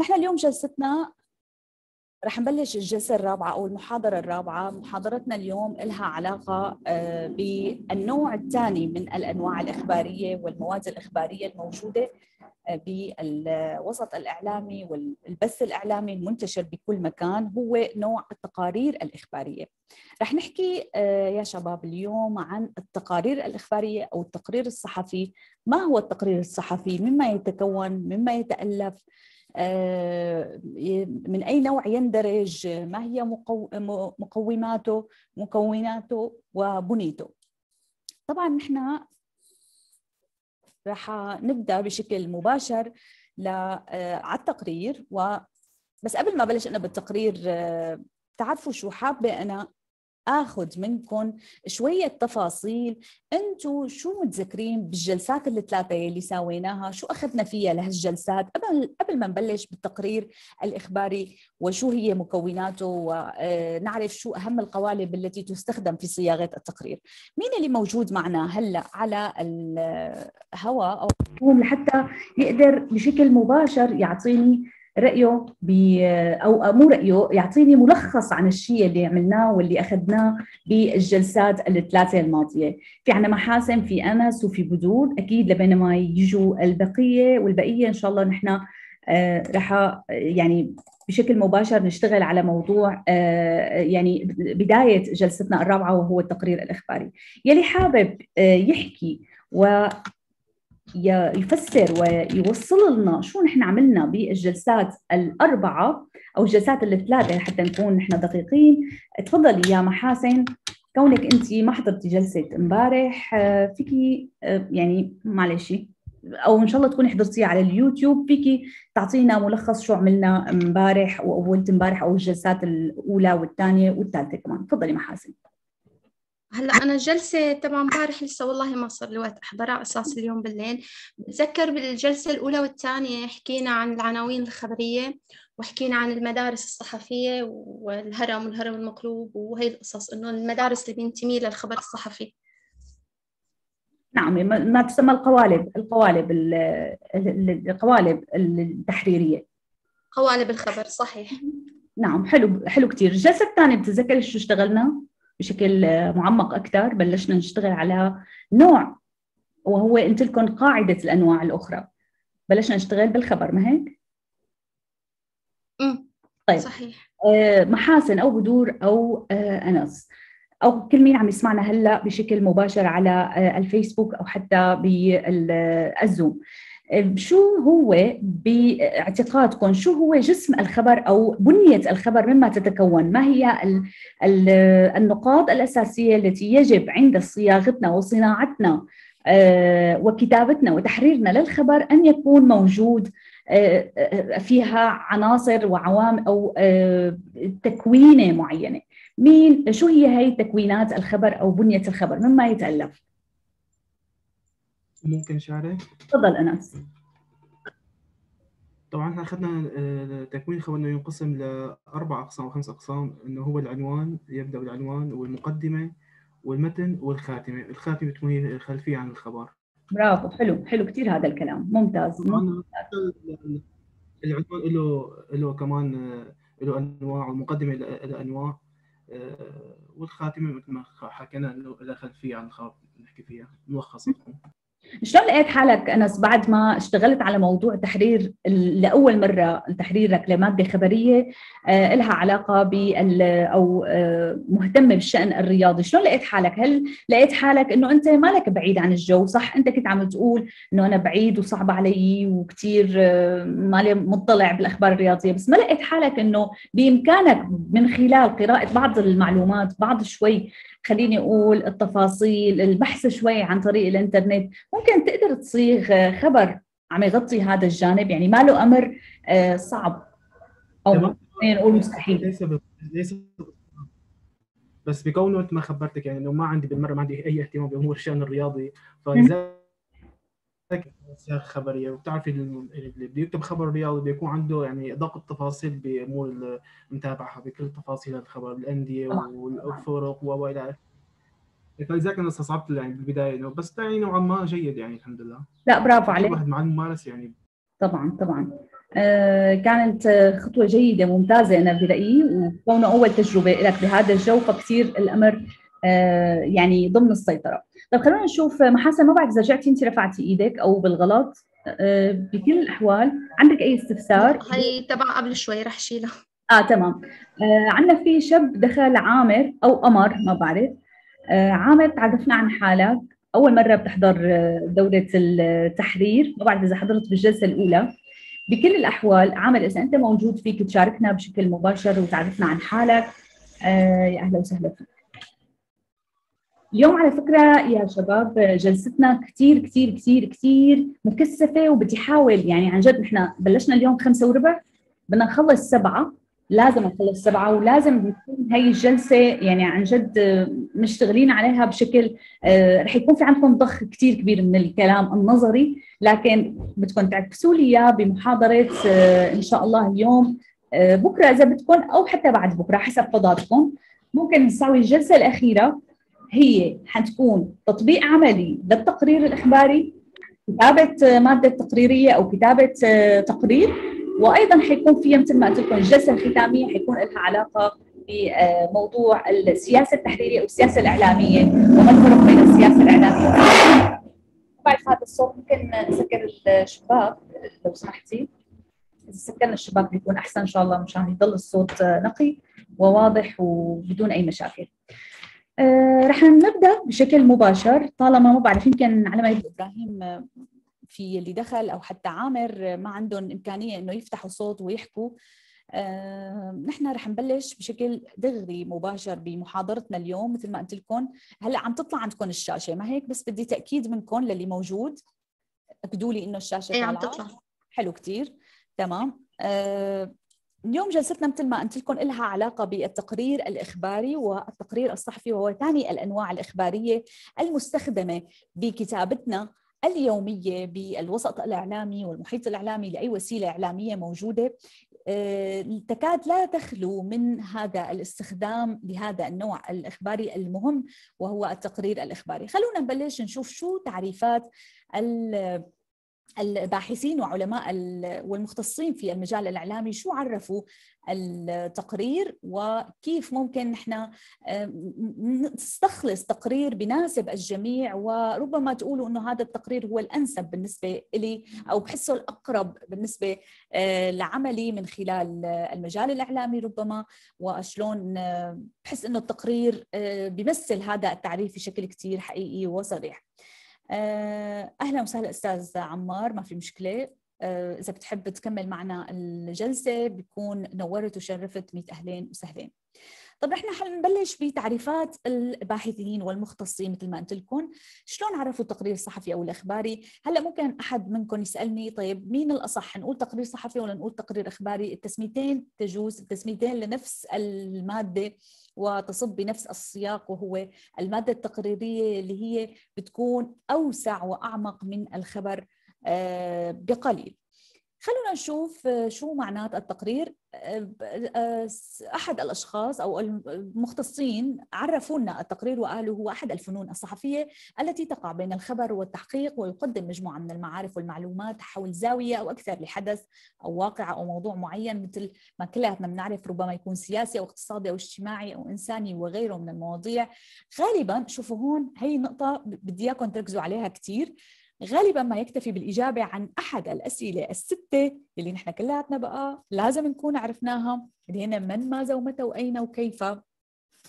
نحن اليوم جلستنا رح نبلش الجلسة الرابعة أو المحاضرة الرابعة محاضرتنا اليوم لها علاقة آه، بالنوع الثاني من الأنواع الإخبارية والمواد الإخبارية الموجودة آه، بالوسط الإعلامي والبث الإعلامي المنتشر بكل مكان هو نوع التقارير الإخبارية رح نحكي آه، يا شباب اليوم عن التقارير الإخبارية أو التقرير الصحفي ما هو التقرير الصحفي مما يتكون مما يتألف آه، من أي نوع يندرج ما هي مقوماته مكوناته وبنيته طبعا نحن راح نبدا بشكل مباشر آه، على التقرير و بس قبل ما بلش انا بالتقرير آه، تعرفوا شو حابه انا اخذ منكم شويه تفاصيل انتم شو متذكرين بالجلسات الثلاثه اللي سويناها شو اخذنا فيها لهالجلسات قبل قبل ما نبلش بالتقرير الاخباري وشو هي مكوناته ونعرف آه، شو اهم القوالب التي تستخدم في صياغه التقرير مين اللي موجود معنا هلا على الهواء او لحتى يقدر بشكل مباشر يعطيني رأيه أو مو رأيه يعطيني ملخص عن الشيء اللي عملناه واللي أخذناه بالجلسات الثلاثة الماضية في عنا محاسن في أنس وفي بدور أكيد لبين ما يجوا البقية والبقية إن شاء الله نحن آه، رح آه، يعني بشكل مباشر نشتغل على موضوع آه، يعني بداية جلستنا الرابعة وهو التقرير الإخباري يلي حابب يحكي و يفسر ويوصل لنا شو نحن عملنا بالجلسات الأربعة أو الجلسات الثلاثة حتى نكون نحن دقيقين تفضلي يا محاسن كونك أنت ما حضرتي جلسة امبارح آه، فيكي آه، يعني معلش او ان شاء الله تكوني حضرتيها على اليوتيوب فيكي تعطينا ملخص شو عملنا امبارح واولت امبارح او الجلسات الاولى والثانيه والثالثه كمان تفضلي محاسن هلا انا الجلسه تبع امبارح لسه والله ما صار لي وقت احضرها اساس اليوم بالليل بتذكر بالجلسه الاولى والثانيه حكينا عن العناوين الخبريه وحكينا عن المدارس الصحفيه والهرم والهرم المقلوب وهي القصص انه المدارس اللي بينتمي للخبر الصحفي نعم ما تسمى القوالب القوالب القوالب التحريريه قوالب الخبر صحيح نعم حلو حلو كثير الجلسه الثانيه بتتذكري شو اشتغلنا بشكل معمق اكثر بلشنا نشتغل على نوع وهو قلت لكم قاعده الانواع الاخرى بلشنا نشتغل بالخبر ما هيك؟ امم طيب صحيح آه، محاسن او بدور او آه، انس او كل مين عم يسمعنا هلا بشكل مباشر على آه، الفيسبوك او حتى بالزوم شو هو باعتقادكم شو هو جسم الخبر او بنيه الخبر مما تتكون ما هي النقاط الاساسيه التي يجب عند صياغتنا وصناعتنا أه، وكتابتنا وتحريرنا للخبر ان يكون موجود أه، أه، فيها عناصر وعوامل او تكوينه معينه مين شو هي هي تكوينات الخبر او بنيه الخبر مما يتالف ممكن شارك؟ تفضل أنس طبعا احنا اخذنا آه، تكوين انه ينقسم لاربع اقسام او خمس اقسام انه هو العنوان يبدا بالعنوان والمقدمه والمتن والخاتمه، الخاتمه تكون هي خلفيه عن الخبر. برافو حلو حلو كثير هذا الكلام ممتاز ممتاز العنوان له له كمان آه، له انواع والمقدمه له انواع آه، والخاتمه مثل ما حكينا له خلفيه عن الخبر نحكي فيها ملخص شلون لقيت حالك انس بعد ما اشتغلت على موضوع تحرير لاول مره تحريرك لماده خبريه آه، لها علاقه بال او آه، مهتمه بالشان الرياضي، شلون لقيت حالك؟ هل لقيت حالك انه انت مالك بعيد عن الجو، صح انت كنت عم تقول انه انا بعيد وصعب علي وكثير آه، مالي مطلع بالاخبار الرياضيه، بس ما لقيت حالك انه بامكانك من خلال قراءه بعض المعلومات، بعض شوي خليني اقول التفاصيل البحث شوي عن طريق الانترنت ممكن تقدر تصيغ آه، خبر عم يغطي هذا الجانب يعني ما له امر آه، صعب او نقول مستحيل ليس ليس بس بكونه ما خبرتك يعني انه ما عندي بالمره ما عندي اي اهتمام بامور الشان الرياضي فلذلك خبريه وبتعرفي اللي بده يكتب خبر رياضي بيكون عنده يعني ادق التفاصيل بامور المتابعه بكل تفاصيل الخبر الانديه آه. والفرق والى اخره فلذلك انا استصعبت يعني بالبدايه انه بس يعني نوعا ما جيد يعني الحمد لله لا برافو عليك واحد مع الممارسه يعني طبعا طبعا آه، كانت خطوة جيدة ممتازة أنا برأيي وكونه أول تجربة لك بهذا الجو فكثير الأمر آه، يعني ضمن السيطرة طب خلونا نشوف آه، محاسن ما بعرف اذا رجعتي انت رفعتي ايدك او بالغلط آه، بكل الاحوال عندك اي استفسار هي تبع قبل شوي رح شيلها اه تمام آه عندنا في شاب دخل عامر او قمر ما بعرف آه عامر تعرفنا عن حالك اول مره بتحضر آه، دوره التحرير ما بعرف اذا حضرت بالجلسه الاولى بكل الاحوال عامر اذا انت موجود فيك تشاركنا بشكل مباشر وتعرفنا عن حالك آه يا اهلا وسهلا فيك اليوم على فكرة يا شباب جلستنا كثير كثير كثير كثير مكثفة وبدي حاول يعني عن جد نحن بلشنا اليوم خمسة وربع بدنا نخلص سبعة لازم نخلص سبعة ولازم تكون هاي الجلسة يعني عن جد مشتغلين عليها بشكل آه، رح يكون في عندكم ضخ كثير كبير من الكلام النظري لكن بدكم تعكسوا لي اياه بمحاضرة آه، إن شاء الله اليوم آه، بكرة إذا بدكم أو حتى بعد بكرة حسب فضاتكم ممكن نساوي الجلسة الأخيرة هي حتكون تطبيق عملي للتقرير الإخباري كتابة آه، مادة تقريرية أو كتابة آه، تقرير وأيضا حيكون فيها مثل ما قلت لكم الجلسة الختامية حيكون لها علاقة بموضوع آه، السياسة التحريرية أو السياسة الإعلامية وما الفرق بين السياسة الإعلامية بعرف هذا الصوت ممكن نسكر الشباك لو سمحتي اذا سكرنا الشباك بيكون احسن ان شاء الله مشان يضل الصوت نقي وواضح وبدون اي مشاكل آه، رح نبدا بشكل مباشر طالما ما بعرف يمكن على ما يبدو ابراهيم آه، في اللي دخل او حتى عامر آه، ما عندهم امكانيه انه يفتحوا صوت ويحكوا نحن رح نبلش بشكل دغري مباشر بمحاضرتنا اليوم مثل ما قلت لكم هلا عم تطلع عندكم الشاشه ما هيك بس بدي تاكيد منكم للي موجود اكدوا لي انه الشاشه ايه عم تطلع حلو كثير تمام آه، اليوم جلستنا مثل ما قلت لكم لها علاقة بالتقرير الإخباري والتقرير الصحفي وهو ثاني الأنواع الإخبارية المستخدمة بكتابتنا اليومية بالوسط الإعلامي والمحيط الإعلامي لأي وسيلة إعلامية موجودة آه، تكاد لا تخلو من هذا الاستخدام لهذا النوع الإخباري المهم وهو التقرير الإخباري خلونا نبلش نشوف شو تعريفات ال الباحثين وعلماء والمختصين في المجال الاعلامي شو عرفوا التقرير وكيف ممكن نحن آه، نستخلص تقرير بناسب الجميع وربما تقولوا انه هذا التقرير هو الانسب بالنسبه لي او بحسه الاقرب بالنسبه آه، لعملي من خلال المجال الاعلامي ربما وشلون آه، بحس انه التقرير بيمثل هذا التعريف بشكل كثير حقيقي وصريح. آه، اهلا وسهلا استاذ عمار ما في مشكله آه، اذا بتحب تكمل معنا الجلسه بيكون نورت وشرفت ميت اهلين وسهلين طب نحن حنبلش بتعريفات الباحثين والمختصين مثل ما قلت لكم شلون عرفوا التقرير الصحفي او الاخباري هلا ممكن احد منكم يسالني طيب مين الاصح نقول تقرير صحفي ولا نقول تقرير اخباري التسميتين تجوز التسميتين لنفس الماده وتصب بنفس السياق وهو المادة التقريرية اللي هي بتكون أوسع وأعمق من الخبر آه، بقليل خلونا نشوف شو معنات التقرير أه، أه، احد الاشخاص او المختصين عرفونا التقرير وقالوا هو احد الفنون الصحفيه التي تقع بين الخبر والتحقيق ويقدم مجموعه من المعارف والمعلومات حول زاويه او اكثر لحدث او واقع او موضوع معين مثل ما كلياتنا بنعرف ربما يكون سياسي او اقتصادي او اجتماعي او انساني وغيره من المواضيع غالبا شوفوا هون هي نقطه بدي اياكم تركزوا عليها كثير غالبا ما يكتفي بالإجابة عن أحد الأسئلة الستة اللي نحن كلياتنا بقى لازم نكون عرفناها اللي هن من ماذا ومتى وأين وكيف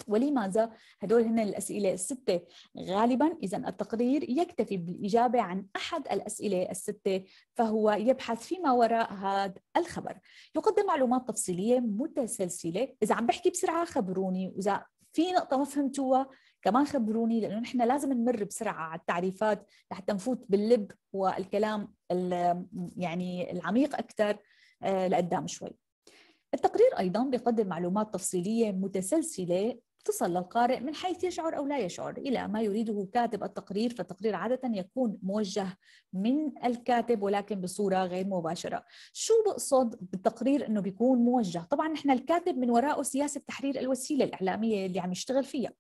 ولماذا هدول هن الأسئلة الستة غالبا إذا التقرير يكتفي بالإجابة عن أحد الأسئلة الستة فهو يبحث فيما وراء هذا الخبر يقدم معلومات تفصيلية متسلسلة إذا عم بحكي بسرعة خبروني وإذا في نقطة ما فهمتوها كمان خبروني لانه نحن لازم نمر بسرعه على التعريفات لحتى نفوت باللب والكلام يعني العميق اكثر آه، لقدام شوي. التقرير ايضا بيقدم معلومات تفصيليه متسلسله تصل للقارئ من حيث يشعر او لا يشعر الى ما يريده كاتب التقرير فالتقرير عاده يكون موجه من الكاتب ولكن بصوره غير مباشره شو بقصد بالتقرير انه بيكون موجه طبعا نحن الكاتب من وراءه سياسه تحرير الوسيله الاعلاميه اللي عم يشتغل فيها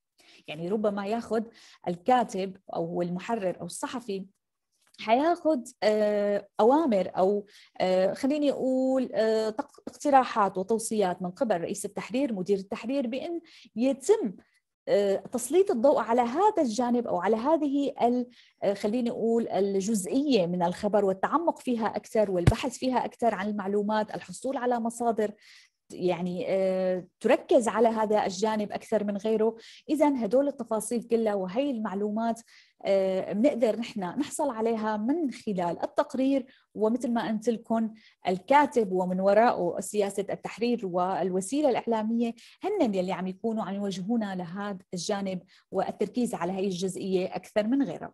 يعني ربما ياخذ الكاتب او المحرر او الصحفي حياخذ آه، اوامر او آه، خليني اقول آه، اقتراحات وتوصيات من قبل رئيس التحرير مدير التحرير بان يتم تسليط الضوء على هذا الجانب او على هذه خليني اقول الجزئيه من الخبر والتعمق فيها اكثر والبحث فيها اكثر عن المعلومات، الحصول على مصادر يعني آه، تركز على هذا الجانب اكثر من غيره اذا هدول التفاصيل كلها وهي المعلومات آه، بنقدر نحن نحصل عليها من خلال التقرير ومثل ما قلت لكم الكاتب ومن وراءه سياسه التحرير والوسيله الاعلاميه هن اللي عم يكونوا عم يوجهونا لهذا الجانب والتركيز على هي الجزئيه اكثر من غيرها.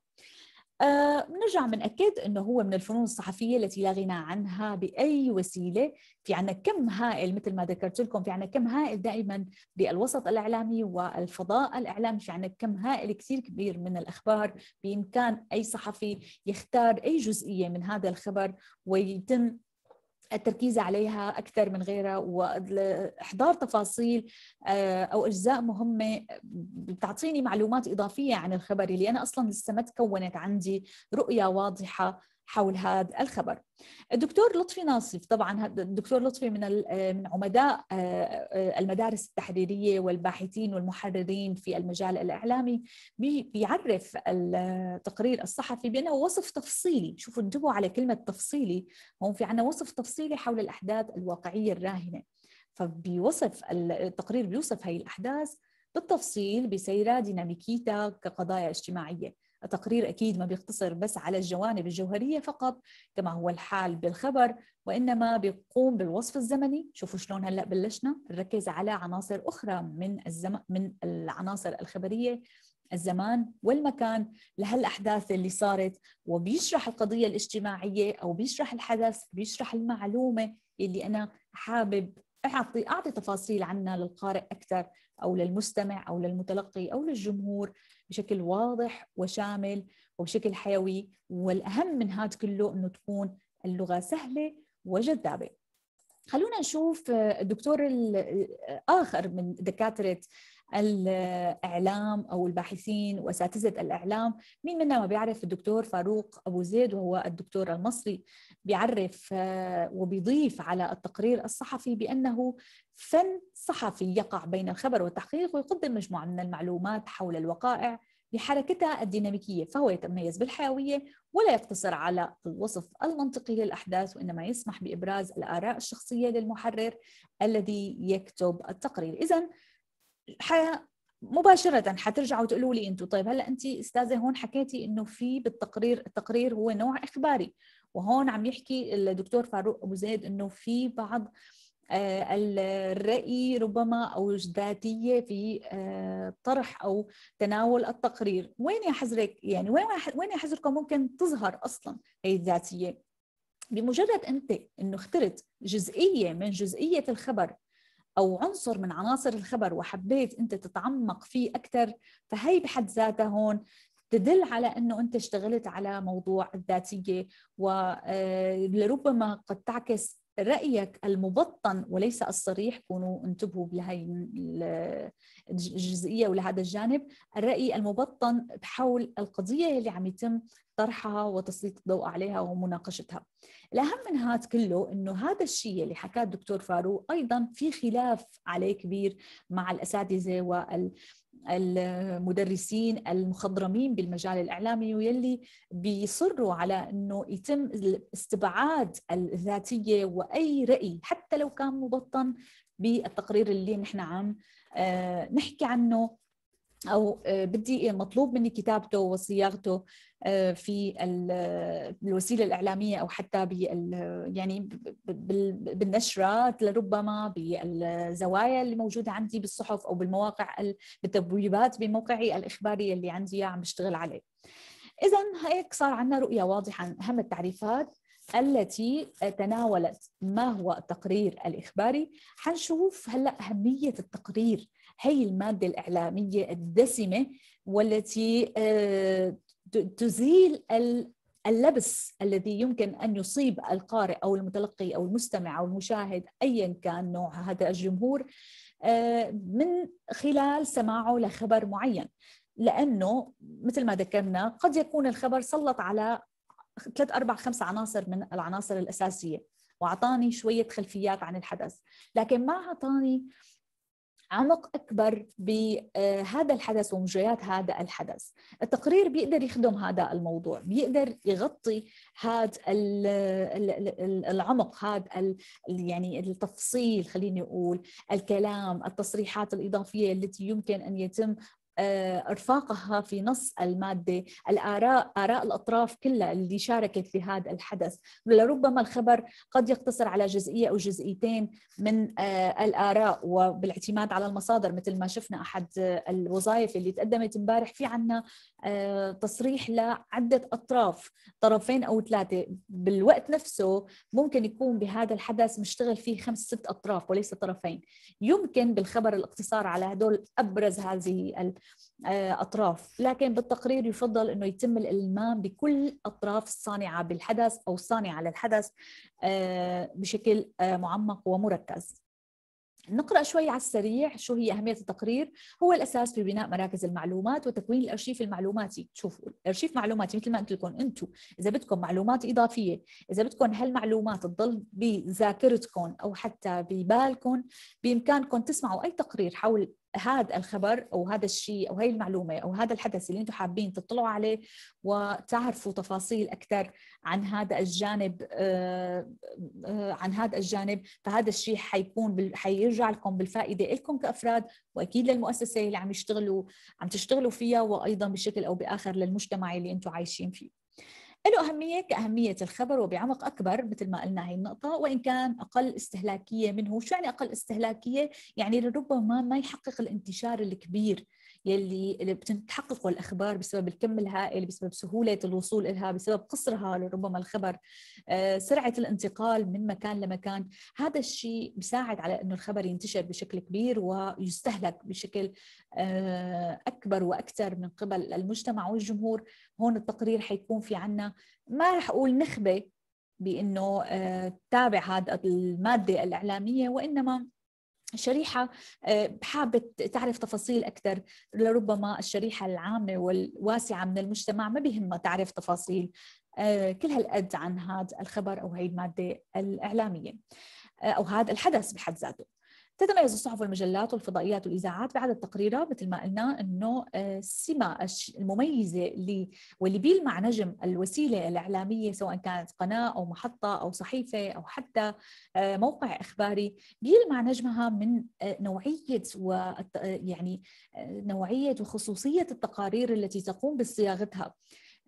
بنرجع آه، بنأكد انه هو من الفنون الصحفيه التي لا غنى عنها باي وسيله، في عنا كم هائل مثل ما ذكرت لكم في عنا كم هائل دائما بالوسط الاعلامي والفضاء الاعلامي، في عنا كم هائل كثير كبير من الاخبار بامكان اي صحفي يختار اي جزئيه من هذا الخبر ويتم التركيز عليها أكثر من غيرها وإحضار تفاصيل آه، أو أجزاء مهمة بتعطيني معلومات إضافية عن الخبر اللي أنا أصلا لسه ما تكونت عندي رؤية واضحة حول هذا الخبر الدكتور لطفي ناصف طبعا الدكتور لطفي من من عمداء آه، آه، المدارس التحريريه والباحثين والمحررين في المجال الاعلامي بيعرف التقرير الصحفي بانه وصف تفصيلي شوفوا انتبهوا على كلمه تفصيلي هون في عندنا وصف تفصيلي حول الاحداث الواقعيه الراهنه فبيوصف التقرير بيوصف هي الاحداث بالتفصيل بسيره ديناميكيتها كقضايا اجتماعيه التقرير أكيد ما بيقتصر بس على الجوانب الجوهرية فقط كما هو الحال بالخبر وإنما بيقوم بالوصف الزمني شوفوا شلون هلأ بلشنا نركز على عناصر أخرى من, الزم... من العناصر الخبرية الزمان والمكان لهالاحداث اللي صارت وبيشرح القضيه الاجتماعيه او بيشرح الحدث بيشرح المعلومه اللي انا حابب اعطي اعطي تفاصيل عنها للقارئ اكثر او للمستمع او للمتلقي او للجمهور بشكل واضح وشامل وبشكل حيوي والأهم من هذا كله أنه تكون اللغة سهلة وجذابة خلونا نشوف آه، دكتور الآخر آه، من دكاترة الاعلام او الباحثين واساتذه الاعلام مين منا ما بيعرف الدكتور فاروق ابو زيد وهو الدكتور المصري بيعرف آه، وبيضيف على التقرير الصحفي بانه فن صحفي يقع بين الخبر والتحقيق ويقدم مجموعه من المعلومات حول الوقائع بحركتها الديناميكيه فهو يتميز بالحيويه ولا يقتصر على الوصف المنطقي للاحداث وانما يسمح بابراز الاراء الشخصيه للمحرر الذي يكتب التقرير اذا ح... مباشرة حترجعوا تقولوا لي انتم طيب هلا انت استاذه هون حكيتي انه في بالتقرير التقرير هو نوع اخباري وهون عم يحكي الدكتور فاروق ابو زيد انه في بعض آه، الرأي ربما أو الذاتية في آه، طرح أو تناول التقرير وين يا حزرك يعني وين وين يا حزركم ممكن تظهر أصلا هي الذاتية بمجرد أنت أنه اخترت جزئية من جزئية الخبر أو عنصر من عناصر الخبر وحبيت أنت تتعمق فيه أكثر فهي بحد ذاتها هون تدل على انه انت اشتغلت على موضوع الذاتيه ولربما آه، قد تعكس رأيك المبطن وليس الصريح كونوا انتبهوا لهي الجزئية ولهذا الجانب الرأي المبطن حول القضية اللي عم يتم طرحها وتسليط الضوء عليها ومناقشتها الأهم من هذا كله أنه هذا الشيء اللي حكاه الدكتور فاروق أيضا في خلاف عليه كبير مع الأساتذة وال المدرسين المخضرمين بالمجال الاعلامي ويلي بيصروا على انه يتم استبعاد الذاتيه واي راي حتى لو كان مبطن بالتقرير اللي نحن عم آه، نحكي عنه او آه، بدي مطلوب مني كتابته وصياغته آه، في آه، الوسيله الاعلاميه او حتى يعني بالنشرات لربما بالزوايا اللي موجوده عندي بالصحف او بالمواقع بالتبويبات بموقعي الاخباري اللي عندي عم بشتغل عليه. اذا هيك صار عندنا رؤيه واضحه عن اهم التعريفات التي تناولت ما هو التقرير الإخباري حنشوف هلأ أهمية التقرير هي المادة الإعلامية الدسمة والتي آه، تزيل اللبس الذي يمكن ان يصيب القارئ او المتلقي او المستمع او المشاهد ايا كان نوع هذا الجمهور آه، من خلال سماعه لخبر معين لانه مثل ما ذكرنا قد يكون الخبر سلط على ثلاث اربع خمس عناصر من العناصر الاساسيه واعطاني شويه خلفيات عن الحدث لكن ما اعطاني عمق أكبر بهذا آه، الحدث ومجريات هذا الحدث التقرير بيقدر يخدم هذا الموضوع بيقدر يغطي هذا العمق هذا يعني التفصيل خليني أقول الكلام التصريحات الإضافية التي يمكن أن يتم آه، إرفاقها في نص المادة الآراء آراء الأطراف كلها اللي شاركت في هذا الحدث لربما الخبر قد يقتصر على جزئية أو جزئيتين من آه، الآراء وبالاعتماد على المصادر مثل ما شفنا أحد آه، الوظائف اللي تقدمت امبارح في عنا آه، تصريح لعدة أطراف طرفين أو ثلاثة بالوقت نفسه ممكن يكون بهذا الحدث مشتغل فيه خمس ست أطراف وليس طرفين يمكن بالخبر الاقتصار على هدول أبرز هذه آه، أطراف لكن بالتقرير يفضل أنه يتم الإلمام بكل أطراف الصانعة بالحدث أو الصانعة للحدث آه، بشكل معمق ومركز نقرأ شوي على السريع شو هي أهمية التقرير هو الأساس في بناء مراكز المعلومات وتكوين الأرشيف المعلوماتي شوفوا الأرشيف معلوماتي مثل ما قلت لكم أنتم إذا بدكم معلومات إضافية إذا بدكم هالمعلومات تضل بذاكرتكم أو حتى ببالكم بإمكانكم تسمعوا أي تقرير حول هذا الخبر او هذا الشيء او هي المعلومه او هذا الحدث اللي انتم حابين تطلعوا عليه وتعرفوا تفاصيل اكثر عن هذا الجانب آه، آه، عن هذا الجانب فهذا الشيء حيكون بال... حيرجع لكم بالفائده لكم كافراد واكيد للمؤسسه اللي عم يشتغلوا عم تشتغلوا فيها وايضا بشكل او باخر للمجتمع اللي انتم عايشين فيه له أهمية كأهمية الخبر وبعمق أكبر مثل ما قلنا هي النقطة وإن كان أقل استهلاكية منه شو يعني أقل استهلاكية؟ يعني لربما ما يحقق الانتشار الكبير يلي اللي الاخبار بسبب الكم الهائل بسبب سهوله الوصول لها بسبب قصرها لربما الخبر آه، سرعه الانتقال من مكان لمكان هذا الشيء بيساعد على انه الخبر ينتشر بشكل كبير ويستهلك بشكل آه، اكبر واكثر من قبل المجتمع والجمهور هون التقرير حيكون في عنا ما رح اقول نخبه بانه تتابع آه، هذا الماده الاعلاميه وانما شريحة آه، حابة تعرف تفاصيل أكثر لربما الشريحة العامة والواسعة من المجتمع ما بيهمها تعرف تفاصيل آه، كل هالقد عن هذا الخبر أو هاي المادة الإعلامية آه، أو هذا الحدث بحد ذاته تتميز الصحف والمجلات والفضائيات والإذاعات بعدد تقريرها مثل ما قلنا أنه السمة آه، المميزة اللي واللي بيلمع نجم الوسيلة الإعلامية سواء كانت قناة أو محطة أو صحيفة أو حتى آه، موقع إخباري بيلمع نجمها من آه، نوعية و يعني نوعية وخصوصية التقارير التي تقوم بصياغتها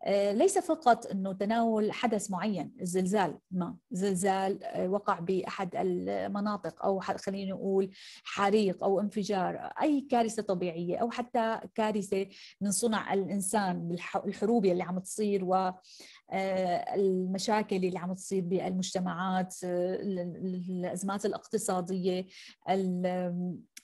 آه، ليس فقط انه تناول حدث معين زلزال ما زلزال آه، وقع باحد المناطق او خلينا نقول حريق او انفجار اي كارثه طبيعيه او حتى كارثه من صنع الانسان بالحروب اللي عم تصير آه، المشاكل اللي عم تصير بالمجتمعات الازمات الاقتصاديه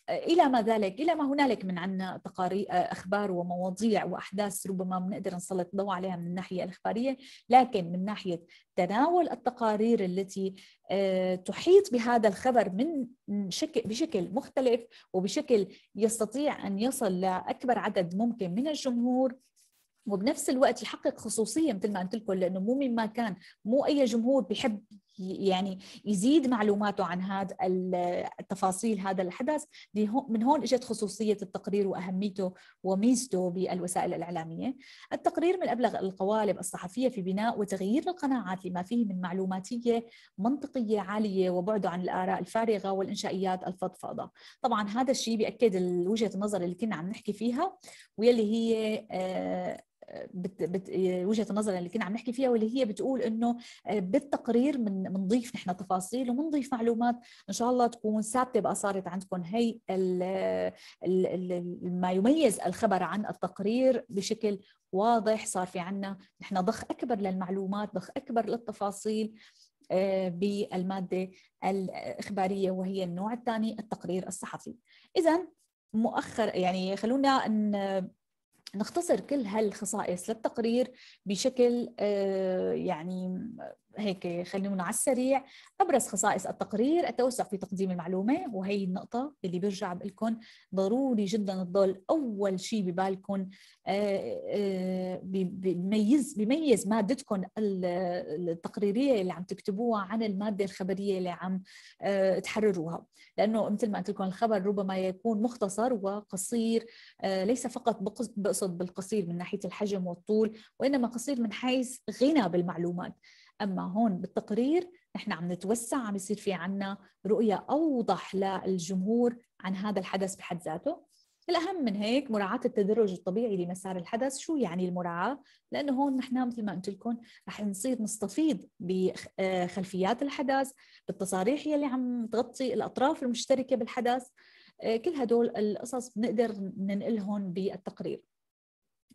الى ما ذلك الى ما هنالك من عنا تقارير آه، اخبار ومواضيع واحداث ربما بنقدر نسلط الضوء عليها من الناحيه الاخباريه لكن من ناحيه تناول التقارير التي آه، تحيط بهذا الخبر من شكل بشكل مختلف وبشكل يستطيع ان يصل لاكبر عدد ممكن من الجمهور وبنفس الوقت يحقق خصوصيه مثل ما قلت لكم لانه مو مما كان مو اي جمهور بحب يعني يزيد معلوماته عن هذا التفاصيل هذا الحدث من هون اجت خصوصيه التقرير واهميته وميزته بالوسائل الاعلاميه التقرير من ابلغ القوالب الصحفيه في بناء وتغيير القناعات لما فيه من معلوماتيه منطقيه عاليه وبعده عن الاراء الفارغه والانشائيات الفضفاضه طبعا هذا الشيء بياكد وجهه النظر اللي كنا عم نحكي فيها واللي هي آه، بت بت وجهه النظر اللي كنا عم نحكي فيها واللي هي بتقول انه آه، بالتقرير من بنضيف نحن تفاصيل وبنضيف معلومات ان شاء الله تكون ثابته بقى صارت عندكم هي ال ال ال ما يميز الخبر عن التقرير بشكل واضح صار في عنا نحن ضخ اكبر للمعلومات ضخ اكبر للتفاصيل آه، بالمادة الإخبارية وهي النوع الثاني التقرير الصحفي إذا مؤخر يعني خلونا نختصر كل هالخصائص للتقرير بشكل آه، يعني هيك خلونا على السريع ابرز خصائص التقرير التوسع في تقديم المعلومه وهي النقطه اللي برجع بقول لكم ضروري جدا تضل اول شيء ببالكم آه، آه، بميز بميز مادتكم التقريريه اللي عم تكتبوها عن الماده الخبريه اللي عم آه، تحرروها لانه مثل ما قلت لكم الخبر ربما يكون مختصر وقصير ليس فقط بقصد بالقصير من ناحيه الحجم والطول وانما قصير من حيث غنى بالمعلومات اما هون بالتقرير نحن عم نتوسع عم يصير في عنا رؤية أوضح للجمهور عن هذا الحدث بحد ذاته الأهم من هيك مراعاة التدرج الطبيعي لمسار الحدث شو يعني المراعاة؟ لأنه هون نحن مثل ما قلت لكم رح نصير نستفيض بخلفيات الحدث بالتصاريح يلي عم تغطي الأطراف المشتركة بالحدث آه، كل هدول القصص بنقدر ننقلهم بالتقرير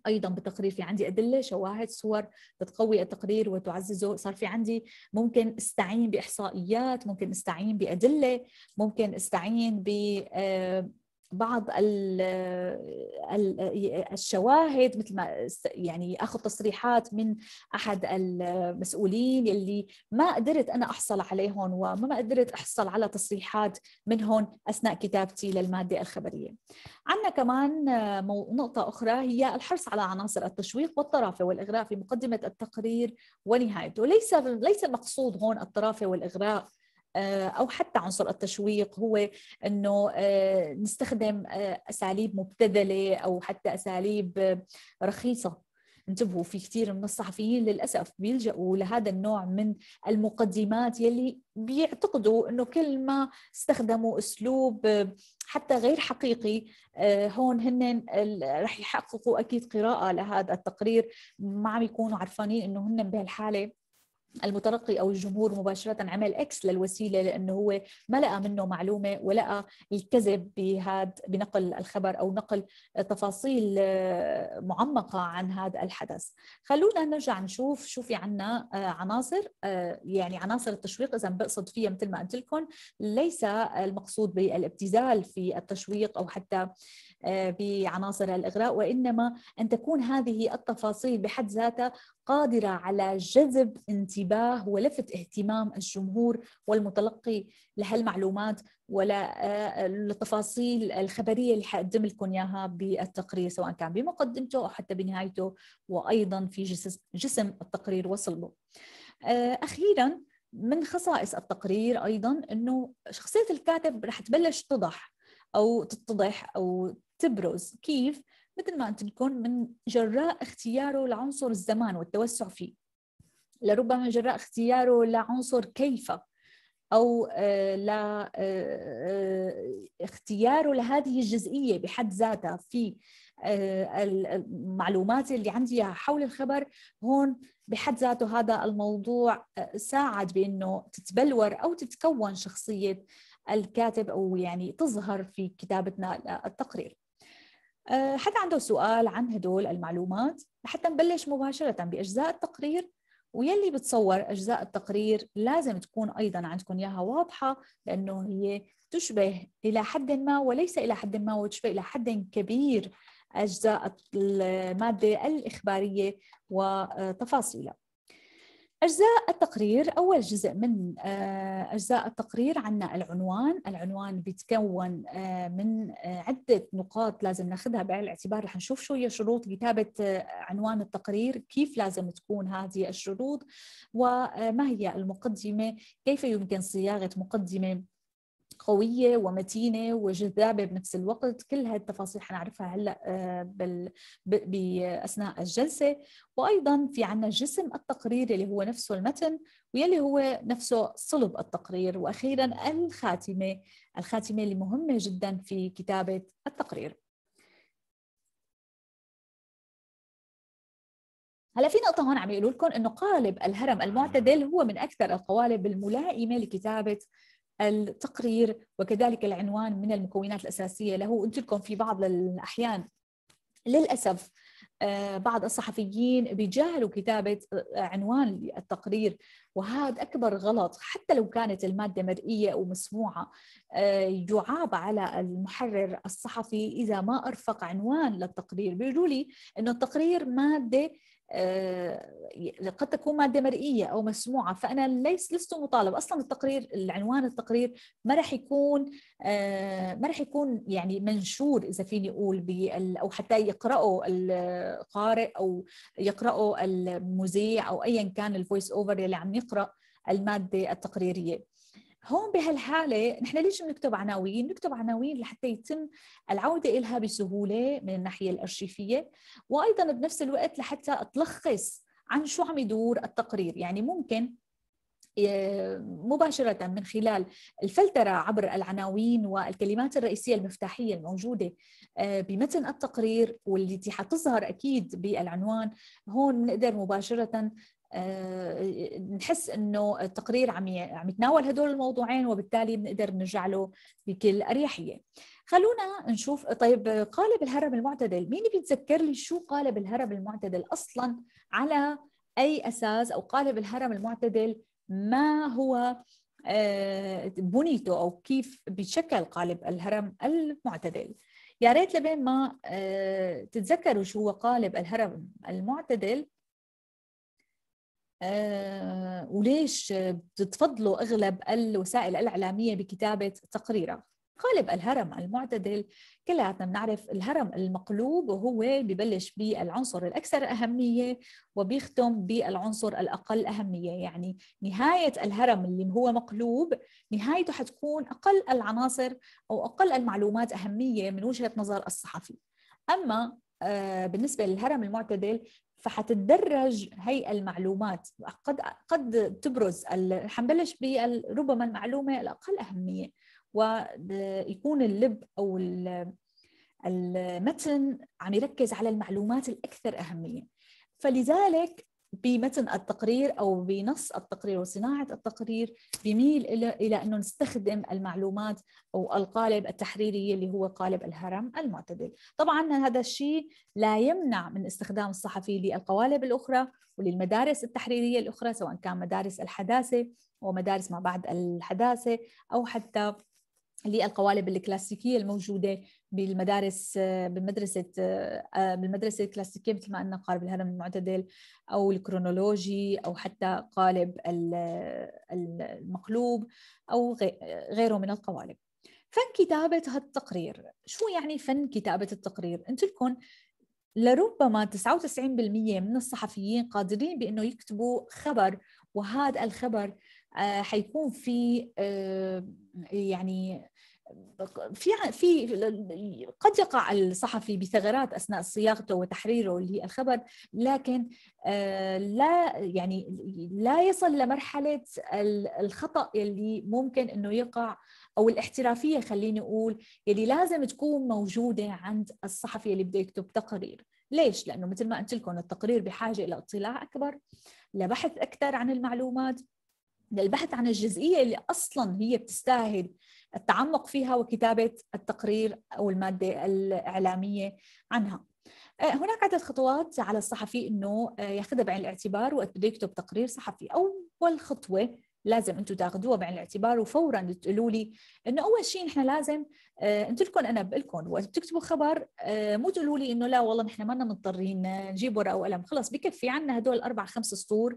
ايضا بتقرير في عندي ادله شواهد صور بتقوي التقرير وتعززه صار في عندي ممكن استعين باحصائيات ممكن استعين بادله ممكن استعين ب آه، بعض الشواهد مثل ما يعني اخذ تصريحات من احد المسؤولين اللي ما قدرت انا احصل عليهم وما قدرت احصل على تصريحات منهم اثناء كتابتي للماده الخبريه. عندنا كمان نقطه اخرى هي الحرص على عناصر التشويق والطرافه والاغراء في مقدمه التقرير ونهايته، ليس ليس المقصود هون الطرافه والاغراء آه، او حتى عنصر التشويق هو انه آه، نستخدم آه، اساليب مبتذله او حتى اساليب رخيصه انتبهوا في كثير من الصحفيين للاسف بيلجأوا لهذا النوع من المقدمات يلي بيعتقدوا انه كل ما استخدموا اسلوب حتى غير حقيقي هون هن رح يحققوا اكيد قراءه لهذا التقرير ما عم يكونوا عرفانين انه هن بهالحاله المترقي او الجمهور مباشره عمل اكس للوسيله لانه هو ما لقى منه معلومه ولقى الكذب بهذا بنقل الخبر او نقل تفاصيل آه، معمقه عن هذا الحدث خلونا نرجع نشوف شو في عنا آه، عناصر آه، يعني عناصر التشويق اذا بقصد فيها مثل ما قلت لكم ليس المقصود بالابتذال في التشويق او حتى بعناصر آه، الاغراء وانما ان تكون هذه التفاصيل بحد ذاتها قادره على جذب انتباه ولفت اهتمام الجمهور والمتلقي لهالمعلومات ولا التفاصيل آه، الخبريه اللي حقدم لكم اياها بالتقرير سواء كان بمقدمته او حتى بنهايته وايضا في جسم التقرير وصله. آه، اخيرا من خصائص التقرير ايضا انه شخصيه الكاتب رح تبلش تضح او تتضح او تبرز كيف مثل ما قلت لكم من جراء اختياره لعنصر الزمان والتوسع فيه لربما جراء اختياره لعنصر كيف او آه، لا آه، آه، اختياره لهذه الجزئيه بحد ذاتها في المعلومات اللي عندي حول الخبر هون بحد ذاته هذا الموضوع ساعد بانه تتبلور او تتكون شخصيه الكاتب او يعني تظهر في كتابتنا للتقرير. آه، حدا عنده سؤال عن هدول المعلومات لحتى نبلش مباشرة بأجزاء التقرير ويلي بتصور أجزاء التقرير لازم تكون أيضا عندكم إياها واضحة لأنه هي تشبه إلى حد ما وليس إلى حد ما وتشبه إلى حد كبير أجزاء المادة الإخبارية وتفاصيلها أجزاء التقرير أول جزء من آه، أجزاء التقرير عنا العنوان العنوان بيتكون آه، من آه، عدة نقاط لازم ناخذها بعين الاعتبار رح نشوف شو هي شروط كتابة عنوان التقرير كيف لازم تكون هذه الشروط وما هي المقدمة كيف يمكن صياغة مقدمة قويه ومتينه وجذابه بنفس الوقت كل هالتفاصيل حنعرفها هلا آه، بال... باثناء الجلسه وايضا في عنا جسم التقرير اللي هو نفسه المتن ويلي هو نفسه صلب التقرير واخيرا الخاتمه الخاتمه اللي مهمه جدا في كتابه التقرير هلا في نقطة هون عم يقولوا لكم انه قالب الهرم المعتدل هو من اكثر القوالب الملائمة لكتابة التقرير وكذلك العنوان من المكونات الأساسية له قلت لكم في بعض الأحيان للأسف آه، بعض الصحفيين بيجاهلوا كتابة آه، عنوان التقرير وهذا أكبر غلط حتى لو كانت المادة مرئية أو مسموعة آه، يعاب على المحرر الصحفي إذا ما أرفق عنوان للتقرير بيقولوا لي أنه التقرير مادة آه، قد تكون ماده مرئيه او مسموعه فانا ليس لست مطالب اصلا التقرير العنوان التقرير ما راح يكون آه، ما راح يكون يعني منشور اذا فيني اقول او حتى يقراه القارئ او يقراه المذيع او ايا كان الفويس اوفر اللي عم يقرا الماده التقريريه هون بهالحاله نحن ليش بنكتب عناوين؟ بنكتب عناوين لحتى يتم العوده إلها بسهوله من الناحيه الارشيفيه وايضا بنفس الوقت لحتى تلخص عن شو عم يدور التقرير، يعني ممكن مباشرة من خلال الفلترة عبر العناوين والكلمات الرئيسية المفتاحية الموجودة آه، بمتن التقرير والتي حتظهر أكيد بالعنوان هون بنقدر مباشرة آه، نحس انه التقرير عم عم يتناول هدول الموضوعين وبالتالي بنقدر نرجع له بكل اريحيه. خلونا نشوف طيب قالب الهرم المعتدل، مين بيتذكر لي شو قالب الهرم المعتدل اصلا على اي اساس او قالب الهرم المعتدل ما هو آه، بنيته او كيف بيتشكل قالب الهرم المعتدل. يا ريت لبين ما آه، تتذكروا شو هو قالب الهرم المعتدل آه، وليش بتفضلوا أغلب الوسائل الإعلامية بكتابة تقريرها قالب الهرم المعتدل كلياتنا بنعرف الهرم المقلوب وهو ببلش بالعنصر الأكثر أهمية وبيختم بالعنصر الأقل أهمية يعني نهاية الهرم اللي هو مقلوب نهايته حتكون أقل العناصر أو أقل المعلومات أهمية من وجهة نظر الصحفي أما آه، بالنسبة للهرم المعتدل فحتتدرج هي المعلومات قد قد تبرز حنبلش بربما المعلومه الاقل اهميه ويكون اللب او المتن عم يركز على المعلومات الاكثر اهميه فلذلك بمتن التقرير او بنص التقرير وصناعه التقرير بميل الى الى انه نستخدم المعلومات او القالب التحريري اللي هو قالب الهرم المعتدل، طبعا هذا الشيء لا يمنع من استخدام الصحفي للقوالب الاخرى وللمدارس التحريريه الاخرى سواء كان مدارس الحداثه ومدارس ما بعد الحداثه او حتى للقوالب الكلاسيكيه الموجوده بالمدارس بالمدرسه بالمدرسه الكلاسيكيه مثل ما قلنا قالب الهرم المعتدل او الكرونولوجي او حتى قالب المقلوب او غيره من القوالب فن كتابه هالتقرير شو يعني فن كتابه التقرير انت لكم لربما 99% من الصحفيين قادرين بانه يكتبوا خبر وهذا الخبر آه، حيكون في آه، يعني في في قد يقع الصحفي بثغرات اثناء صياغته وتحريره للخبر لكن آه، لا يعني لا يصل لمرحله الخطا اللي ممكن انه يقع او الاحترافيه خليني اقول يلي لازم تكون موجوده عند الصحفي اللي بده يكتب تقرير ليش لانه مثل ما قلت لكم التقرير بحاجه الى اطلاع اكبر لبحث اكثر عن المعلومات للبحث عن الجزئيه اللي اصلا هي بتستاهل التعمق فيها وكتابة التقرير أو المادة الإعلامية عنها آه، هناك عدة خطوات على الصحفي أنه آه، ياخذها بعين الاعتبار وقت بده يكتب تقرير صحفي أول خطوة لازم انتم تاخذوها بعين الاعتبار وفورا تقولوا لي انه اول شيء نحن لازم انتم آه، لكم بقول لكم وقت بتكتبوا خبر مو تقولوا لي انه لا والله نحن ما مضطرين نجيب ورقه وقلم خلص بكفي عنا هدول اربع خمس سطور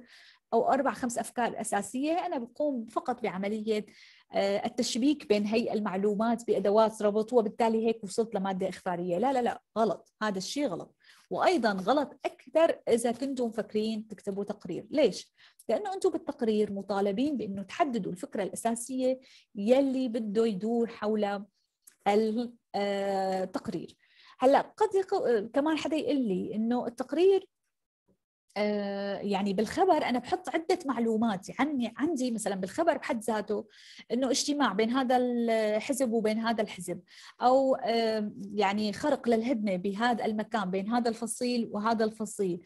او اربع خمس افكار اساسيه انا بقوم فقط بعمليه آه، التشبيك بين هي المعلومات بادوات ربطوها بالتالي هيك وصلت لماده اخباريه لا لا لا غلط هذا الشيء غلط وايضا غلط اكثر اذا كنتم مفكرين تكتبوا تقرير ليش لانه انتم بالتقرير مطالبين بانه تحددوا الفكره الاساسيه يلي بده يدور حول التقرير آه، هلا قد يقو... كمان حدا يقول لي انه التقرير آه، يعني بالخبر انا بحط عده معلومات عني عندي مثلا بالخبر بحد ذاته انه اجتماع بين هذا الحزب وبين هذا الحزب او يعني خرق للهدنه بهذا المكان بين هذا الفصيل وهذا الفصيل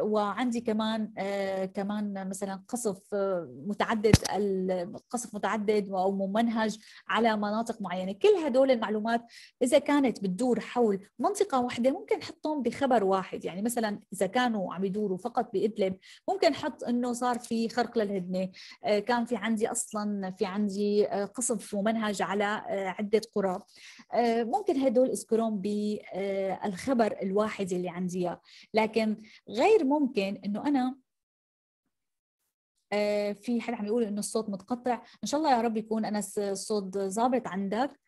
وعندي كمان آه، كمان مثلا قصف آه، متعدد القصف متعدد او ممنهج على مناطق معينه كل هدول المعلومات اذا كانت بتدور حول منطقه واحده ممكن نحطهم بخبر واحد يعني مثلا اذا كانوا عم يدوروا فقط بادلب ممكن حط انه صار في خرق للهدنه آه، كان في عندي اصلا في عندي آه، قصف ومنهج على آه، عده قرى ممكن هدول اذكرهم بالخبر الواحد اللي عندي لكن غير ممكن انه انا في حد عم يقول انه الصوت متقطع ان شاء الله يا رب يكون انس الصوت ظابط عندك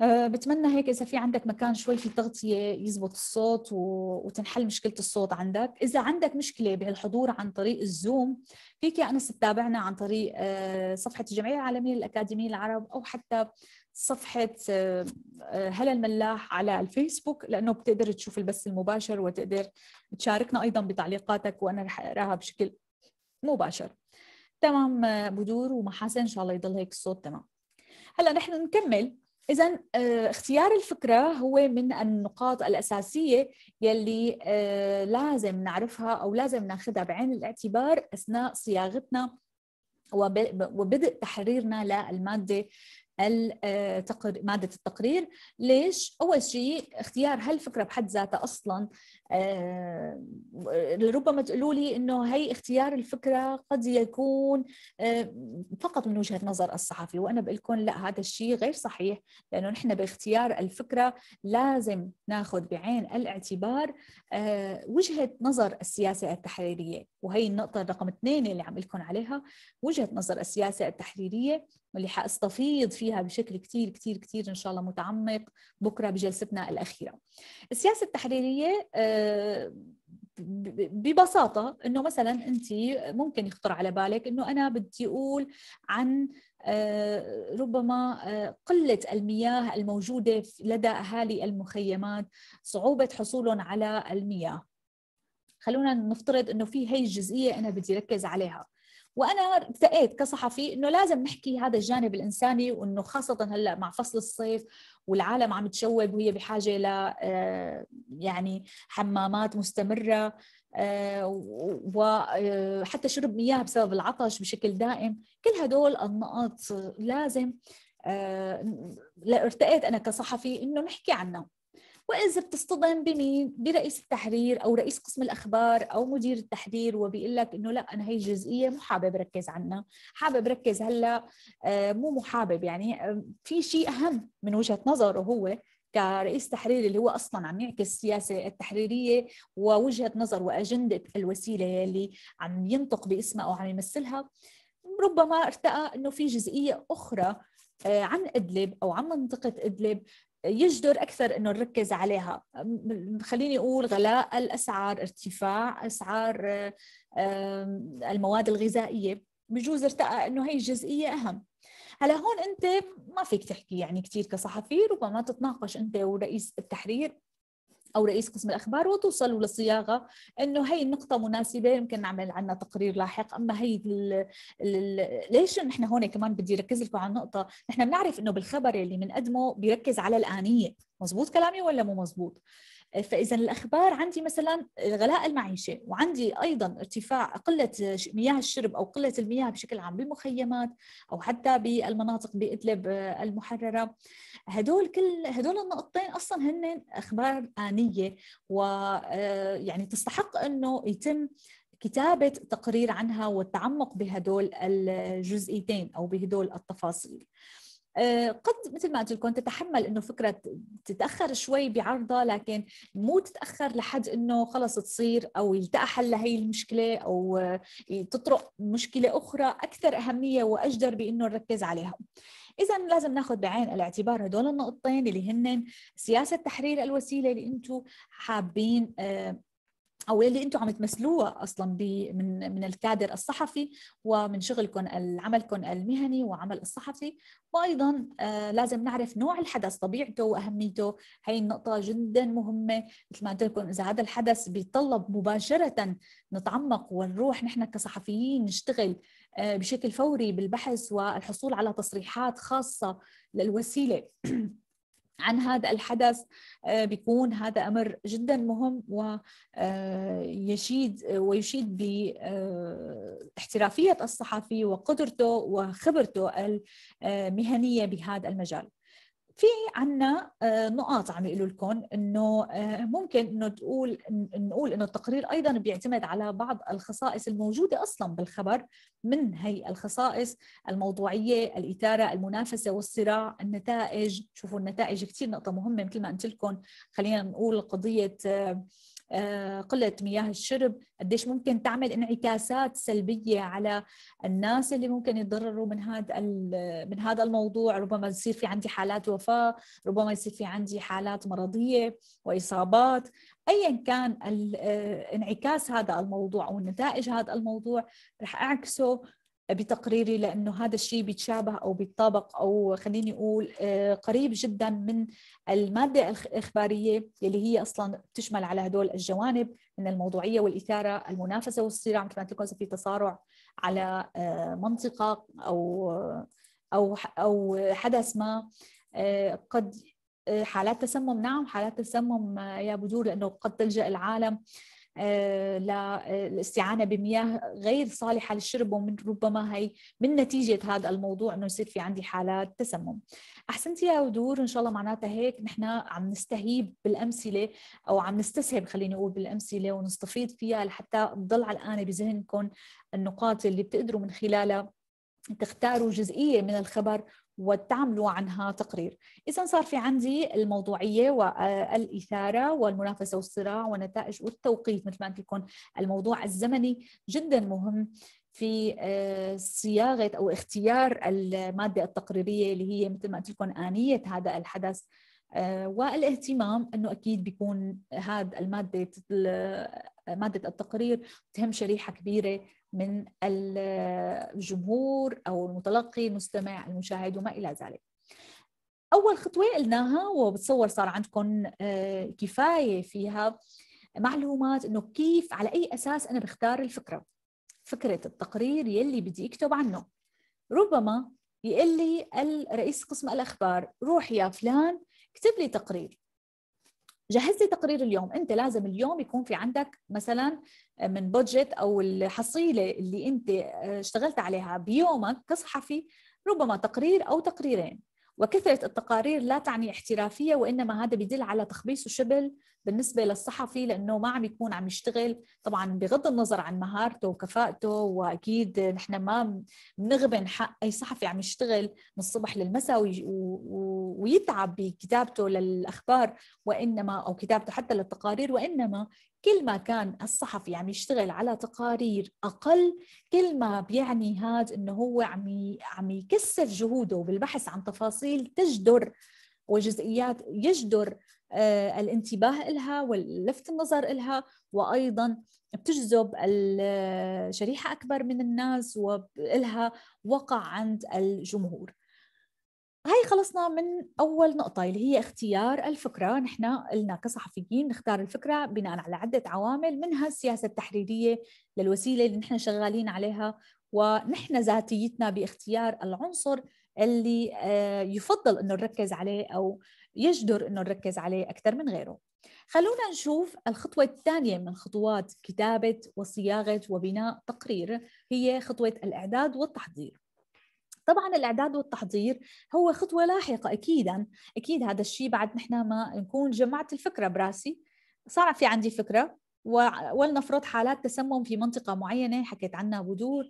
آه، بتمنى هيك اذا في عندك مكان شوي في تغطيه يزبط الصوت وتنحل مشكله الصوت عندك اذا عندك مشكله بهالحضور عن طريق الزوم فيك يا انس تتابعنا عن طريق آه، صفحه الجمعيه العالميه للاكاديميه العرب او حتى صفحة آه، هلا الملاح على الفيسبوك لأنه بتقدر تشوف البث المباشر وتقدر تشاركنا أيضا بتعليقاتك وأنا رح أقراها بشكل مباشر تمام بدور ومحاسن إن شاء الله يضل هيك الصوت تمام هلا نحن نكمل اذا آه، اختيار الفكره هو من النقاط الاساسيه يلي آه، لازم نعرفها او لازم ناخذها بعين الاعتبار اثناء صياغتنا وبدء تحريرنا للماده مادة التقرير ليش؟ أول شيء اختيار هالفكرة بحد ذاتها أصلا آه، ربما تقولوا لي إنه هي اختيار الفكرة قد يكون آه، فقط من وجهة نظر الصحفي وأنا بقول لكم لا هذا الشيء غير صحيح لأنه نحن باختيار الفكرة لازم ناخذ بعين الاعتبار آه، وجهة نظر السياسة التحريرية وهي النقطة رقم اثنين اللي عم لكم عليها وجهة نظر السياسة التحريرية واللي حاستفيض فيها بشكل كتير كتير كتير إن شاء الله متعمق بكرة بجلستنا الأخيرة السياسة التحريرية آه، ببساطة أنه مثلا أنت ممكن يخطر على بالك أنه أنا بدي أقول عن آه، ربما آه، قلة المياه الموجودة لدى أهالي المخيمات صعوبة حصولهم على المياه خلونا نفترض انه في هي الجزئيه انا بدي ركز عليها وانا ارتأيت كصحفي انه لازم نحكي هذا الجانب الانساني وانه خاصه هلا مع فصل الصيف والعالم عم تشوب وهي بحاجه ل آه، يعني حمامات مستمره آه، وحتى آه، شرب مياه بسبب العطش بشكل دائم كل هدول النقاط لازم ارتأيت انا كصحفي انه نحكي عنها واذا بتصطدم بمين برئيس التحرير او رئيس قسم الاخبار او مدير التحرير وبيقول لك انه لا انا هي الجزئيه مو حابب ركز عنها حابب ركز هلا آه، مو محابب يعني آه، في شيء اهم من وجهه نظره هو كرئيس تحرير اللي هو اصلا عم يعكس السياسه التحريريه ووجهه نظر واجنده الوسيله اللي عم ينطق باسمها او عم يمثلها ربما ارتأى انه في جزئيه اخرى آه، عن ادلب او عن منطقه ادلب يجدر اكثر انه نركز عليها خليني اقول غلاء الاسعار ارتفاع اسعار المواد الغذائيه بجوز ارتقى انه هي الجزئيه اهم هلا هون انت ما فيك تحكي يعني كثير كصحفي ربما تتناقش انت ورئيس التحرير او رئيس قسم الاخبار وتوصلوا لصياغه انه هي النقطه مناسبه يمكن نعمل عنها تقرير لاحق اما هي الـ الـ ليش نحن هون كمان بدي ركز لكم على النقطه نحن بنعرف انه بالخبر اللي بنقدمه بيركز على الانيه مزبوط كلامي ولا مو مزبوط فاذا الاخبار عندي مثلا غلاء المعيشه وعندي ايضا ارتفاع قله مياه الشرب او قله المياه بشكل عام بالمخيمات او حتى بالمناطق بادلب آه، المحرره هدول كل هدول النقطتين اصلا هن اخبار انيه ويعني آه، تستحق انه يتم كتابة تقرير عنها والتعمق بهدول الجزئيتين أو بهدول التفاصيل آه، قد مثل ما قلت لكم تتحمل انه فكره تتاخر شوي بعرضها لكن مو تتاخر لحد انه خلص تصير او يلتقى حل لهي المشكله او آه، تطرق مشكله اخرى اكثر اهميه واجدر بانه نركز عليها. اذا لازم ناخذ بعين الاعتبار هدول النقطتين اللي هن سياسه تحرير الوسيله اللي انتم حابين آه، او اللي انتم عم تمثلوها اصلا من من الكادر الصحفي ومن شغلكم عملكم المهني وعمل الصحفي وايضا آه لازم نعرف نوع الحدث طبيعته واهميته هي النقطه جدا مهمه مثل ما قلت لكم اذا هذا الحدث بيتطلب مباشره نتعمق ونروح نحن كصحفيين نشتغل آه بشكل فوري بالبحث والحصول على تصريحات خاصه للوسيله عن هذا الحدث آه، بيكون هذا امر جدا مهم آه، ويشيد ويشيد باحترافيه آه، الصحفي وقدرته وخبرته المهنيه بهذا المجال. في عنا آه، نقاط عم يقولوا لكم انه آه، ممكن انه تقول نقول انه التقرير ايضا بيعتمد على بعض الخصائص الموجوده اصلا بالخبر من هي الخصائص الموضوعيه، الاثاره، المنافسه والصراع، النتائج، شوفوا النتائج كثير نقطه مهمه مثل ما قلت لكم خلينا نقول قضيه آه، آه، قله مياه الشرب قديش ممكن تعمل انعكاسات سلبيه على الناس اللي ممكن يتضرروا من هذا من هذا الموضوع ربما يصير في عندي حالات وفاه ربما يصير في عندي حالات مرضيه واصابات ايا كان آه، انعكاس هذا الموضوع او نتائج هذا الموضوع رح اعكسه بتقريري لانه هذا الشيء بيتشابه او بيتطابق او خليني اقول آه، قريب جدا من الماده الاخباريه اللي هي اصلا بتشمل على هدول الجوانب من الموضوعيه والاثاره، المنافسه والصراع مثل ما قلت لكم في تصارع على آه، منطقه او آه، او او حدث ما قد حالات تسمم نعم حالات تسمم يا بدور لانه قد تلجا العالم آه، للاستعانه آه، بمياه غير صالحه للشرب ومن ربما هي من نتيجه هذا الموضوع انه يصير في عندي حالات تسمم. احسنت يا ودور ان شاء الله معناتها هيك نحن عم نستهيب بالامثله او عم نستسهب خليني اقول بالامثله ونستفيض فيها لحتى تضل علقانه بذهنكم النقاط اللي بتقدروا من خلالها تختاروا جزئيه من الخبر وتعملوا عنها تقرير إذا صار في عندي الموضوعية والإثارة والمنافسة والصراع والنتائج والتوقيت مثل ما قلت لكم الموضوع الزمني جدا مهم في آه، صياغة أو اختيار المادة التقريرية اللي هي مثل ما قلت لكم آنية هذا الحدث آه، والاهتمام انه اكيد بيكون هذا الماده آه، ماده التقرير تهم شريحه كبيره من الجمهور او المتلقي المستمع المشاهد وما الى ذلك اول خطوه قلناها وبتصور صار عندكم آه، كفايه فيها معلومات انه كيف على اي اساس انا بختار الفكره فكره التقرير يلي بدي اكتب عنه ربما يقول لي الرئيس قسم الاخبار روح يا فلان اكتب لي تقرير جهز لي تقرير اليوم انت لازم اليوم يكون في عندك مثلا آه، من بودجت او الحصيله اللي انت آه، اشتغلت عليها بيومك كصحفي ربما تقرير او تقريرين وكثرة التقارير لا تعني احترافية وإنما هذا بيدل على تخبيص وشبل بالنسبة للصحفي لأنه ما عم يكون عم يشتغل طبعا بغض النظر عن مهارته وكفاءته وأكيد نحن ما بنغبن حق أي صحفي عم يشتغل من الصبح للمساء ويتعب بكتابته للأخبار وإنما أو كتابته حتى للتقارير وإنما كل ما كان الصحفي يعني عم يشتغل على تقارير اقل كل ما بيعني هذا انه هو عم عم يكثف جهوده بالبحث عن تفاصيل تجدر وجزئيات يجدر آه، الانتباه لها ولفت النظر لها وأيضا بتجذب شريحة أكبر من الناس ولها وقع عند الجمهور هاي خلصنا من أول نقطة اللي هي اختيار الفكرة نحن قلنا كصحفيين نختار الفكرة بناء على عدة عوامل منها السياسة التحريرية للوسيلة اللي نحن شغالين عليها ونحن ذاتيتنا باختيار العنصر اللي آه، يفضل انه نركز عليه او يجدر انه نركز عليه اكثر من غيره. خلونا نشوف الخطوه الثانيه من خطوات كتابه وصياغه وبناء تقرير هي خطوه الاعداد والتحضير. طبعا الاعداد والتحضير هو خطوه لاحقه اكيدا اكيد هذا الشيء بعد نحن ما نكون جمعت الفكره براسي صار في عندي فكره ولنفرض حالات تسمم في منطقه معينه حكيت عنها بدور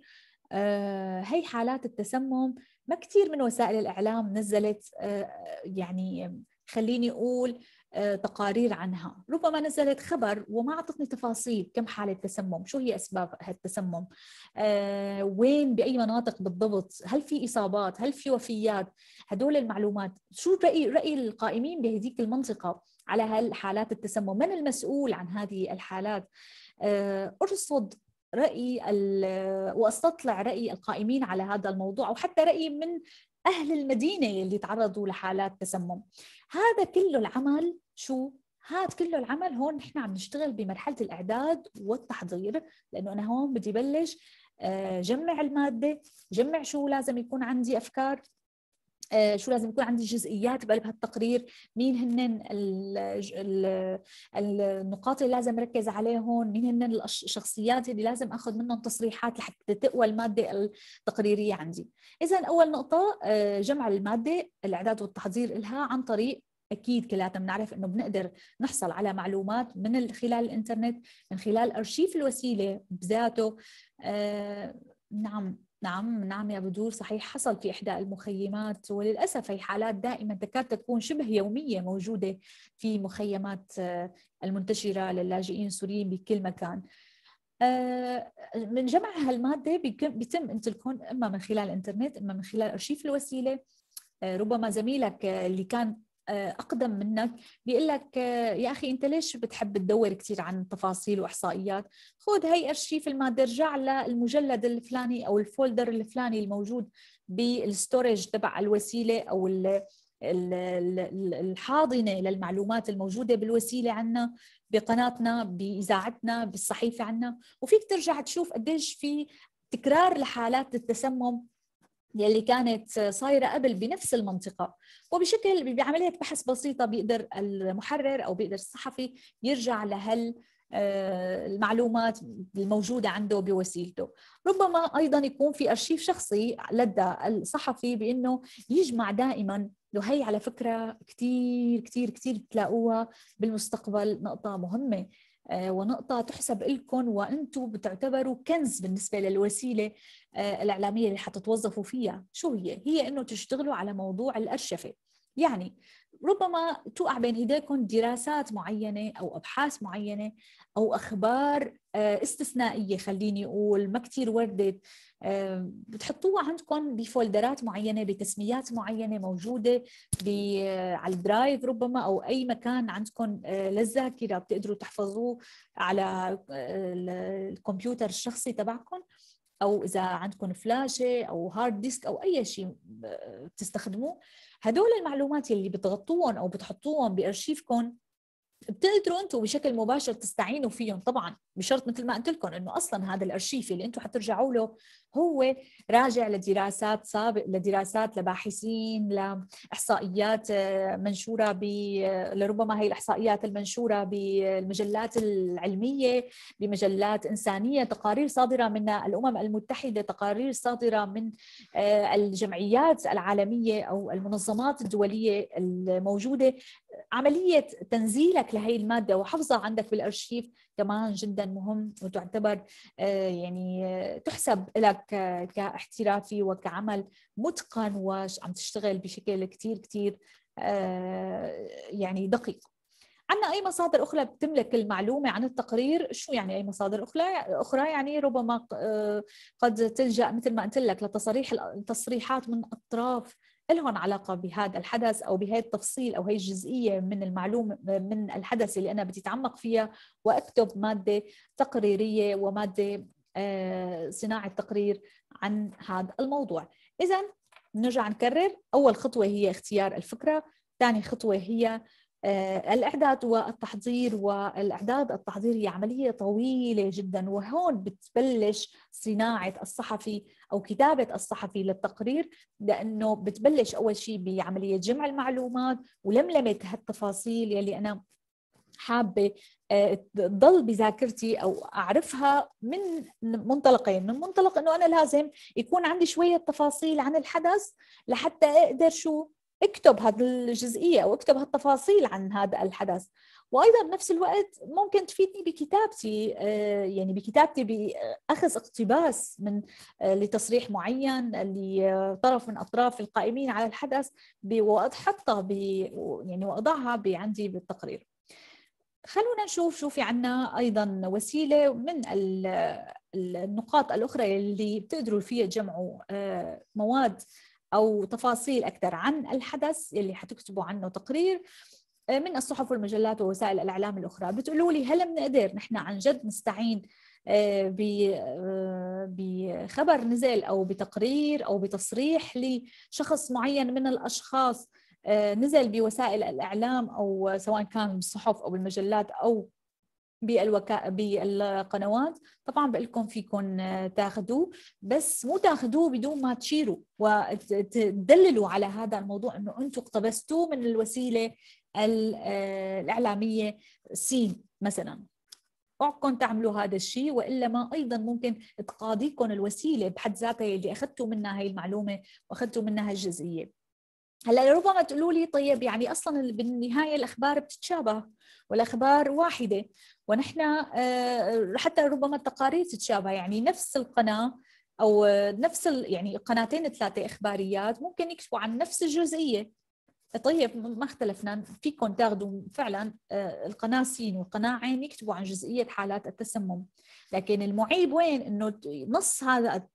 آه، هي حالات التسمم ما كثير من وسائل الاعلام نزلت آه، يعني خليني اقول آه، تقارير عنها ربما نزلت خبر وما أعطتني تفاصيل كم حالة تسمم شو هي أسباب هالتسمم آه، وين بأي مناطق بالضبط هل في إصابات هل في وفيات هدول المعلومات شو رأي, رأي القائمين بهذيك المنطقة على هالحالات التسمم من المسؤول عن هذه الحالات آه، أرصد رأي واستطلع رأي القائمين على هذا الموضوع او حتى رأي من اهل المدينه اللي تعرضوا لحالات تسمم هذا كله العمل شو هاد كله العمل هون نحن عم نشتغل بمرحله الاعداد والتحضير لانه انا هون بدي بلش آه، جمع الماده جمع شو لازم يكون عندي افكار آه، شو لازم يكون عندي جزئيات بقلب هالتقرير مين هن النقاط اللي لازم ركز عليهم مين هن الشخصيات اللي لازم اخذ منهم تصريحات لحتى تقوى الماده التقريريه عندي اذا اول نقطه آه، جمع الماده الاعداد والتحضير لها عن طريق اكيد كلياتنا بنعرف انه بنقدر نحصل على معلومات من خلال الانترنت من خلال ارشيف الوسيله بذاته آه نعم نعم نعم يا بدور صحيح حصل في إحدى المخيمات وللأسف هي حالات دائما تكاد تكون شبه يومية موجودة في مخيمات آه، المنتشرة للاجئين السوريين بكل مكان آه، من جمع هالمادة بيتم انتلكون إما من خلال الإنترنت إما من خلال أرشيف الوسيلة آه، ربما زميلك اللي كان آه، اقدم منك بيقول لك آه، يا اخي انت ليش بتحب تدور كثير عن تفاصيل واحصائيات خذ هي ارشيف الماده ارجع للمجلد الفلاني او الفولدر الفلاني الموجود بالستورج تبع الوسيله او الحاضنه للمعلومات الموجوده بالوسيله عنا بقناتنا باذاعتنا بالصحيفه عنا وفيك ترجع تشوف قديش في تكرار لحالات التسمم يلي كانت صايره قبل بنفس المنطقه وبشكل بعمليه بحث بسيطه بيقدر المحرر او بيقدر الصحفي يرجع لهال آه، المعلومات الموجودة عنده بوسيلته ربما أيضا يكون في أرشيف شخصي لدى الصحفي بأنه يجمع دائما وهي على فكرة كتير كتير كتير بتلاقوها بالمستقبل نقطة مهمة آه، ونقطة تحسب لكم وأنتم بتعتبروا كنز بالنسبة للوسيلة آه، الإعلامية اللي حتتوظفوا فيها شو هي؟ هي أنه تشتغلوا على موضوع الأرشفة يعني ربما توقع بين ايديكم دراسات معينه او ابحاث معينه او اخبار آه، استثنائيه خليني اقول ما كثير وردت بتحطوها عندكم بفولدرات معينه بتسميات معينه موجوده آه، على الدرايف ربما او اي مكان عندكم آه، للذاكره بتقدروا تحفظوه على الكمبيوتر الشخصي تبعكم او اذا عندكم فلاشه او هارد ديسك او اي شيء بتستخدموه هدول المعلومات اللي بتغطوهم او بتحطوهم بارشيفكم بتقدروا انتم بشكل مباشر تستعينوا فيهم طبعا بشرط مثل ما قلت لكم انه اصلا هذا الارشيف اللي انتم حترجعوا له هو راجع لدراسات سابق لدراسات لباحثين لاحصائيات آه، منشوره ب آه، لربما هي الاحصائيات المنشوره بالمجلات العلميه بمجلات انسانيه تقارير صادره من الامم المتحده تقارير صادره من آه، الجمعيات العالميه او المنظمات الدوليه الموجوده عمليه تنزيلك لهي المادة وحفظها عندك بالأرشيف كمان جدا مهم وتعتبر آه، يعني آه، تحسب لك آه، كاحترافي وكعمل متقن وعم تشتغل بشكل كتير كتير يعني دقيق عندنا اي مصادر اخرى بتملك المعلومه عن التقرير شو يعني اي مصادر اخرى اخرى يعني ربما قد تلجا مثل ما قلت لك لتصريح التصريحات من اطراف لهم علاقة بهذا الحدث أو بهي التفصيل أو هي الجزئية من المعلومة من الحدث اللي أنا بدي أتعمق فيها وأكتب مادة تقريرية ومادة آه، صناعة تقرير عن هذا الموضوع إذا نرجع نكرر أول خطوة هي اختيار الفكرة ثاني خطوة هي آه، الاعداد والتحضير والاعداد التحضير هي عمليه طويله جدا وهون بتبلش صناعه الصحفي او كتابه الصحفي للتقرير لانه بتبلش اول شيء بعمليه جمع المعلومات ولملمه هالتفاصيل يلي انا حابه آه، تضل بذاكرتي او اعرفها من منطلقين، من منطلق انه انا لازم يكون عندي شويه تفاصيل عن الحدث لحتى اقدر شو اكتب هذه الجزئية أو اكتب هالتفاصيل عن هذا الحدث وأيضا بنفس الوقت ممكن تفيدني بكتابتي آه، يعني بكتابتي بأخذ اقتباس من آه، لتصريح معين لطرف من أطراف القائمين على الحدث وأتحطها يعني وأضعها عندي بالتقرير خلونا نشوف شو في عنا أيضا وسيلة من النقاط الأخرى اللي بتقدروا فيها تجمعوا آه، مواد او تفاصيل اكثر عن الحدث اللي حتكتبوا عنه تقرير آه، من الصحف والمجلات ووسائل الاعلام الاخرى بتقولوا لي هل بنقدر نحن عن جد نستعين آه، آه، بخبر نزل او بتقرير او بتصريح لشخص معين من الاشخاص نزل بوسائل الاعلام او سواء كان بالصحف او بالمجلات او بالوكا بالقنوات طبعا بقول لكم فيكم آه، تاخذوه بس مو تاخذوه بدون ما تشيروا وتدللوا على هذا الموضوع انه انتم اقتبستوه من الوسيله آه، الاعلاميه سين مثلا اوعكم تعملوا هذا الشيء والا ما ايضا ممكن تقاضيكم الوسيله بحد ذاتها اللي اخذتوا منها هي المعلومه واخذتوا منها الجزئيه هلا ربما تقولوا لي طيب يعني اصلا بالنهايه الاخبار بتتشابه والاخبار واحده ونحن آه، حتى ربما التقارير تتشابه يعني نفس القناه او نفس يعني قناتين ثلاثه اخباريات ممكن يكتبوا عن نفس الجزئيه طيب ما اختلفنا فيكم تاخذوا فعلا آه، القناه سين والقناه عين يعني يكتبوا عن جزئيه حالات التسمم لكن المعيب وين انه نص هذا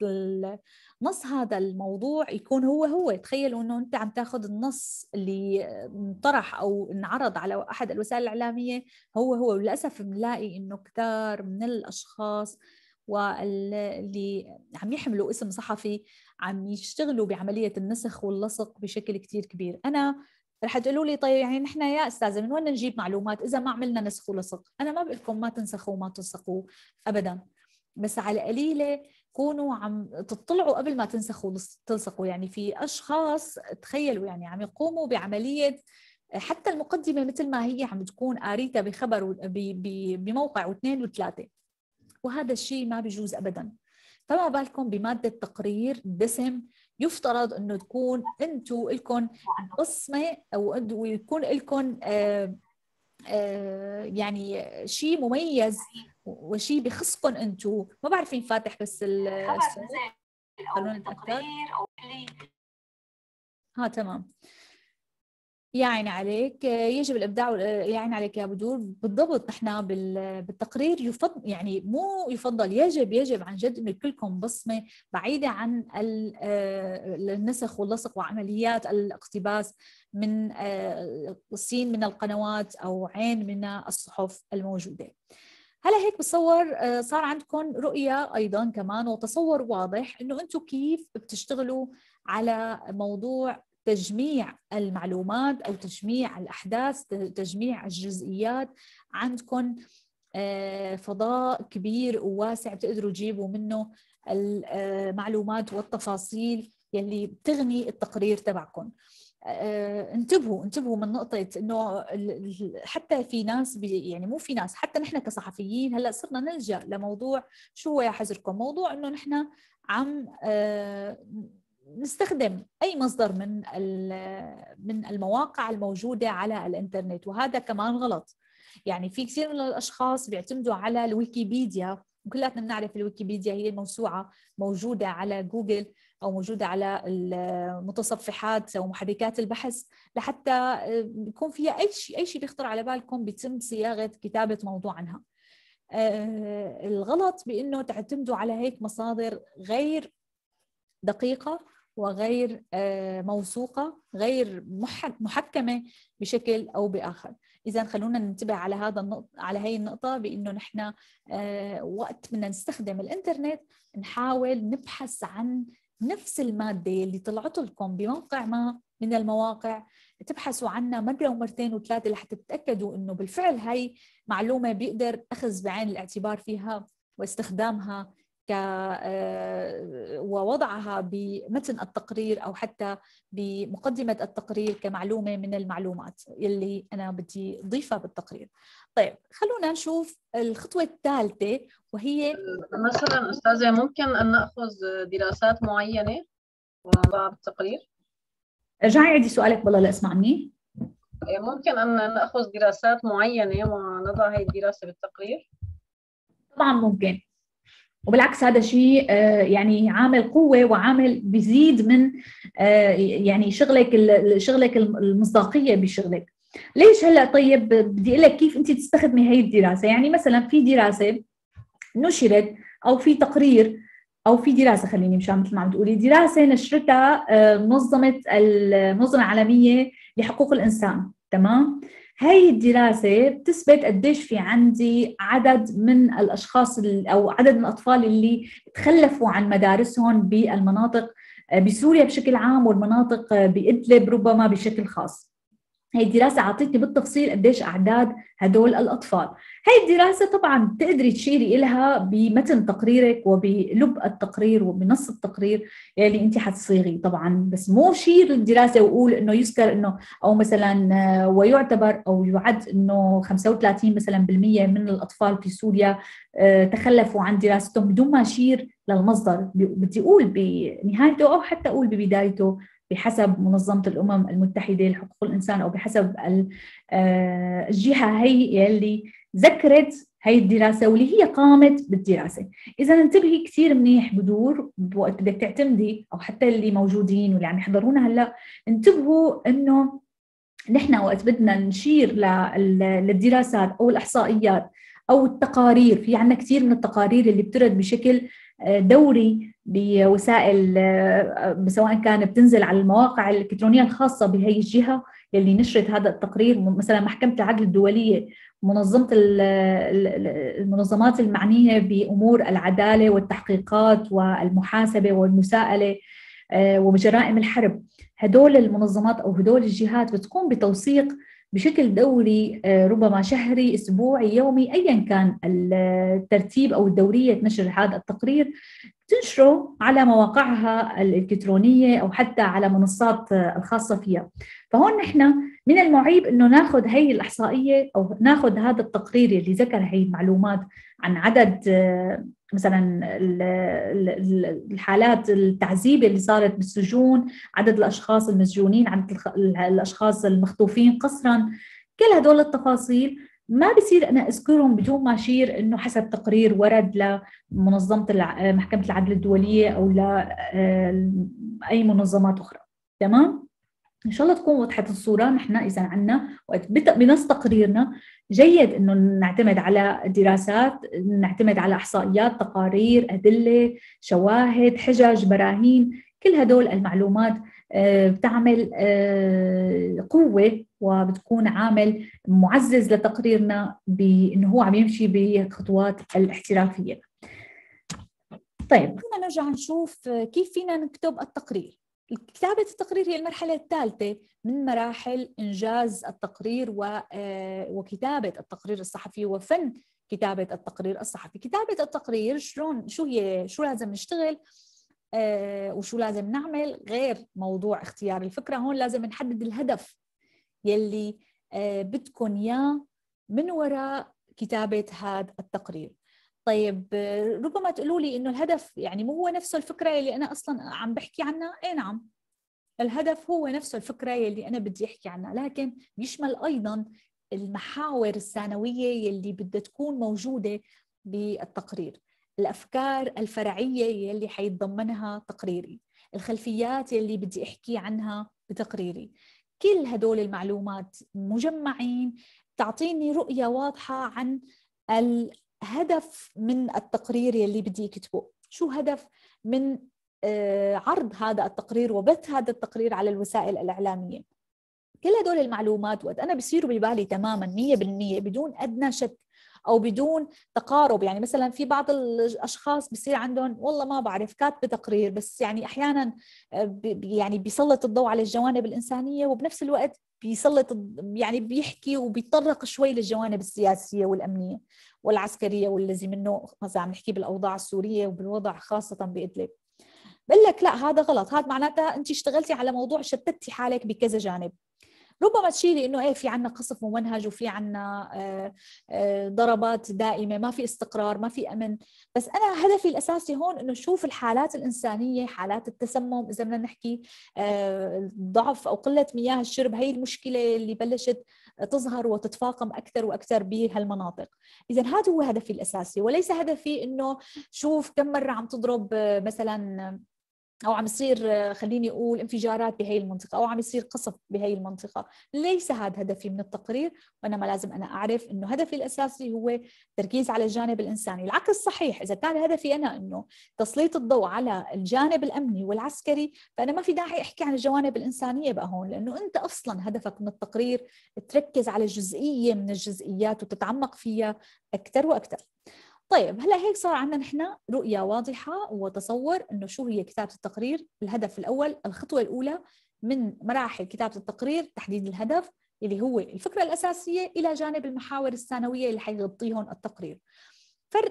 نص هذا الموضوع يكون هو هو تخيلوا انه انت عم تاخذ النص اللي انطرح او انعرض على احد الوسائل الاعلاميه هو هو وللاسف بنلاقي انه كثار من الاشخاص واللي عم يحملوا اسم صحفي عم يشتغلوا بعمليه النسخ واللصق بشكل كثير كبير انا رح تقولوا لي طيب يعني نحن يا استاذه من وين نجيب معلومات اذا ما عملنا نسخ ولصق انا ما بقول لكم ما تنسخوا وما تلصقوا ابدا بس على قليله كونوا عم تطلعوا قبل ما تنسخوا تلصقوا يعني في اشخاص تخيلوا يعني عم يقوموا بعمليه حتى المقدمه مثل ما هي عم تكون قاريتها بخبر بموقع واثنين وثلاثه وهذا الشيء ما بيجوز ابدا فما بالكم بماده تقرير دسم يفترض انه تكون انتم لكم قسمه او ويكون لكم آه، آه، يعني شيء مميز وشيء بخصكم انتم ما بعرف مين فاتح بس ال او او ها آه، تمام يا عيني عليك يجب الابداع يا عيني عليك يا بدور بالضبط نحن بالتقرير يفضل يعني مو يفضل يجب يجب عن جد انه كلكم بصمه بعيده عن آه، النسخ واللصق وعمليات الاقتباس من سين آه، من القنوات او عين من الصحف الموجوده. هلا هيك بتصور آه، صار عندكم رؤيه ايضا كمان وتصور واضح انه انتم كيف بتشتغلوا على موضوع تجميع المعلومات او تجميع الاحداث تجميع الجزئيات عندكم آه، فضاء كبير وواسع بتقدروا تجيبوا منه المعلومات آه، والتفاصيل يلي بتغني التقرير تبعكم آه، انتبهوا انتبهوا من نقطة انه حتى في ناس يعني مو في ناس حتى نحن كصحفيين هلا صرنا نلجا لموضوع شو هو يا حزركم موضوع انه نحن عم نستخدم اي مصدر من من المواقع الموجوده على الانترنت وهذا كمان غلط يعني في كثير من الاشخاص بيعتمدوا على الويكيبيديا وكلاتنا بنعرف الويكيبيديا هي موسوعه موجوده على جوجل او موجوده على المتصفحات او محركات البحث لحتى آه، يكون فيها اي شيء اي شيء بيخطر على بالكم بيتم صياغه كتابه موضوع عنها آه، الغلط بانه تعتمدوا على هيك مصادر غير دقيقه وغير آه، موثوقه غير محكمه بشكل او باخر اذا خلونا ننتبه على هذا النقط على هي النقطه بانه نحن آه، وقت بدنا نستخدم الانترنت نحاول نبحث عن نفس الماده اللي طلعت لكم بموقع ما من المواقع تبحثوا عنها مرة ومرتين وثلاثة لحتى تتأكدوا أنه بالفعل هي معلومة بيقدر أخذ بعين الاعتبار فيها واستخدامها ك آه، ووضعها بمتن التقرير او حتى بمقدمه التقرير كمعلومه من المعلومات اللي انا بدي اضيفها بالتقرير. طيب خلونا نشوف الخطوه الثالثه وهي مثلا استاذه ممكن ان ناخذ دراسات معينه ونضعها بالتقرير؟ ارجعي عيدي سؤالك بالله اسمعني. إيه، ممكن ان ناخذ دراسات معينه ونضع هي الدراسه بالتقرير؟ طبعا ممكن وبالعكس هذا شيء آه، يعني عامل قوه وعامل بيزيد من آه، يعني شغلك شغلك المصداقيه بشغلك ليش هلا طيب بدي اقول لك كيف انت تستخدمي هي الدراسه يعني مثلا في دراسه نشرت او في تقرير او في دراسه خليني مشان مثل ما عم تقولي دراسه نشرتها آه، منظمه المنظمه العالميه لحقوق الانسان تمام هاي الدراسة بتثبت قديش في عندي عدد من الأشخاص أو عدد من الأطفال اللي تخلفوا عن مدارسهم بالمناطق آه، بسوريا بشكل عام والمناطق آه، بإدلب ربما بشكل خاص هي الدراسة عطيتني بالتفصيل قديش أعداد هدول الأطفال هي الدراسة طبعا بتقدري تشيري إلها بمتن تقريرك وبلب التقرير وبنص التقرير يلي أنت حتصيغي طبعا بس مو شير الدراسة وقول أنه يذكر أنه أو مثلا آه، ويعتبر أو يعد أنه 35 مثلا بالمية من الأطفال في سوريا آه، تخلفوا عن دراستهم بدون ما أشير للمصدر بدي أقول بنهايته أو حتى أقول ببدايته بحسب منظمة الأمم المتحدة لحقوق الإنسان أو بحسب آه، الجهة هي يلي ذكرت هي الدراسة واللي هي قامت بالدراسة إذا انتبهي كثير منيح بدور وقت بدك تعتمدي أو حتى اللي موجودين واللي عم يحضرونا هلأ انتبهوا أنه نحن وقت بدنا نشير للدراسات أو الإحصائيات أو التقارير في عنا كثير من التقارير اللي بترد بشكل آه، دوري بوسائل سواء كان بتنزل على المواقع الالكترونيه الخاصه بهي الجهه اللي نشرت هذا التقرير مثلا محكمه العدل الدوليه منظمه المنظمات المعنيه بامور العداله والتحقيقات والمحاسبه والمساءله آه، وجرائم الحرب هدول المنظمات او هدول الجهات بتقوم بتوثيق بشكل دوري آه، ربما شهري اسبوعي يومي ايا كان الترتيب او الدوريه نشر هذا التقرير تنشره على مواقعها الالكترونيه او حتى على منصات آه، الخاصه فيها فهون نحن من المعيب انه ناخذ هي الاحصائيه او ناخذ هذا التقرير اللي ذكر هي المعلومات عن عدد مثلا الحالات التعذيب اللي صارت بالسجون عدد الأشخاص المسجونين عدد الأشخاص المخطوفين قسرا كل هدول التفاصيل ما بصير انا اذكرهم بدون ما اشير انه حسب تقرير ورد لمنظمه محكمه العدل الدوليه او لاي آه، منظمات اخرى تمام ان شاء الله تكون وضحت الصوره نحن اذا عندنا وقت بنص تقريرنا جيد انه نعتمد على دراسات نعتمد على احصائيات تقارير ادله شواهد حجج براهين كل هدول المعلومات آه، بتعمل آه، قوه وبتكون عامل معزز لتقريرنا بانه هو عم يمشي بخطوات الاحترافيه طيب خلينا نرجع نشوف كيف فينا نكتب التقرير كتابة التقرير هي المرحلة الثالثة من مراحل إنجاز التقرير آه، وكتابة التقرير الصحفي وفن كتابة التقرير الصحفي كتابة التقرير شلون شو هي شو لازم نشتغل آه، وشو لازم نعمل غير موضوع اختيار الفكرة هون لازم نحدد الهدف يلي آه، بدكم إياه من وراء كتابة هذا التقرير طيب ربما تقولوا لي انه الهدف يعني مو هو نفسه الفكره اللي انا اصلا عم بحكي عنها اي نعم الهدف هو نفسه الفكره اللي انا بدي احكي عنها لكن بيشمل ايضا المحاور الثانويه يلي بدها تكون موجوده بالتقرير الافكار الفرعيه يلي حيتضمنها تقريري الخلفيات يلي بدي احكي عنها بتقريري كل هدول المعلومات مجمعين تعطيني رؤيه واضحه عن هدف من التقرير يلي بدي يكتبه شو هدف من آه، عرض هذا التقرير وبث هذا التقرير على الوسائل الإعلامية كل هدول المعلومات وقت أنا بصيروا ببالي تماما 100% بدون أدنى شك او بدون تقارب يعني مثلا في بعض الاشخاص بصير عندهم والله ما بعرف كاتبه تقرير بس يعني احيانا آه، يعني بيسلط الضوء على الجوانب الانسانيه وبنفس الوقت بيسلط يعني بيحكي وبيطرق شوي للجوانب السياسيه والامنيه والعسكريه والذي منه مثلا عم نحكي بالاوضاع السوريه وبالوضع خاصه بادلب بقول لك لا هذا غلط هذا معناتها انت اشتغلتي على موضوع شتتي حالك بكذا جانب ربما تشيلي انه ايه في عنا قصف ممنهج وفي عنا آه، آه، ضربات دائمه ما في استقرار ما في امن بس انا هدفي الاساسي هون انه شوف الحالات الانسانيه حالات التسمم اذا بدنا نحكي آه، ضعف او قله مياه الشرب هي المشكله اللي بلشت تظهر وتتفاقم اكثر واكثر بهالمناطق اذا هذا هو هدفي الاساسي وليس هدفي انه شوف كم مره عم تضرب مثلا او عم يصير آه، خليني اقول انفجارات بهي المنطقه او عم يصير قصف بهي المنطقه ليس هذا هدفي من التقرير وانما لازم انا اعرف انه هدفي الاساسي هو التركيز على الجانب الانساني العكس صحيح اذا كان هدفي انا انه تسليط الضوء على الجانب الامني والعسكري فانا ما في داعي احكي عن الجوانب الانسانيه بقى هون لانه انت اصلا هدفك من التقرير تركز على جزئيه من الجزئيات وتتعمق فيها اكثر واكثر طيب هلا هيك صار عندنا نحن رؤيه واضحه وتصور انه شو هي كتابه التقرير الهدف الاول الخطوه الاولى من مراحل كتابه التقرير تحديد الهدف اللي هو الفكره الاساسيه الى جانب المحاور الثانويه اللي حيغطيهم التقرير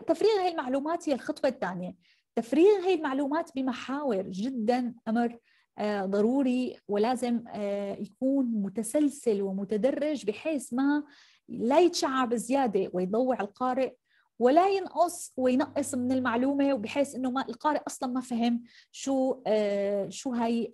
تفريغ هي المعلومات هي الخطوه الثانيه تفريغ هي المعلومات بمحاور جدا امر آه، ضروري ولازم آه، يكون متسلسل ومتدرج بحيث ما لا يتشعب زياده ويضوع القارئ ولا ينقص وينقص من المعلومه وبحيث انه ما القارئ اصلا ما فهم شو آه، شو هي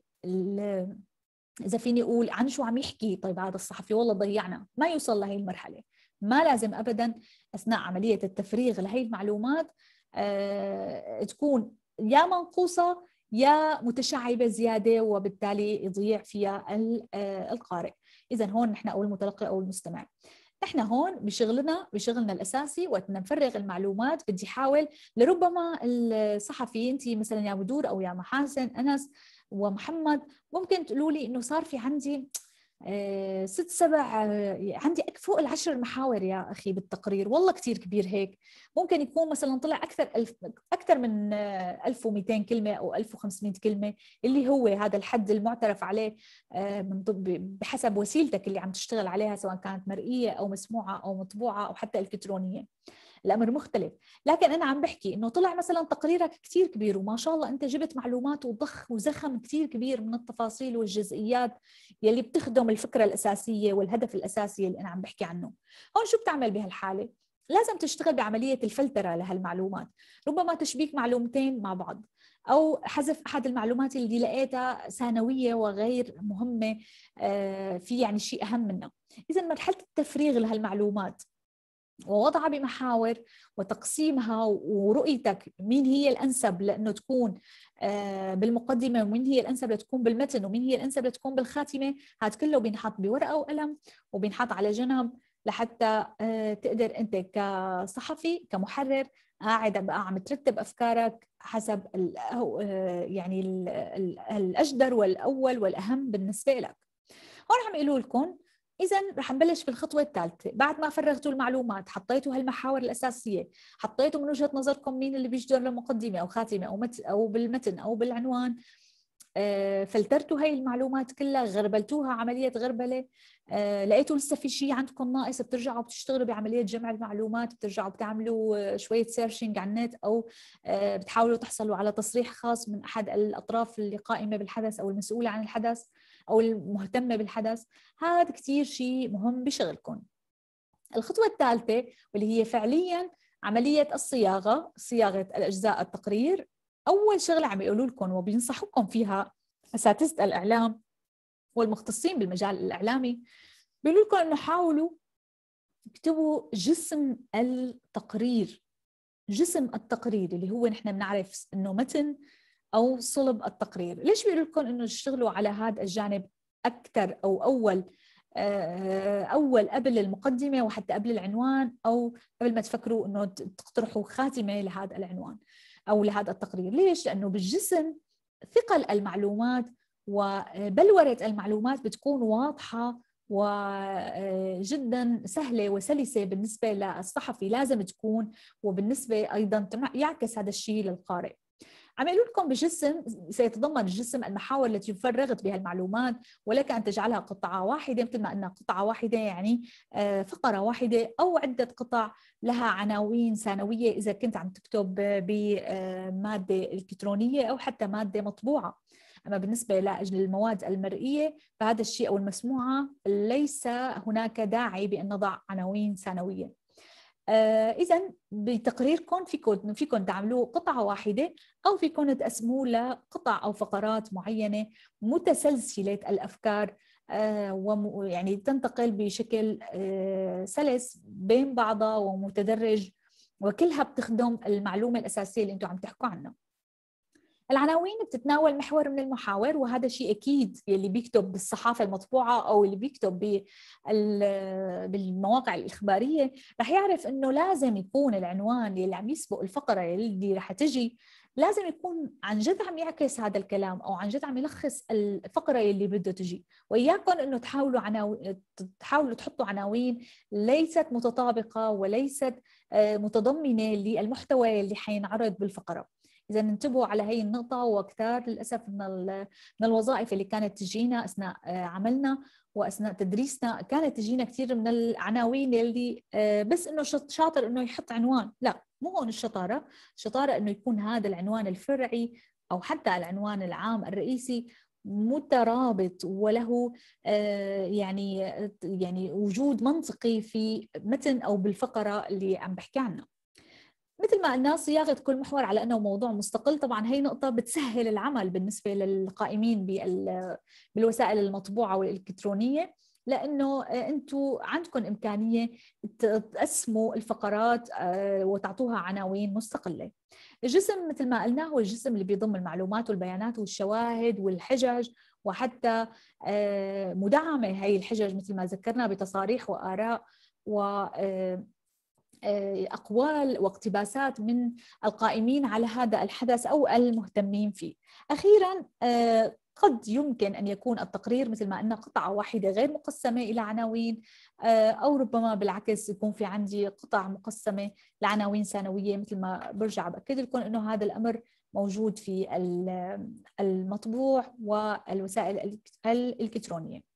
اذا فيني اقول عن شو عم يحكي طيب هذا الصحفي والله ضيعنا ما يوصل لهي المرحله ما لازم ابدا اثناء عمليه التفريغ لهي المعلومات آه، تكون يا منقوصه يا متشعبه زياده وبالتالي يضيع فيها آه، القارئ اذا هون نحن او المتلقي او المستمع نحن هون بشغلنا بشغلنا الاساسي وقت نفرغ المعلومات بدي احاول لربما الصحفي انت مثلا يا بدور او يا محاسن انس ومحمد ممكن تقولوا لي انه صار في عندي آه، ست سبع آه، عندي فوق العشر محاور يا اخي بالتقرير والله كثير كبير هيك ممكن يكون مثلا طلع اكثر ألف اكثر من 1200 آه، كلمه او 1500 كلمه اللي هو هذا الحد المعترف عليه من بحسب وسيلتك اللي عم تشتغل عليها سواء كانت مرئيه او مسموعه او مطبوعه او حتى الكترونيه الامر مختلف لكن انا عم بحكي انه طلع مثلا تقريرك كثير كبير وما شاء الله انت جبت معلومات وضخ وزخم كثير كبير من التفاصيل والجزئيات يلي بتخدم الفكره الاساسيه والهدف الاساسي اللي انا عم بحكي عنه هون شو بتعمل بهالحاله لازم تشتغل بعمليه الفلتره لهالمعلومات ربما تشبيك معلومتين مع بعض او حذف احد المعلومات اللي لقيتها ثانويه وغير مهمه آه، في يعني شيء اهم منها اذا مرحله التفريغ لهالمعلومات ووضعها بمحاور وتقسيمها ورؤيتك مين هي الانسب لانه تكون آه، بالمقدمه ومين هي الانسب لتكون بالمتن ومين هي الانسب لتكون بالخاتمه هذا كله بينحط بورقه وقلم وبينحط على جنب لحتى آه، تقدر انت كصحفي كمحرر قاعد بقى عم ترتب افكارك حسب الـ آه، يعني الـ الاجدر والاول والاهم بالنسبه لك هون عم يقولوا لكم اذا رح نبلش بالخطوه الثالثه بعد ما فرغتوا المعلومات حطيتوا هالمحاور الاساسيه حطيتوا من وجهه نظركم مين اللي بيجدر لمقدمه او خاتمه او مت او بالمتن او بالعنوان آه، فلترتوا هاي المعلومات كلها غربلتوها عملية غربلة آه، لقيتوا لسه في شيء عندكم ناقص بترجعوا بتشتغلوا بعملية جمع المعلومات بترجعوا بتعملوا آه، شوية سيرشنج على النت أو بتحاولوا تحصلوا على تصريح خاص من أحد الأطراف اللي قائمة بالحدث أو المسؤولة عن الحدث او المهتمه بالحدث هذا كثير شيء مهم بشغلكم الخطوه الثالثه واللي هي فعليا عمليه الصياغه صياغه الاجزاء التقرير اول شغله عم يقولوا لكم وبينصحوكم فيها اساتذه الاعلام والمختصين بالمجال الاعلامي بيقولوا لكم انه حاولوا اكتبوا جسم التقرير جسم التقرير اللي هو نحن بنعرف انه متن او صلب التقرير ليش بيقول لكم انه اشتغلوا على هذا الجانب اكثر او اول آه، اول قبل المقدمه وحتى قبل العنوان او قبل ما تفكروا انه تقترحوا خاتمه لهذا العنوان او لهذا التقرير ليش لانه بالجسم ثقل المعلومات وبلوره آه، المعلومات بتكون واضحه وجدا آه، سهلة وسلسة بالنسبة للصحفي لازم تكون وبالنسبة أيضا يعكس هذا الشيء للقارئ عم يقولوا لكم بجسم سيتضمن الجسم المحاور التي فرغت بها المعلومات ولك ان تجعلها قطعه واحده مثل ما ان قطعه واحده يعني آه، فقره واحده او عده قطع لها عناوين ثانويه اذا كنت عم تكتب آه، بماده الكترونيه او حتى ماده مطبوعه اما بالنسبه لاجل المواد المرئيه فهذا الشيء او المسموعه ليس هناك داعي بان نضع عناوين ثانويه آه، اذا بتقريركم فيكم فيكم تعملوه قطعه واحده او فيكم تقسموه لقطع او فقرات معينه متسلسله الافكار آه، ويعني تنتقل بشكل آه، سلس بين بعضها ومتدرج وكلها بتخدم المعلومه الاساسيه اللي انتم عم تحكوا عنها العناوين بتتناول محور من المحاور وهذا شيء اكيد يلي بيكتب بالصحافه المطبوعه او اللي بيكتب بالمواقع الاخباريه رح يعرف انه لازم يكون العنوان اللي عم يسبق الفقره اللي رح تجي لازم يكون عن جد عم يعكس هذا الكلام او عن جد عم يلخص الفقره اللي بده تجي واياكم انه تحاولوا عناوين تحاولوا تحطوا عناوين ليست متطابقه وليست آه، متضمنه للمحتوى اللي حينعرض بالفقره اذا انتبهوا على هي النقطه وكثار للاسف من الوظائف اللي كانت تجينا اثناء آه، عملنا واثناء تدريسنا كانت تجينا كثير من العناوين اللي آه، بس انه شاطر انه يحط عنوان لا مو هون الشطاره الشطاره انه يكون هذا العنوان الفرعي او حتى العنوان العام الرئيسي مترابط وله آه، يعني يعني وجود منطقي في متن او بالفقره اللي عم بحكي عنها مثل ما قلنا صياغه كل محور على انه موضوع مستقل طبعا هي نقطه بتسهل العمل بالنسبه للقائمين بالوسائل المطبوعه والالكترونيه لانه انتم عندكم امكانيه تقسموا الفقرات آه، وتعطوها عناوين مستقله. الجسم مثل ما قلنا هو الجسم اللي بيضم المعلومات والبيانات والشواهد والحجج وحتى آه، مدعمه هي الحجج مثل ما ذكرنا بتصاريح واراء و آه، أقوال واقتباسات من القائمين على هذا الحدث أو المهتمين فيه أخيرا آه، قد يمكن أن يكون التقرير مثل ما قلنا قطعة واحدة غير مقسمة إلى عناوين آه، أو ربما بالعكس يكون في عندي قطع مقسمة لعناوين ثانوية مثل ما برجع بأكد لكم أنه هذا الأمر موجود في المطبوع والوسائل الإلكترونية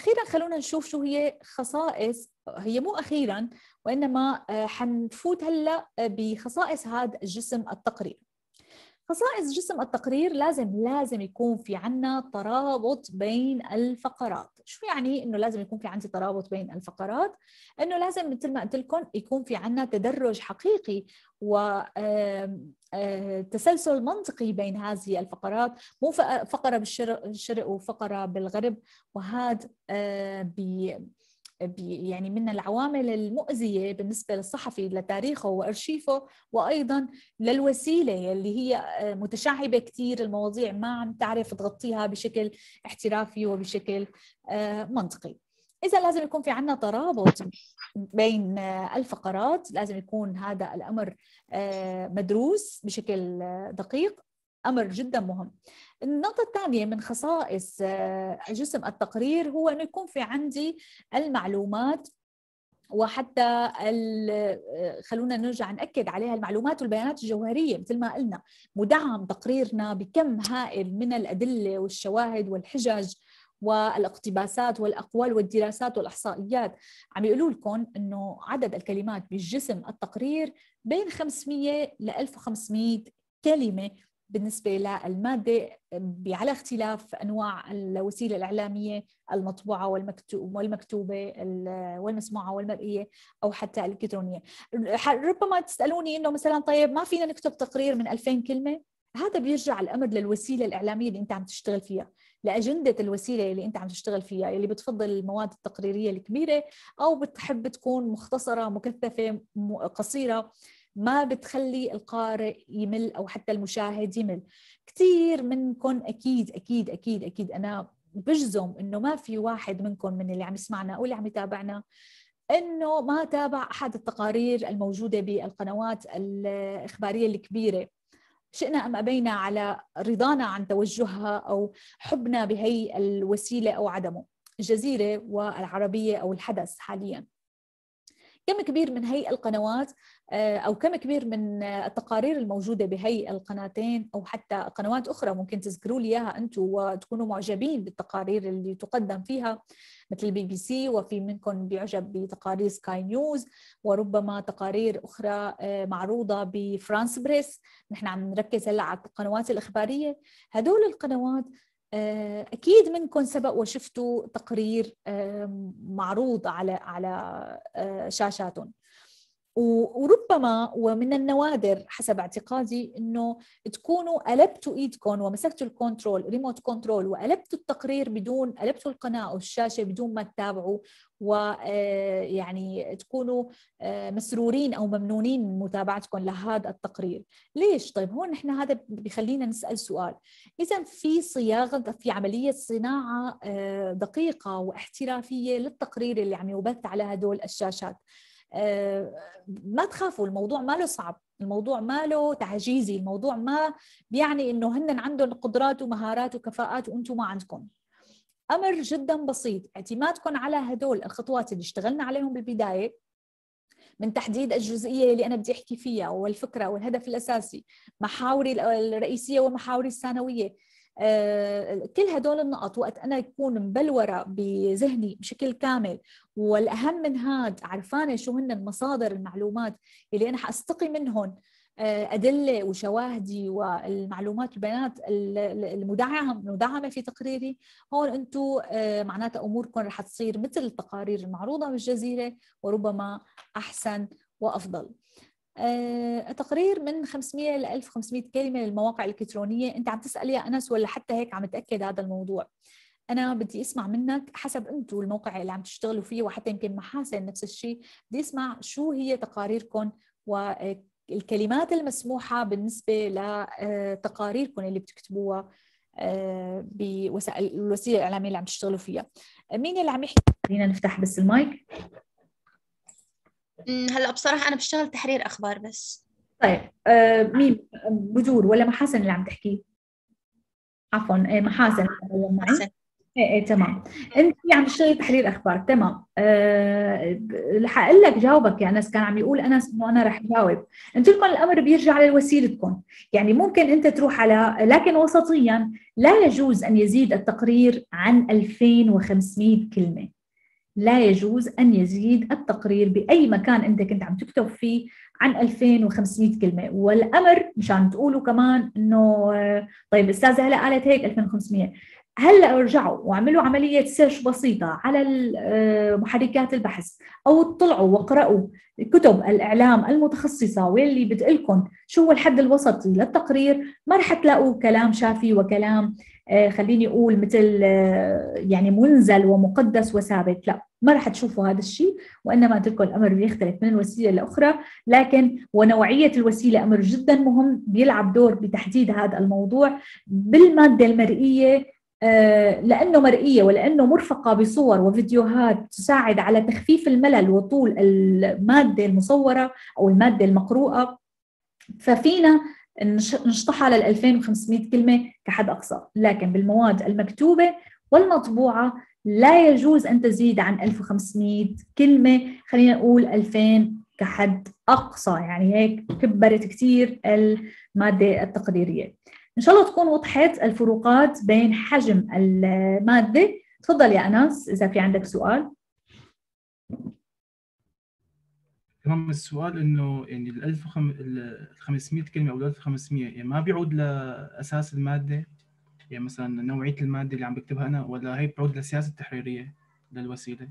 أخيرا خلونا نشوف شو هي خصائص هي مو أخيرا وإنما آه، حنفوت هلا آه، بخصائص هذا الجسم التقرير خصائص جسم التقرير لازم لازم يكون في عنا ترابط بين الفقرات شو يعني انه لازم يكون في عندي ترابط بين الفقرات انه لازم مثل ما قلت لكم يكون في عنا تدرج حقيقي و آه، تسلسل منطقي بين هذه الفقرات مو فقرة بالشرق وفقرة بالغرب وهذا آه، يعني من العوامل المؤذية بالنسبة للصحفي لتاريخه وأرشيفه وأيضا للوسيلة اللي هي آه، متشعبة كثير المواضيع ما عم تعرف تغطيها بشكل احترافي وبشكل آه، منطقي إذا لازم يكون في عنا ترابط بين آه، الفقرات لازم يكون هذا الأمر مدروس بشكل دقيق امر جدا مهم. النقطة الثانية من خصائص آه، جسم التقرير هو انه يكون في عندي المعلومات وحتى آه، خلونا نرجع ناكد عليها المعلومات والبيانات الجوهريه مثل ما قلنا مدعم تقريرنا بكم هائل من الادله والشواهد والحجج والاقتباسات والاقوال والدراسات والاحصائيات عم يقولوا لكم انه عدد الكلمات بجسم التقرير بين 500 ل 1500 كلمه بالنسبة للمادة على اختلاف أنواع الوسيلة الإعلامية المطبوعة والمكتوبة والمسموعة والمرئية أو حتى الإلكترونية ربما تسألوني أنه مثلا طيب ما فينا نكتب تقرير من 2000 كلمة هذا بيرجع الأمر للوسيلة الإعلامية اللي أنت عم تشتغل فيها لأجندة الوسيلة اللي أنت عم تشتغل فيها اللي بتفضل المواد التقريرية الكبيرة أو بتحب تكون مختصرة مكثفة قصيرة ما بتخلي القارئ يمل او حتى المشاهد يمل كثير منكم اكيد اكيد اكيد اكيد انا بجزم انه ما في واحد منكم من اللي عم يسمعنا او اللي عم يتابعنا انه ما تابع احد التقارير الموجوده بالقنوات الاخباريه الكبيره شئنا ام ابينا على رضانا عن توجهها او حبنا بهي الوسيله او عدمه الجزيره والعربيه او الحدث حاليا كم كبير من هي القنوات آه، او كم كبير من آه، التقارير الموجوده بهي القناتين او حتى قنوات اخرى ممكن تذكروا لي اياها انتم وتكونوا معجبين بالتقارير اللي تقدم فيها مثل البي بي سي وفي منكم بيعجب بتقارير سكاي نيوز وربما تقارير اخرى آه، معروضه بفرانس بريس نحن عم نركز هلا على القنوات الاخباريه هدول القنوات آه، اكيد منكم سبق وشفتوا تقرير معروض على على آه، شاشاتهم وربما ومن النوادر حسب اعتقادي انه تكونوا قلبتوا ايدكم ومسكتوا الكنترول ريموت كنترول وقلبتوا التقرير بدون قلبتوا القناه او الشاشه بدون ما تتابعوا ويعني آه، تكونوا آه، مسرورين او ممنونين من متابعتكم لهذا التقرير ليش طيب هون نحن هذا بخلينا نسال سؤال اذا في صياغه في عمليه صناعه آه، دقيقه واحترافيه للتقرير اللي عم يبث على هدول الشاشات ما تخافوا الموضوع ما له صعب الموضوع ما له تعجيزي الموضوع ما بيعني انه هن عندهم قدرات ومهارات وكفاءات وانتم ما عندكم امر جدا بسيط اعتمادكم على هدول الخطوات اللي اشتغلنا عليهم بالبدايه من تحديد الجزئيه اللي انا بدي احكي فيها والفكره والهدف الاساسي محاوري الرئيسيه ومحاوري الثانويه آه، كل هدول النقط وقت انا يكون مبلوره بذهني بشكل كامل والاهم من هاد عرفانه شو هن مصادر المعلومات اللي انا حاستقي منهم أدلة وشواهدي والمعلومات البيانات المدعمة المدعمة في تقريري هون أنتم آه، معناتها أموركم رح تصير مثل التقارير المعروضة بالجزيرة وربما أحسن وأفضل آه، تقرير من 500 ل 1500 كلمة للمواقع الإلكترونية أنت عم تسأل يا أنس ولا حتى هيك عم تأكد هذا الموضوع انا بدي اسمع منك حسب انتم الموقع اللي عم تشتغلوا فيه وحتى يمكن محاسن نفس الشيء بدي اسمع شو هي تقاريركم و آه، الكلمات المسموحة بالنسبة لتقاريركم اللي بتكتبوها آه، بوسائل الوسيلة الإعلامية اللي عم تشتغلوا فيها مين اللي عم يحكي؟ خلينا نفتح بس المايك هلا بصراحة أنا بشتغل تحرير أخبار بس طيب آه، مين بذور ولا محاسن اللي عم تحكي عفوا آه، محاسن محاسن ايه ايه تمام انت عم يعني تشتغلي تحرير اخبار تمام أه اقول لك جاوبك يا يعني انس كان عم يقول انس انه انا رح جاوب قلت لكم الامر بيرجع لوسيلتكم يعني ممكن انت تروح على لكن وسطيا لا يجوز ان يزيد التقرير عن 2500 كلمه لا يجوز ان يزيد التقرير باي مكان انت كنت عم تكتب فيه عن 2500 كلمه والامر مشان تقولوا كمان انه آه، طيب استاذه هلا قالت هيك 2500 هلا ارجعوا واعملوا عمليه سيرش بسيطه على آه، محركات البحث او اطلعوا واقرأوا كتب الاعلام المتخصصه واللي بتقلكم شو هو الحد الوسطي للتقرير ما رح تلاقوا كلام شافي وكلام آه، خليني اقول مثل آه، يعني منزل ومقدس وثابت لا ما رح تشوفوا هذا الشيء وانما قلت الامر بيختلف من وسيله لاخرى لكن ونوعيه الوسيله امر جدا مهم بيلعب دور بتحديد هذا الموضوع بالماده المرئيه آه، لأنه مرئية ولأنه مرفقة بصور وفيديوهات تساعد على تخفيف الملل وطول المادة المصورة أو المادة المقروءة ففينا نشطحها لل 2500 كلمة كحد أقصى لكن بالمواد المكتوبة والمطبوعة لا يجوز أن تزيد عن 1500 كلمة خلينا نقول 2000 كحد أقصى يعني هيك كبرت كثير المادة التقريرية ان شاء الله تكون وضحت الفروقات بين حجم الماده تفضل يا انس اذا في عندك سؤال تمام السؤال انه يعني ال 1500 كلمه او ال 1500 يعني ما بيعود لاساس الماده يعني مثلا نوعيه الماده اللي عم بكتبها انا ولا هي بتعود للسياسه التحريريه للوسيله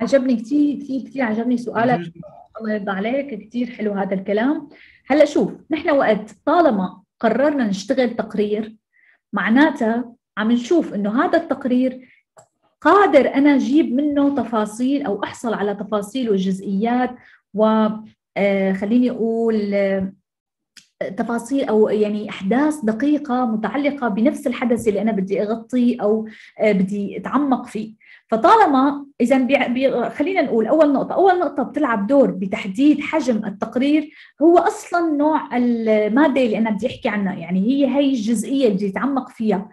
عجبني كثير كثير كثير عجبني سؤالك الله يرضى عليك كثير حلو هذا الكلام هلا شوف نحن وقت طالما قررنا نشتغل تقرير معناتها عم نشوف انه هذا التقرير قادر انا اجيب منه تفاصيل او احصل على تفاصيل وجزئيات و آه، خليني اقول آه، تفاصيل او يعني احداث دقيقه متعلقه بنفس الحدث اللي انا بدي اغطيه او آه، بدي اتعمق فيه فطالما اذا بي... خلينا نقول اول نقطه اول نقطه بتلعب دور بتحديد حجم التقرير هو اصلا نوع الماده اللي انا بدي احكي عنها يعني هي هي الجزئيه اللي بدي اتعمق فيها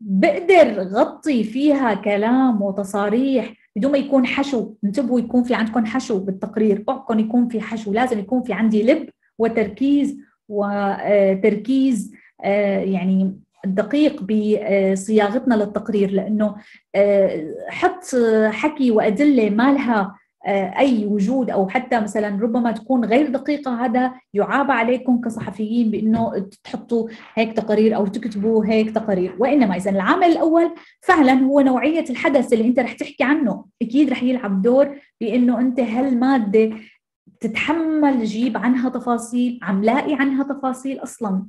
بقدر غطي فيها كلام وتصاريح بدون ما يكون حشو انتبهوا يكون في عندكم حشو بالتقرير اوعكم يكون في حشو لازم يكون في عندي لب وتركيز وتركيز آه، آه، يعني دقيق بصياغتنا للتقرير لانه آه، حط حكي وادله ما لها آه، اي وجود او حتى مثلا ربما تكون غير دقيقه هذا يعاب عليكم كصحفيين بانه تحطوا هيك تقارير او تكتبوا هيك تقارير وانما اذا العامل الاول فعلا هو نوعيه الحدث اللي انت رح تحكي عنه اكيد رح يلعب دور بانه انت هالماده تتحمل جيب عنها تفاصيل عم لاقي عنها تفاصيل اصلا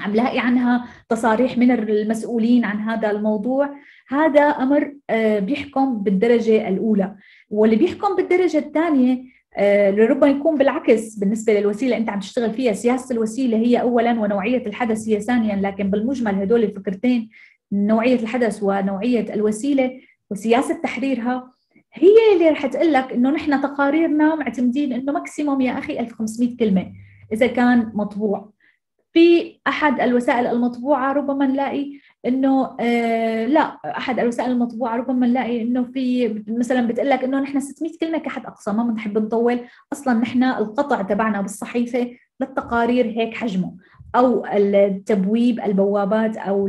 عم لاقي عنها تصاريح من المسؤولين عن هذا الموضوع هذا امر آه، بيحكم بالدرجه الاولى واللي بيحكم بالدرجه الثانيه آه، لربما يكون بالعكس بالنسبه للوسيله انت عم تشتغل فيها سياسه الوسيله هي اولا ونوعيه الحدث هي ثانيا لكن بالمجمل هدول الفكرتين نوعيه الحدث ونوعيه الوسيله وسياسه تحريرها هي اللي رح تقول لك انه نحن تقاريرنا معتمدين انه ماكسيموم يا اخي 1500 كلمه اذا كان مطبوع في احد الوسائل المطبوعه ربما نلاقي انه آه، لا احد الوسائل المطبوعه ربما نلاقي انه في مثلا بتقول لك انه نحن 600 كلمه كحد اقصى ما بنحب نطول اصلا نحن القطع تبعنا بالصحيفه للتقارير هيك حجمه او التبويب البوابات او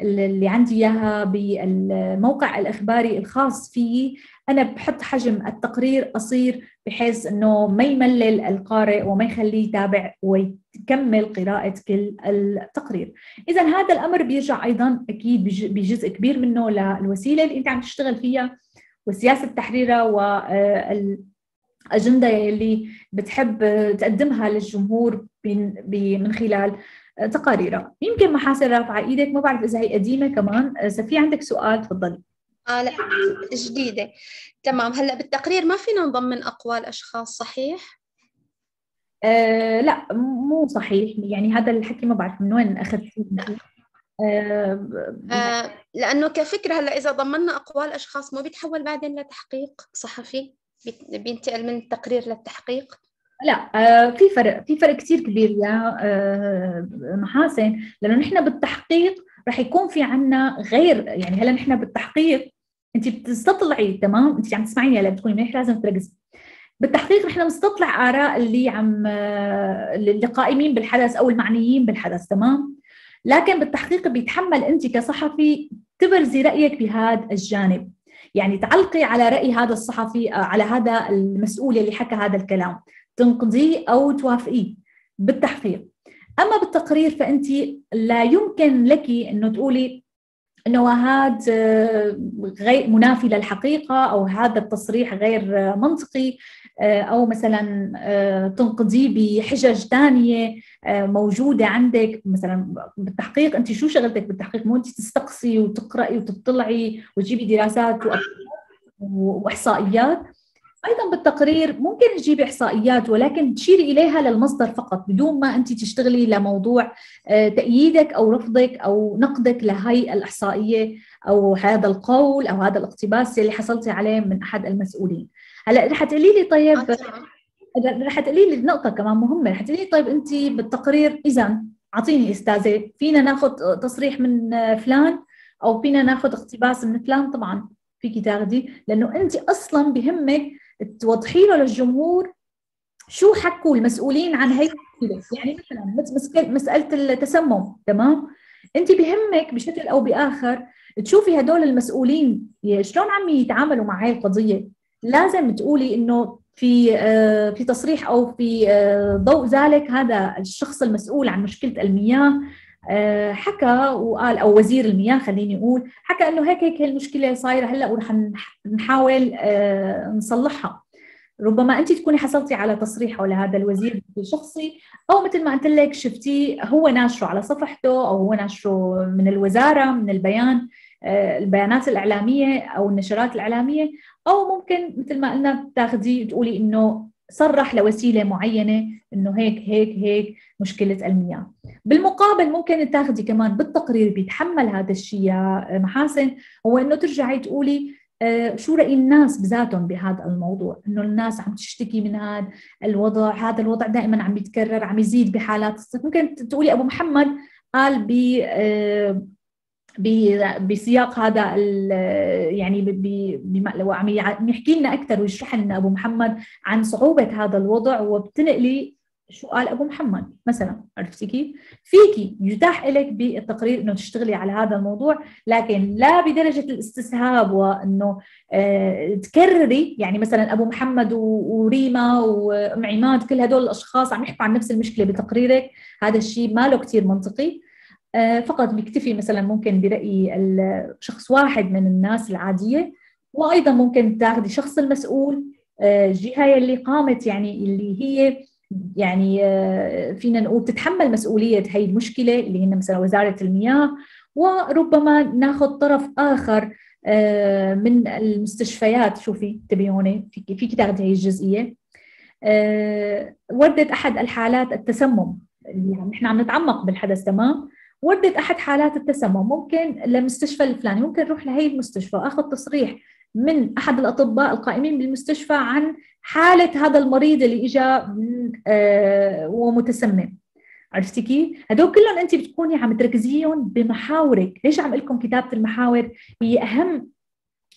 اللي عندي اياها بالموقع الاخباري الخاص فيي انا بحط حجم التقرير قصير بحيث انه ما يملل القارئ وما يخليه يتابع ويكمل قراءه كل التقرير اذا هذا الامر بيرجع ايضا اكيد بجزء كبير منه للوسيله اللي انت عم تشتغل فيها وسياسه تحريرها وال الاجنده اللي بتحب تقدمها للجمهور من خلال تقاريرها يمكن محاسن رافعه ايدك ما بعرف اذا هي قديمه كمان اذا آه، في عندك سؤال تفضلي آه لا جديدة تمام هلا بالتقرير ما فينا نضمن أقوال أشخاص صحيح؟ آه لا مو صحيح يعني هذا الحكي ما بعرف من وين أخذت آه آه لأنه كفكرة هلا إذا ضمننا أقوال أشخاص ما بيتحول بعدين لتحقيق صحفي بينتقل من التقرير للتحقيق لا آه، في فرق في فرق كثير كبير يا محاسن آه، لانه نحن بالتحقيق رح يكون في عنا غير يعني هلا نحن بالتحقيق انت بتستطلعي تمام انت عم تسمعيني هلا بتكوني منيح لازم تركزي بالتحقيق نحن بنستطلع اراء اللي عم آه، اللي قائمين بالحدث او المعنيين بالحدث تمام لكن بالتحقيق بيتحمل انت كصحفي تبرزي رايك بهذا الجانب يعني تعلقي على راي هذا الصحفي على هذا المسؤول اللي حكى هذا الكلام تنقضيه او توافقيه بالتحقيق اما بالتقرير فانت لا يمكن لك انه تقولي انه هذا آه، غير منافي للحقيقه او هذا التصريح غير منطقي آه، او مثلا آه، تنقضيه بحجج ثانيه موجوده عندك مثلا بالتحقيق انت شو شغلتك بالتحقيق مو انت تستقصي وتقراي وتطلعي وتجيبي دراسات واحصائيات ايضا بالتقرير ممكن تجيبي احصائيات ولكن تشيري اليها للمصدر فقط بدون ما انت تشتغلي لموضوع آه، تأييدك او رفضك او نقدك لهي الاحصائيه او هذا القول او هذا الاقتباس اللي حصلتي عليه من احد المسؤولين هلا رح تقولي لي طيب آه، رح تقولي لي نقطه كمان مهمه رح تقولي لي طيب انت بالتقرير اذا اعطيني استاذه فينا ناخذ تصريح من فلان او فينا ناخذ اقتباس من فلان طبعا فيكي تاخذي لانه انت اصلا بهمك توضحي له للجمهور شو حكوا المسؤولين عن هي يعني مثلا مساله التسمم تمام انت بهمك بشكل او باخر تشوفي هدول المسؤولين شلون عم يتعاملوا مع هاي القضيه لازم تقولي انه في آه، في تصريح او في آه، ضوء ذلك هذا الشخص المسؤول عن مشكله المياه آه، حكى وقال او وزير المياه خليني اقول حكى انه هيك هيك المشكله صايره هلا ورح نحاول آه، نصلحها ربما انت تكوني حصلتي على تصريح حول هذا الوزير شخصي او مثل ما قلت لك شفتيه هو ناشره على صفحته او هو ناشره من الوزاره من البيان آه، البيانات الاعلاميه او النشرات الاعلاميه او ممكن مثل ما قلنا تاخذي تقولي انه صرح لوسيله معينه انه هيك هيك هيك مشكله المياه بالمقابل ممكن تاخذي كمان بالتقرير بيتحمل هذا الشيء يا محاسن هو انه ترجعي تقولي آه، شو راي الناس بذاتهم بهذا الموضوع انه الناس عم تشتكي من هذا الوضع هذا الوضع دائما عم يتكرر عم يزيد بحالات ممكن تقولي ابو محمد قال ب آه، بسياق هذا يعني عم يحكي لنا اكثر ويشرح لنا ابو محمد عن صعوبه هذا الوضع وبتنقلي شو قال ابو محمد مثلا عرفتي كيف؟ فيكي يتاح لك بالتقرير انه تشتغلي على هذا الموضوع لكن لا بدرجه الاستسهاب وانه آه، تكرري يعني مثلا ابو محمد وريما وام عماد كل هدول الاشخاص عم يحكوا عن نفس المشكله بتقريرك هذا الشيء ما له كثير منطقي آه، فقط بيكتفي مثلا ممكن برأي شخص واحد من الناس العادية وأيضا ممكن تاخذي شخص المسؤول آه، الجهة اللي قامت يعني اللي هي يعني آه، فينا نقول تتحمل مسؤولية هي المشكلة اللي هن مثلا وزارة المياه وربما ناخذ طرف آخر من المستشفيات شوفي تبيوني فيك تاخذي هي الجزئية وردت أحد الحالات التسمم اللي نحن عم نتعمق بالحدث تمام وردت احد حالات التسمم ممكن لمستشفى الفلاني ممكن اروح لهي المستشفى اخذ تصريح من احد الاطباء القائمين بالمستشفى عن حاله هذا المريض اللي اجى آه، ومتسمم عرفتي كيف؟ هدول كلهم انت بتكوني عم تركزيهم بمحاورك، ليش عم لكم كتابه المحاور هي اهم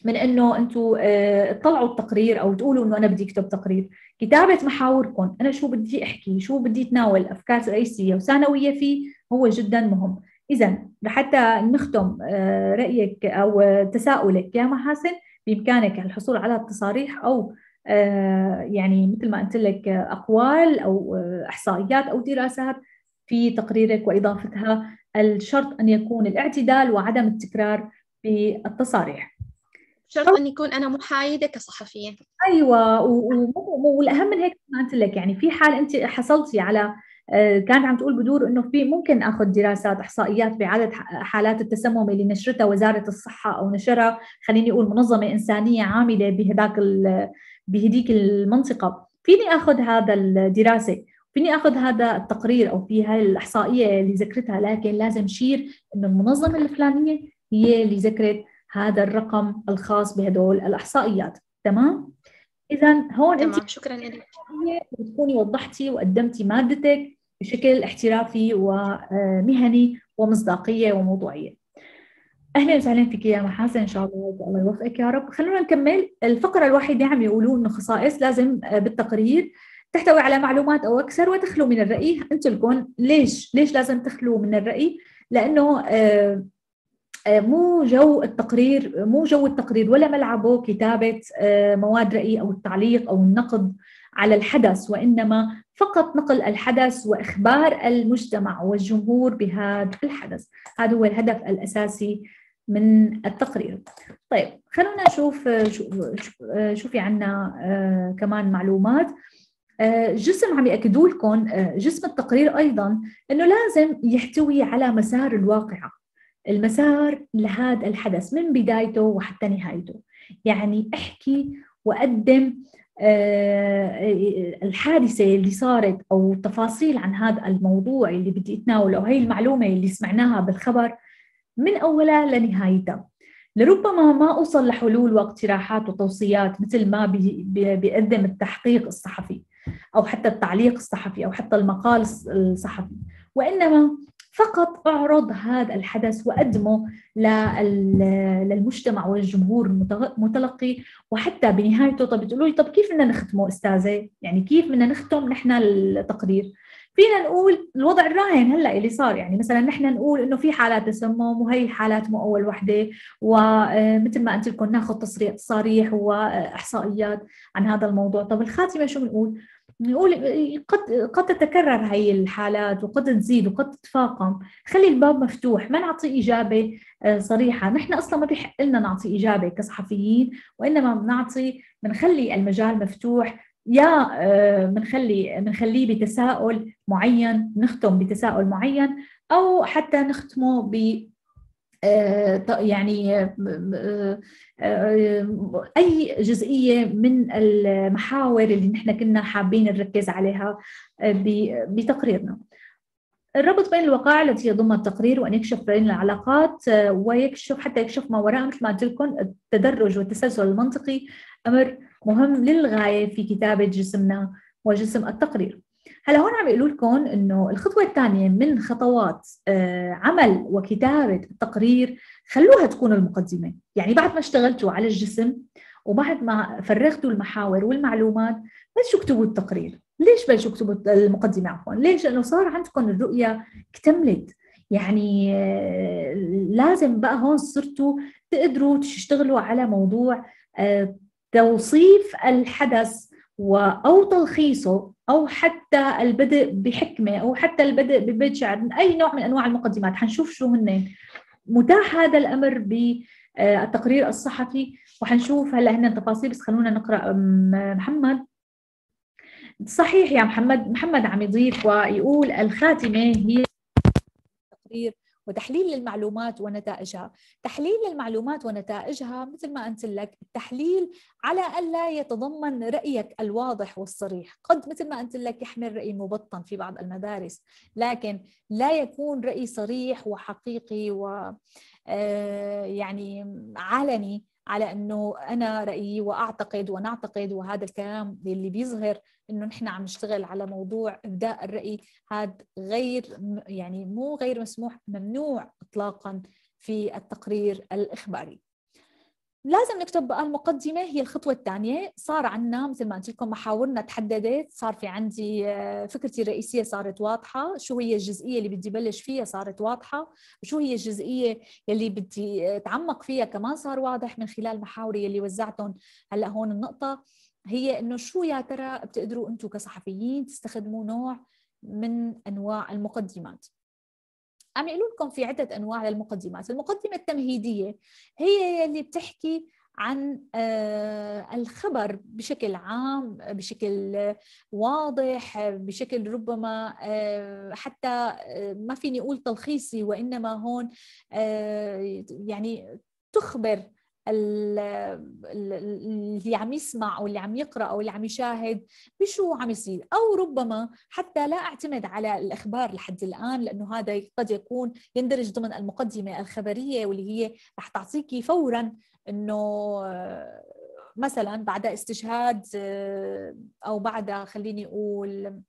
من انه انتم آه، تطلعوا التقرير او تقولوا انه انا بدي اكتب تقرير، كتابه محاوركم، انا شو بدي احكي، شو بدي اتناول، افكار رئيسيه وثانويه فيه هو جدا مهم اذا لحتى نختم آه، رايك او تساؤلك يا محاسن بامكانك الحصول على التصاريح او آه، يعني مثل ما قلت لك اقوال او آه، احصائيات او دراسات في تقريرك واضافتها الشرط ان يكون الاعتدال وعدم التكرار بالتصاريح شرط ان يكون انا محايده كصحفيه ايوه والاهم من هيك ما قلت لك يعني في حال انت حصلتي على آه، كانت عم تقول بدور انه في ممكن اخذ دراسات احصائيات بعدد حالات التسمم اللي نشرتها وزاره الصحه او نشرها خليني اقول منظمه انسانيه عامله بهداك بهديك المنطقه فيني اخذ هذا الدراسه فيني اخذ هذا التقرير او في هاي الاحصائيه اللي ذكرتها لكن لازم شير انه المنظمه الفلانيه هي اللي ذكرت هذا الرقم الخاص بهدول الاحصائيات تمام اذا هون تمام. انت شكرا لك تكوني وضحتي وقدمتي مادتك بشكل احترافي ومهني ومصداقيه وموضوعيه. اهلا وسهلا فيك يا محاسن ان شاء الله الله يوفقك يا رب خلونا نكمل الفقره الوحيده عم يقولوا انه خصائص لازم آه، بالتقرير تحتوي على معلومات او اكثر وتخلو من الراي انت الكون ليش ليش لازم تخلو من الراي لانه آه، آه، مو جو التقرير مو جو التقرير ولا ملعبه كتابه مواد راي او التعليق او النقد على الحدث وانما فقط نقل الحدث واخبار المجتمع والجمهور بهذا الحدث هذا هو الهدف الاساسي من التقرير طيب خلونا نشوف شو في آه، كمان معلومات آه، جسم عم ياكدوا لكم آه، جسم التقرير ايضا انه لازم يحتوي على مسار الواقعه المسار لهذا الحدث من بدايته وحتى نهايته يعني احكي وقدم آه، آه، الحادثة اللي صارت أو تفاصيل عن هذا الموضوع اللي بدي أتناوله أو هي المعلومة اللي سمعناها بالخبر من أولها لنهايتها لربما ما أوصل لحلول واقتراحات وتوصيات مثل ما بيقدم التحقيق الصحفي أو حتى التعليق الصحفي أو حتى المقال الصحفي وإنما فقط اعرض هذا الحدث وقدمه للمجتمع والجمهور المتلقي وحتى بنهايته طب بتقولوا لي طب كيف بدنا نختمه استاذه؟ يعني كيف بدنا نختم نحن التقرير؟ فينا نقول الوضع الراهن هلا اللي صار يعني مثلا نحن نقول انه في حالات تسمم وهي الحالات مو اول وحده ومثل آه، ما قلت لكم ناخذ تصريح صريح واحصائيات عن هذا الموضوع طب الخاتمه شو بنقول نقول قد قد تتكرر هي الحالات وقد تزيد وقد تتفاقم خلي الباب مفتوح ما نعطي إجابة آه، صريحة نحن أصلا ما بيحق لنا نعطي إجابة كصحفيين وإنما بنعطي بنخلي المجال مفتوح يا آه، بنخلي بنخليه بتساؤل معين نختم بتساؤل معين أو حتى نختمه ب آه، يعني آه، آه، اي جزئيه من المحاور اللي نحن كنا حابين نركز عليها بتقريرنا الربط بين الوقائع التي يضمها التقرير وان يكشف بين العلاقات ويكشف حتى يكشف ما وراء مثل ما قلت لكم التدرج والتسلسل المنطقي امر مهم للغايه في كتابه جسمنا وجسم التقرير. هلا هون عم يقولوا لكم انه الخطوه الثانيه من خطوات آه، عمل وكتابه التقرير خلوها تكون المقدمه يعني بعد ما اشتغلتوا على الجسم وبعد ما فرغتوا المحاور والمعلومات بلشوا اكتبوا التقرير ليش بلشوا اكتبوا المقدمه عفوا ليش لانه صار عندكم الرؤيه اكتملت يعني آه، لازم بقى هون صرتوا تقدروا تشتغلوا على موضوع آه، توصيف الحدث او تلخيصه او حتى البدء بحكمه او حتى البدء ببيت شعر اي نوع من انواع المقدمات حنشوف شو هن متاح هذا الامر بالتقرير آه، الصحفي وحنشوف هلا هن تفاصيل بس خلونا نقرا محمد صحيح يا محمد محمد عم يضيف ويقول الخاتمه هي تقرير وتحليل المعلومات ونتائجها تحليل المعلومات ونتائجها مثل ما أنت لك التحليل على ألا يتضمن رأيك الواضح والصريح قد مثل ما أنت لك يحمل رأي مبطن في بعض المدارس لكن لا يكون رأي صريح وحقيقي و آه، يعني علني على انه انا رايي واعتقد ونعتقد وهذا الكلام اللي بيظهر انه نحن عم نشتغل على موضوع ابداء الراي هذا غير يعني مو غير مسموح ممنوع اطلاقا في التقرير الاخباري لازم نكتب بقى المقدمة هي الخطوة الثانية صار عنا مثل ما قلت لكم محاورنا تحددت صار في عندي آه، فكرتي الرئيسية صارت واضحة شو هي الجزئية اللي بدي بلش فيها صارت واضحة شو هي الجزئية اللي بدي اتعمق آه، فيها كمان صار واضح من خلال محاوري اللي وزعتهم هلا هون النقطة هي انه شو يا ترى بتقدروا انتم كصحفيين تستخدموا نوع من انواع المقدمات عم يقولوا لكم في عده انواع للمقدمات المقدمه التمهيديه هي اللي بتحكي عن آه، الخبر بشكل عام بشكل واضح بشكل ربما آه، حتى آه، ما فيني اقول تلخيصي وانما هون يعني تخبر اللي عم يسمع او اللي عم يقرا او اللي عم يشاهد بشو عم يصير او ربما حتى لا اعتمد على الاخبار لحد الان لانه هذا قد يكون يندرج ضمن المقدمه الخبريه واللي هي رح تعطيكي فورا انه آه، مثلا بعد استشهاد آه، او بعد خليني اقول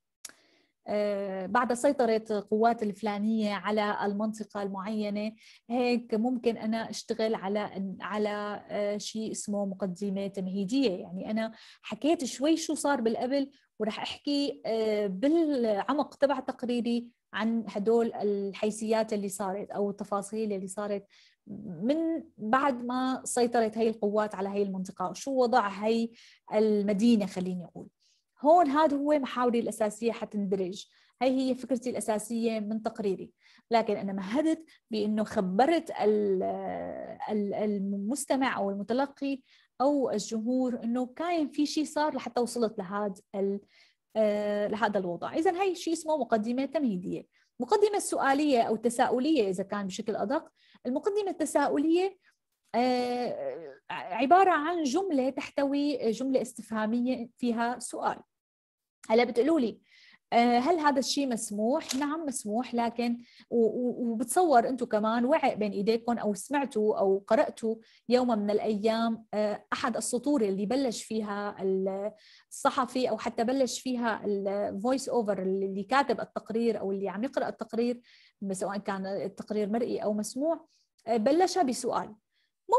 آه، بعد سيطرة قوات الفلانية على المنطقة المعينة هيك ممكن أنا أشتغل على على آه، شيء اسمه مقدمة تمهيدية يعني أنا حكيت شوي شو صار بالقبل ورح أحكي آه، بالعمق تبع تقريري عن هدول الحيثيات اللي صارت أو التفاصيل اللي صارت من بعد ما سيطرت هي القوات على هي المنطقة شو وضع هي المدينة خليني أقول هون هذا هو محاولي الأساسية حتندرج ندرج هي فكرتي الأساسية من تقريري لكن أنا مهدت بأنه خبرت المستمع أو المتلقي أو الجمهور أنه كاين في شيء صار لحتى وصلت لهذا آه، لهذا الوضع إذا هي شيء اسمه مقدمة تمهيدية المقدمة السؤالية أو التساؤلية إذا كان بشكل أدق المقدمة التساؤلية آه، عباره عن جمله تحتوي جمله استفهاميه فيها سؤال هلا بتقولوا لي آه، هل هذا الشيء مسموح؟ نعم مسموح لكن وبتصور انتم كمان وعق بين ايديكم او سمعتوا او قراتوا يوما من الايام آه، احد السطور اللي بلش فيها الصحفي او حتى بلش فيها الفويس اوفر اللي كاتب التقرير او اللي عم يقرا التقرير سواء كان التقرير مرئي او مسموع بلشها بسؤال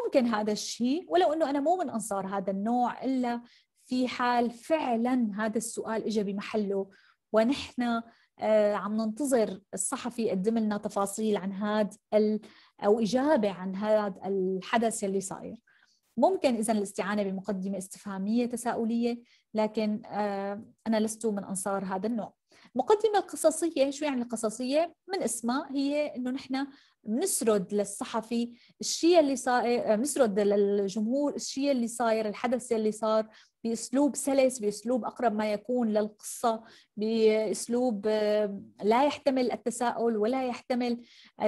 ممكن هذا الشيء ولو انه انا مو من انصار هذا النوع الا في حال فعلا هذا السؤال اجى بمحله ونحن آه، عم ننتظر الصحفي يقدم لنا تفاصيل عن هذا او اجابه عن هذا الحدث اللي صاير ممكن اذا الاستعانه بمقدمه استفهاميه تساؤليه لكن آه، انا لست من انصار هذا النوع مقدمه القصصيه شو يعني القصصيه من اسمها هي انه نحن بنسرد للصحفي الشيء اللي صاير آه، بنسرد للجمهور الشيء اللي صاير الحدث اللي صار باسلوب سلس باسلوب اقرب ما يكون للقصه باسلوب آه، لا يحتمل التساؤل ولا يحتمل آه،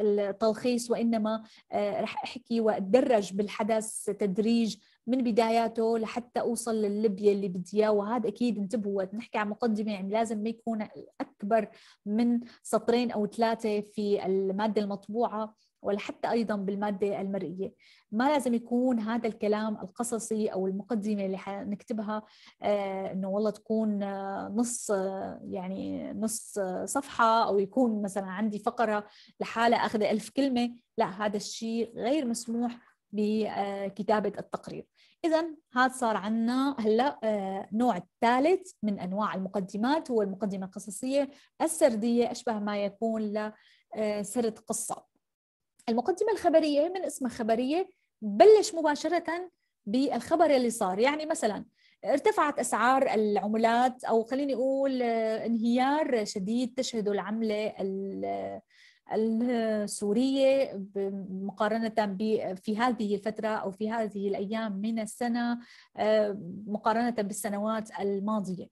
التلخيص وانما رح احكي واتدرج بالحدث تدريج من بداياته لحتى اوصل للليبيا اللي بدي اياه وهذا اكيد انتبهوا نحكي عن مقدمه يعني لازم ما يكون اكبر من سطرين او ثلاثه في الماده المطبوعه ولا حتى ايضا بالماده المرئيه ما لازم يكون هذا الكلام القصصي او المقدمه اللي حنكتبها آه، انه والله تكون آه، نص آه، يعني نص صفحه او يكون مثلا عندي فقره لحالها اخذ ألف كلمه لا هذا الشيء غير مسموح بكتابه التقرير اذا هذا صار عندنا هلا النوع آه، الثالث من انواع المقدمات هو المقدمه القصصيه السرديه اشبه ما يكون لسرد آه، قصه المقدمه الخبريه من اسمها خبريه بلش مباشره بالخبر اللي صار يعني مثلا ارتفعت اسعار العملات او خليني اقول آه، انهيار شديد تشهده العمله السورية مقارنة في هذه الفترة أو في هذه الأيام من السنة آه، مقارنة بالسنوات الماضية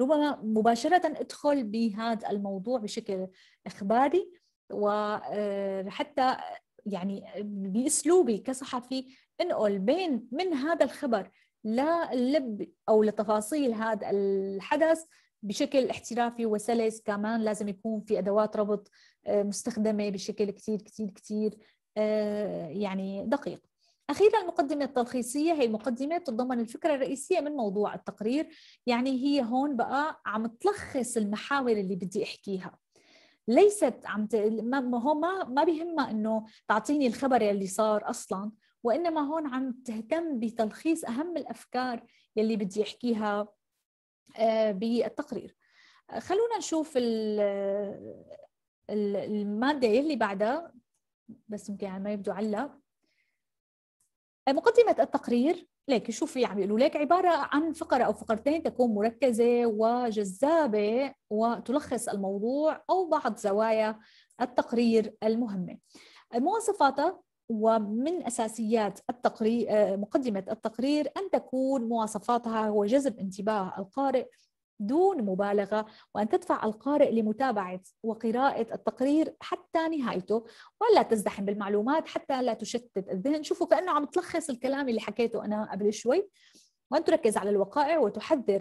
ربما مباشرة ادخل بهذا الموضوع بشكل إخباري وحتى آه، يعني باسلوبي كصحفي انقل بين من هذا الخبر للب او لتفاصيل هذا الحدث بشكل احترافي وسلس كمان لازم يكون في ادوات ربط آه، مستخدمه بشكل كثير كثير كثير آه، يعني دقيق أخيرا المقدمة التلخيصية هي مقدمة تتضمن الفكرة الرئيسية من موضوع التقرير يعني هي هون بقى عم تلخص المحاور اللي بدي أحكيها ليست عم ت... ما هو ما ما بيهمها انه تعطيني الخبر اللي صار اصلا وانما هون عم تهتم بتلخيص اهم الافكار يلي بدي احكيها آه، بالتقرير آه، خلونا نشوف المادة اللي بعدها بس ممكن على يعني ما يبدو علق آه، مقدمة التقرير ليك شو في عم يقولوا لك عبارة عن فقرة أو فقرتين تكون مركزة وجذابة وتلخص الموضوع أو بعض زوايا التقرير المهمة مواصفاتها ومن اساسيات التقرير آه، مقدمه التقرير ان تكون مواصفاتها هو جذب انتباه القارئ دون مبالغه وان تدفع القارئ لمتابعه وقراءه التقرير حتى نهايته ولا تزدحم بالمعلومات حتى لا تشتت الذهن شوفوا كانه عم تلخص الكلام اللي حكيته انا قبل شوي وأن تركز على الوقائع وتحذر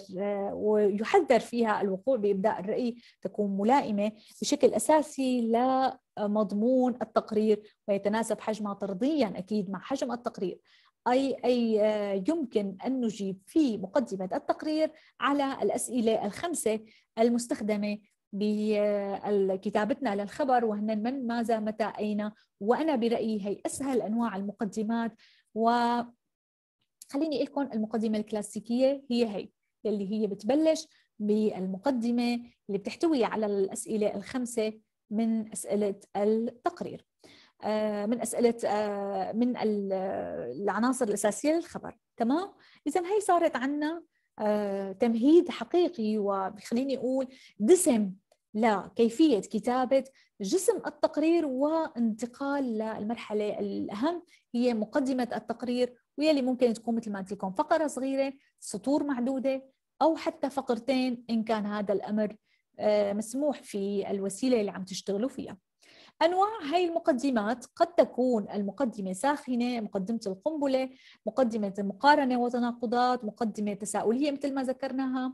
ويحذر فيها الوقوع بإبداء الرأي تكون ملائمة بشكل أساسي لمضمون التقرير ويتناسب حجمها طرديا أكيد مع حجم التقرير أي أي يمكن أن نجيب في مقدمة التقرير على الأسئلة الخمسة المستخدمة بكتابتنا للخبر وهن من ماذا متى أين وأنا برأيي هي أسهل أنواع المقدمات و خليني لكم المقدمة الكلاسيكية هي هي اللي هي بتبلش بالمقدمة اللي بتحتوي على الأسئلة الخمسة من أسئلة التقرير آه، من أسئلة آه، من آه، العناصر الأساسية للخبر تمام؟ إذا هي صارت عنا تمهيد حقيقي وخليني أقول دسم لكيفية كتابة جسم التقرير وانتقال للمرحلة الأهم هي مقدمة التقرير ويلي ممكن تكون مثل ما قلت لكم فقره صغيره سطور معدوده او حتى فقرتين ان كان هذا الامر آه، مسموح في الوسيله اللي عم تشتغلوا فيها انواع هاي المقدمات قد تكون المقدمه ساخنه مقدمه القنبله مقدمه مقارنه وتناقضات مقدمه تساؤليه مثل ما ذكرناها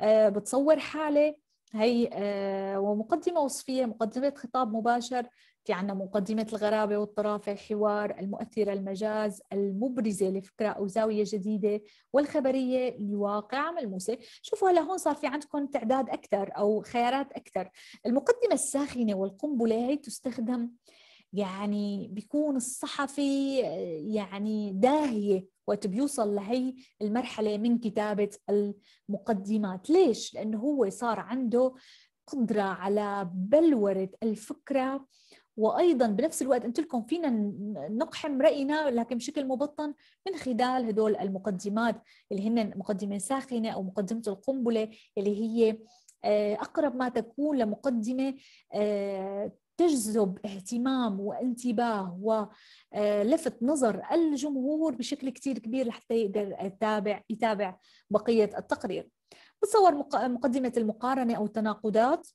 آه، بتصور حاله هي آه، ومقدمه وصفيه مقدمه خطاب مباشر في عنا مقدمة الغرابة والطرافة الحوار المؤثرة المجاز المبرزة لفكرة أو زاوية جديدة والخبرية لواقع ملموسة شوفوا هلا هون صار في عندكم تعداد أكثر أو خيارات أكثر المقدمة الساخنة والقنبلة هي تستخدم يعني بيكون الصحفي آه، يعني داهية وقت بيوصل لهي المرحلة من كتابة المقدمات ليش؟ لأنه هو صار عنده قدرة على بلورة الفكرة وايضا بنفس الوقت قلت لكم فينا نقحم راينا لكن بشكل مبطن من خلال هدول المقدمات اللي هن مقدمه ساخنه او مقدمه القنبله اللي هي آه، اقرب ما تكون لمقدمه آه، تجذب اهتمام وانتباه ولفت آه، نظر الجمهور بشكل كثير كبير لحتى يقدر يتابع يتابع بقيه التقرير بتصور مقدمه المقارنه او التناقضات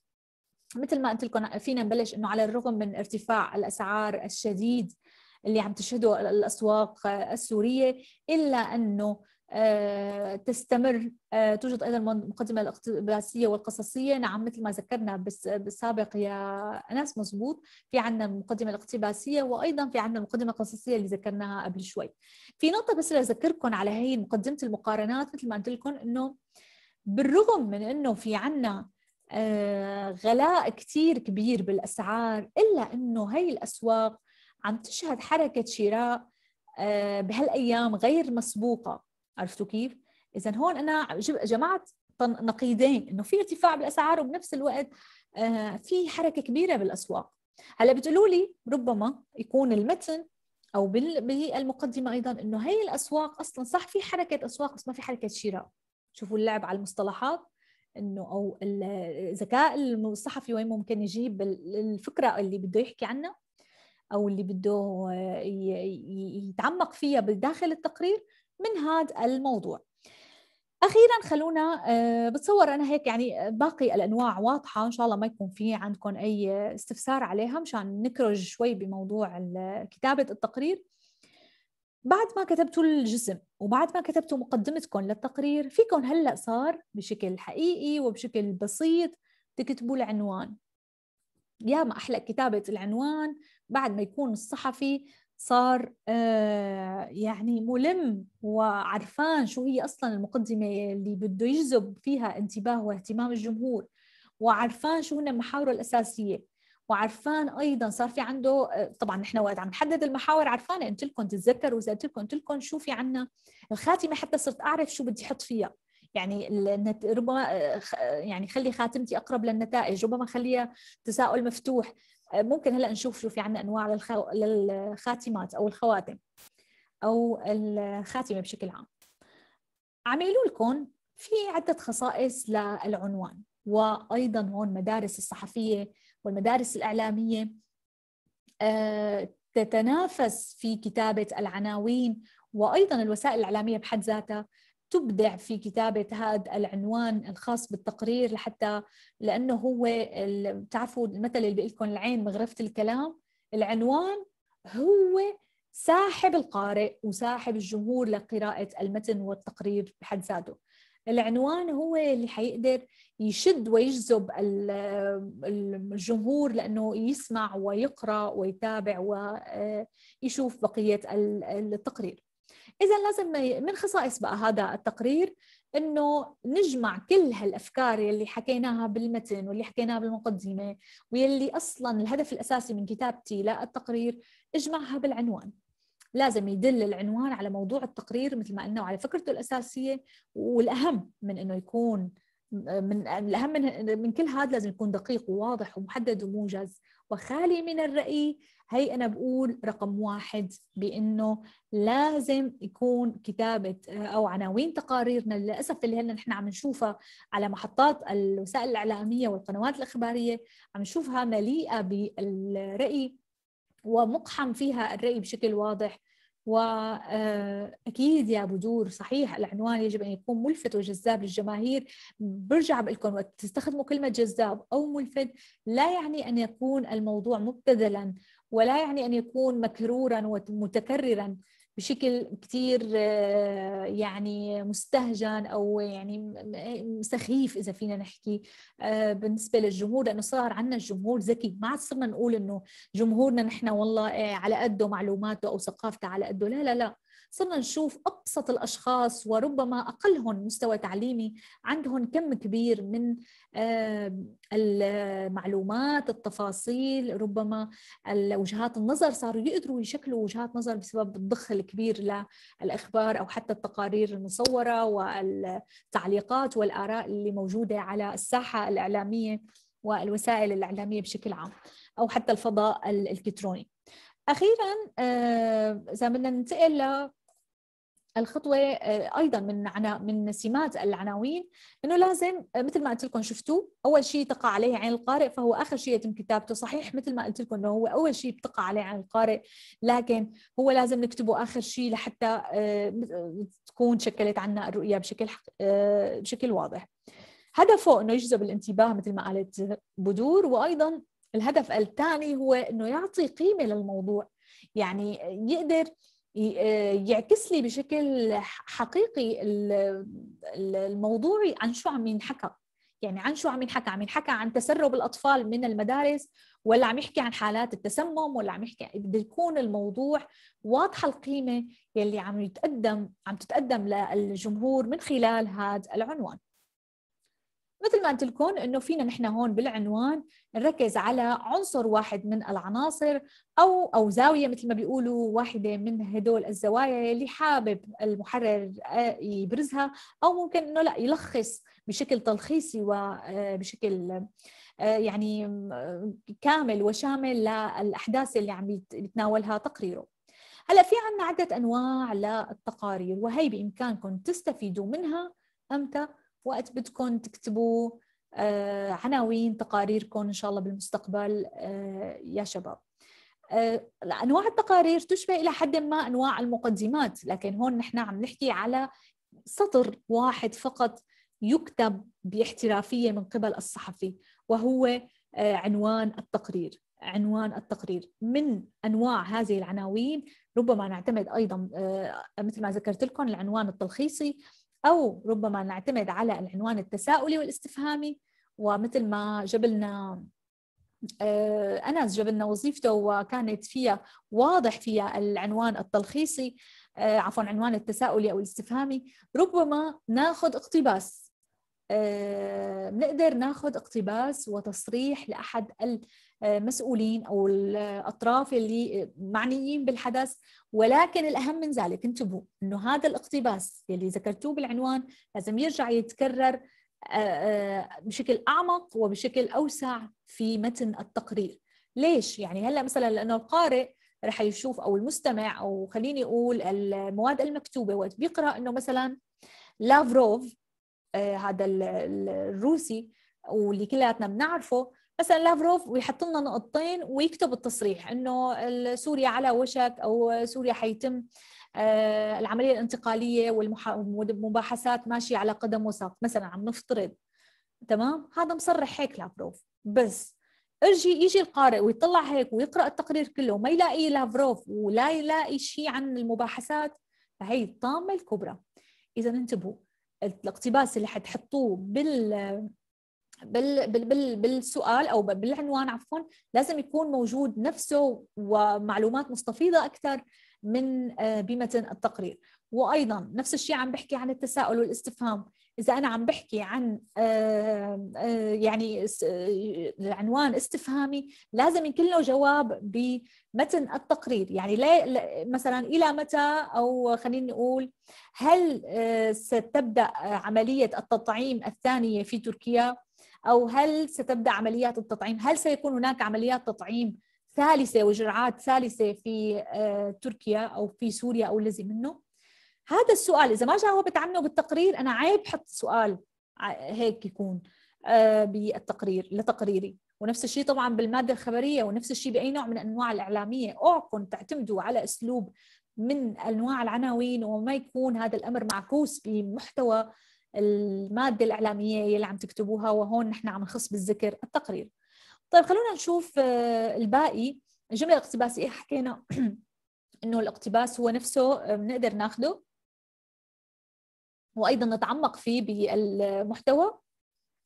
مثل ما قلت لكم فينا نبلش انه على الرغم من ارتفاع الاسعار الشديد اللي عم تشهده الاسواق السوريه الا انه آه، تستمر آه، توجد ايضا المقدمه الاقتباسيه والقصصيه نعم مثل ما ذكرنا بالسابق يا انس مزبوط في عندنا المقدمه الاقتباسيه وايضا في عندنا المقدمه القصصيه اللي ذكرناها قبل شوي في نقطه بس اذكركم على هي مقدمه المقارنات مثل ما قلت لكم انه بالرغم من انه في عندنا آه، غلاء كتير كبير بالأسعار إلا أنه هي الأسواق عم تشهد حركة شراء آه، بهالأيام غير مسبوقة عرفتوا كيف؟ إذا هون أنا جمعت نقيضين انه في ارتفاع بالاسعار وبنفس الوقت آه، في حركه كبيره بالاسواق هلا بتقولوا لي ربما يكون المتن او بالمقدمه ايضا انه هي الاسواق اصلا صح في حركه اسواق بس ما في حركه شراء شوفوا اللعب على المصطلحات انه او الذكاء الصحفي وين ممكن يجيب الفكره اللي بده يحكي عنها او اللي بده يتعمق فيها بداخل التقرير من هذا الموضوع اخيرا خلونا آه، بتصور انا هيك يعني باقي الانواع واضحه ان شاء الله ما يكون في عندكم اي استفسار عليها مشان نكرج شوي بموضوع كتابه التقرير بعد ما كتبتوا الجسم وبعد ما كتبتوا مقدمتكم للتقرير فيكم هلا صار بشكل حقيقي وبشكل بسيط تكتبوا العنوان يا ما احلى كتابه العنوان بعد ما يكون الصحفي صار آه، يعني ملم وعرفان شو هي اصلا المقدمه اللي بده يجذب فيها انتباه واهتمام الجمهور وعرفان شو هن محاوره الاساسيه وعرفان ايضا صار في عنده طبعا نحن وقت عم نحدد المحاور عرفانه قلت لكم تتذكروا اذا قلت لكم قلت لكم شو في عنا الخاتمه حتى صرت اعرف شو بدي احط فيها يعني ربما يعني خلي خاتمتي اقرب للنتائج ربما خليها تساؤل مفتوح ممكن هلا نشوف شو في عنا انواع للخاتمات او الخواتم او الخاتمه بشكل عام عم لكم في عده خصائص للعنوان وايضا هون مدارس الصحفيه والمدارس الإعلامية آه، تتنافس في كتابة العناوين وأيضا الوسائل الإعلامية بحد ذاتها تبدع في كتابة هذا العنوان الخاص بالتقرير لحتى لأنه هو بتعرفوا المثل اللي بيقول لكم العين مغرفة الكلام العنوان هو ساحب القارئ وساحب الجمهور لقراءة المتن والتقرير بحد ذاته العنوان هو اللي حيقدر يشد ويجذب الجمهور لانه يسمع ويقرا ويتابع ويشوف بقيه التقرير اذا لازم من خصائص بقى هذا التقرير انه نجمع كل هالافكار يلي حكيناها بالمتن واللي حكيناها بالمقدمه واللي اصلا الهدف الاساسي من كتابتي للتقرير اجمعها بالعنوان لازم يدل العنوان على موضوع التقرير مثل ما قلنا وعلى فكرته الاساسيه والاهم من انه يكون من الاهم من من كل هذا لازم يكون دقيق وواضح ومحدد وموجز وخالي من الرأي هي أنا بقول رقم واحد بأنه لازم يكون كتابة أو عناوين تقاريرنا للأسف اللي هلا نحن عم نشوفها على محطات الوسائل الإعلامية والقنوات الإخبارية عم نشوفها مليئة بالرأي ومقحم فيها الرأي بشكل واضح واكيد آه، يا بدور صحيح العنوان يجب ان يكون ملفت وجذاب للجماهير برجع بقول لكم تستخدموا كلمه جذاب او ملفت لا يعني ان يكون الموضوع مبتذلا ولا يعني ان يكون مكرورا ومتكررا بشكل كثير آه، يعني مستهجن او يعني سخيف اذا فينا نحكي آه، بالنسبه للجمهور لانه صار عندنا الجمهور ذكي ما عاد صرنا نقول انه جمهورنا نحن والله آه، على قده معلوماته او ثقافته على قده لا لا لا صرنا نشوف أبسط الأشخاص وربما أقلهم مستوى تعليمي عندهم كم كبير من المعلومات التفاصيل ربما وجهات النظر صاروا يقدروا يشكلوا وجهات نظر بسبب الضخ الكبير للأخبار أو حتى التقارير المصورة والتعليقات والآراء اللي موجودة على الساحة الإعلامية والوسائل الإعلامية بشكل عام أو حتى الفضاء الإلكتروني أخيرا إذا بدنا ننتقل الخطوه آه، ايضا من عنا من سمات العناوين انه لازم آه، مثل ما قلت لكم شفتوه اول شيء تقع عليه عين القارئ فهو اخر شيء يتم كتابته صحيح مثل ما قلت لكم انه هو اول شيء بتقع عليه عين القارئ لكن هو لازم نكتبه اخر شيء لحتى آه، تكون شكلت عنا الرؤيه بشكل بشكل واضح هدفه انه يجذب الانتباه مثل ما قالت بدور وايضا الهدف الثاني هو انه يعطي قيمه للموضوع يعني يقدر آه، يعكس لي بشكل حقيقي الموضوع عن شو عم ينحكى يعني عن شو عم ينحكى عم ينحكى عن تسرب الأطفال من المدارس ولا عم يحكي عن حالات التسمم ولا عم يحكي بده يكون الموضوع واضحة القيمة يلي عم يتقدم عم تتقدم للجمهور من خلال هذا العنوان مثل ما قلت لكم انه فينا نحن هون بالعنوان نركز على عنصر واحد من العناصر او او زاويه مثل ما بيقولوا واحده من هدول الزوايا اللي حابب المحرر آه، يبرزها او ممكن انه لا يلخص بشكل تلخيصي وبشكل آه، آه، يعني كامل وشامل للاحداث اللي عم يتناولها تقريره. هلا في عندنا عده انواع للتقارير وهي بامكانكم تستفيدوا منها امتى وقت بدكم تكتبوا آه، عناوين تقاريركم ان شاء الله بالمستقبل آه، يا شباب آه، انواع التقارير تشبه الى حد ما انواع المقدمات لكن هون نحن عم نحكي على سطر واحد فقط يكتب باحترافيه من قبل الصحفي وهو عنوان التقرير عنوان التقرير من انواع هذه العناوين ربما نعتمد ايضا مثل ما ذكرت لكم العنوان التلخيصي أو ربما نعتمد على العنوان التساؤلي والاستفهامي ومثل ما جبلنا آه، أنس جبلنا وظيفته وكانت فيها واضح فيها العنوان التلخيصي آه، عفوا عنوان التساؤلي أو الاستفهامي ربما ناخذ اقتباس بنقدر آه، ناخذ اقتباس وتصريح لأحد المسؤولين أو الأطراف اللي معنيين بالحدث ولكن الأهم من ذلك انتبهوا أنه هذا الاقتباس يلي ذكرتوه بالعنوان لازم يرجع يتكرر آه، آه، بشكل أعمق وبشكل أوسع في متن التقرير ليش؟ يعني هلأ مثلا لأنه القارئ رح يشوف أو المستمع أو خليني أقول المواد المكتوبة وقت بيقرأ أنه مثلا لافروف آه، هذا الروسي واللي كلياتنا بنعرفه مثلا لافروف ويحط لنا نقطتين ويكتب التصريح انه سوريا على وشك او سوريا حيتم آه، العمليه الانتقاليه والمباحثات ماشيه على قدم وساق مثلا عم نفترض تمام هذا مصرح هيك لافروف بس اجي يجي القارئ ويطلع هيك ويقرا التقرير كله وما يلاقي لافروف ولا يلاقي شيء عن المباحثات فهي الطامه الكبرى اذا انتبهوا الاقتباس اللي حتحطوه بال بال بال بال بالسؤال او بالعنوان عفوا لازم يكون موجود نفسه ومعلومات مستفيضه اكثر من آه، بمتن التقرير وايضا نفس الشيء عم بحكي عن التساؤل والاستفهام اذا انا عم بحكي عن آه، آه، يعني العنوان استفهامي لازم يكون له جواب بمتن التقرير يعني لا مثلا الى متى او خلينا نقول هل ستبدا عمليه التطعيم الثانيه في تركيا أو هل ستبدأ عمليات التطعيم هل سيكون هناك عمليات تطعيم ثالثة وجرعات ثالثة في آه، تركيا أو في سوريا أو الذي منه هذا السؤال إذا ما جاوبت عنه بالتقرير أنا عيب حط سؤال هيك يكون آه، بالتقرير لتقريري ونفس الشيء طبعا بالمادة الخبرية ونفس الشيء بأي نوع من أنواع الإعلامية أعكم تعتمدوا على أسلوب من أنواع العناوين وما يكون هذا الأمر معكوس بمحتوى الماده الاعلاميه اللي عم تكتبوها وهون نحن عم نخص بالذكر التقرير طيب خلونا نشوف آه، الباقي الجمله الاقتباسيه حكينا انه الاقتباس هو نفسه آه، بنقدر ناخده وايضا نتعمق فيه بالمحتوى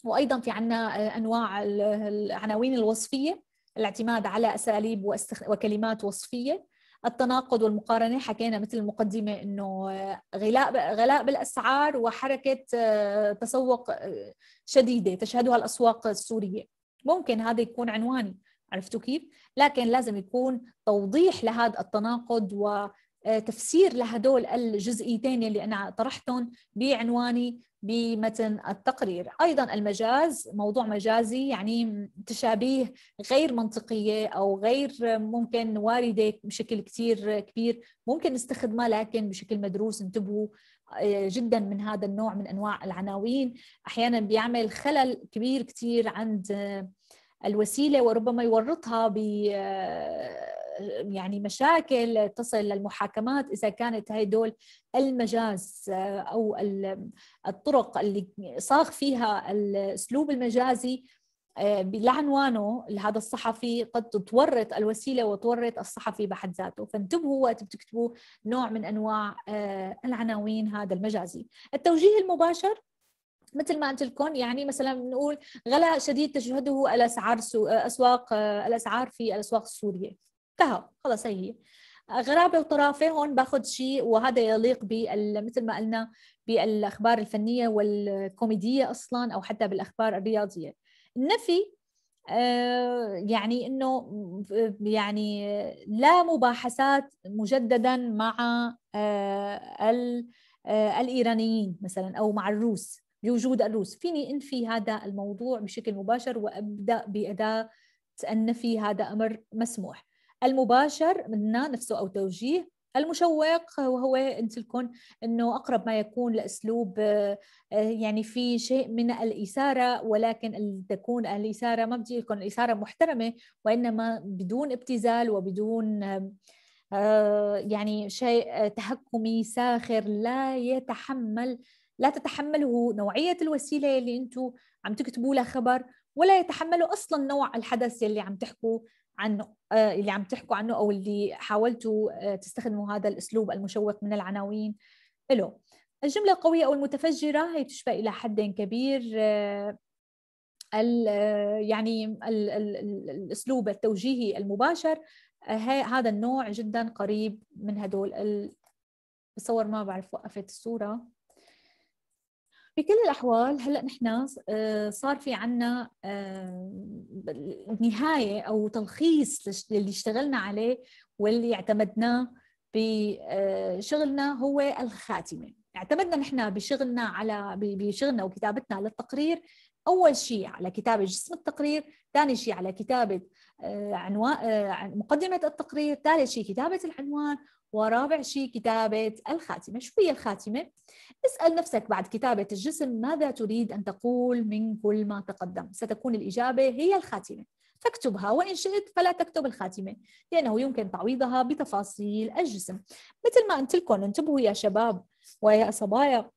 وايضا في عنا آه، انواع العناوين الوصفيه الاعتماد على اساليب وكلمات وصفيه التناقض والمقارنه حكينا مثل المقدمه انه آه، غلاء غلاء بالاسعار وحركه آه، تسوق آه، شديده تشهدها الاسواق السوريه ممكن هذا يكون عنواني عرفتوا كيف لكن لازم يكون توضيح لهذا التناقض وتفسير لهدول الجزئيتين اللي انا طرحتهم بعنواني بمتن التقرير ايضا المجاز موضوع مجازي يعني تشابيه غير منطقيه او غير ممكن وارده بشكل كثير كبير ممكن نستخدمها لكن بشكل مدروس انتبهوا آه، جدا من هذا النوع من انواع العناوين احيانا بيعمل خلل كبير كثير عند آه، الوسيله وربما يورطها ب آه، يعني مشاكل تصل للمحاكمات اذا كانت هدول المجاز آه، او الطرق اللي صاغ فيها الاسلوب المجازي آه، لعنوانه لهذا الصحفي قد تورط الوسيله وتورط الصحفي بحد ذاته فانتبهوا وقت بتكتبوا نوع من انواع آه، العناوين هذا المجازي التوجيه المباشر مثل ما قلت لكم يعني مثلا بنقول غلاء شديد تشهده الاسعار اسواق الاسعار في الاسواق السوريه انتهى خلص هي هي غرابه وطرافه هون باخذ شيء وهذا يليق بال مثل ما قلنا بالاخبار الفنيه والكوميديه اصلا او حتى بالاخبار الرياضيه النفي آه، يعني انه يعني لا مباحثات مجددا مع آه، آه، الايرانيين مثلا او مع الروس بوجود الروس فيني انفي هذا الموضوع بشكل مباشر وابدا باداه النفي هذا امر مسموح المباشر منا نفسه أو توجيه المشوق وهو انت لكم انه اقرب ما يكون لاسلوب آه، يعني في شيء من الاثاره ولكن تكون الاثاره ما بدي لكم الاثاره محترمه وانما بدون ابتذال وبدون آه، يعني شيء آه، تحكمي ساخر لا يتحمل لا تتحمله نوعيه الوسيله اللي انتم عم تكتبوا لها خبر ولا يتحملوا اصلا نوع الحدث اللي عم تحكوا عنه آه، اللي عم تحكوا عنه او اللي حاولتوا آه، تستخدموا هذا الاسلوب المشوق من العناوين له الجمله القويه او المتفجره هي تشبه الى حد كبير آه، يعني الاسلوب التوجيهي المباشر هذا النوع جدا قريب من هدول بتصور ما بعرف وقفت الصوره بكل الأحوال هلأ نحن آه، صار في عنا آه، نهاية أو تلخيص للي اشتغلنا عليه واللي اعتمدناه بشغلنا آه، هو الخاتمة اعتمدنا نحن بشغلنا على بشغلنا وكتابتنا للتقرير اول شيء على كتابه جسم التقرير، ثاني شيء على كتابه عنوان مقدمه التقرير، ثالث شيء كتابه العنوان ورابع شيء كتابة الخاتمة شو هي الخاتمة؟ اسأل نفسك بعد كتابة الجسم ماذا تريد أن تقول من كل ما تقدم ستكون الإجابة هي الخاتمة تكتبها وإن شئت فلا تكتب الخاتمة لأنه يمكن تعويضها بتفاصيل الجسم مثل ما قلت لكم انتبهوا يا شباب ويا صبايا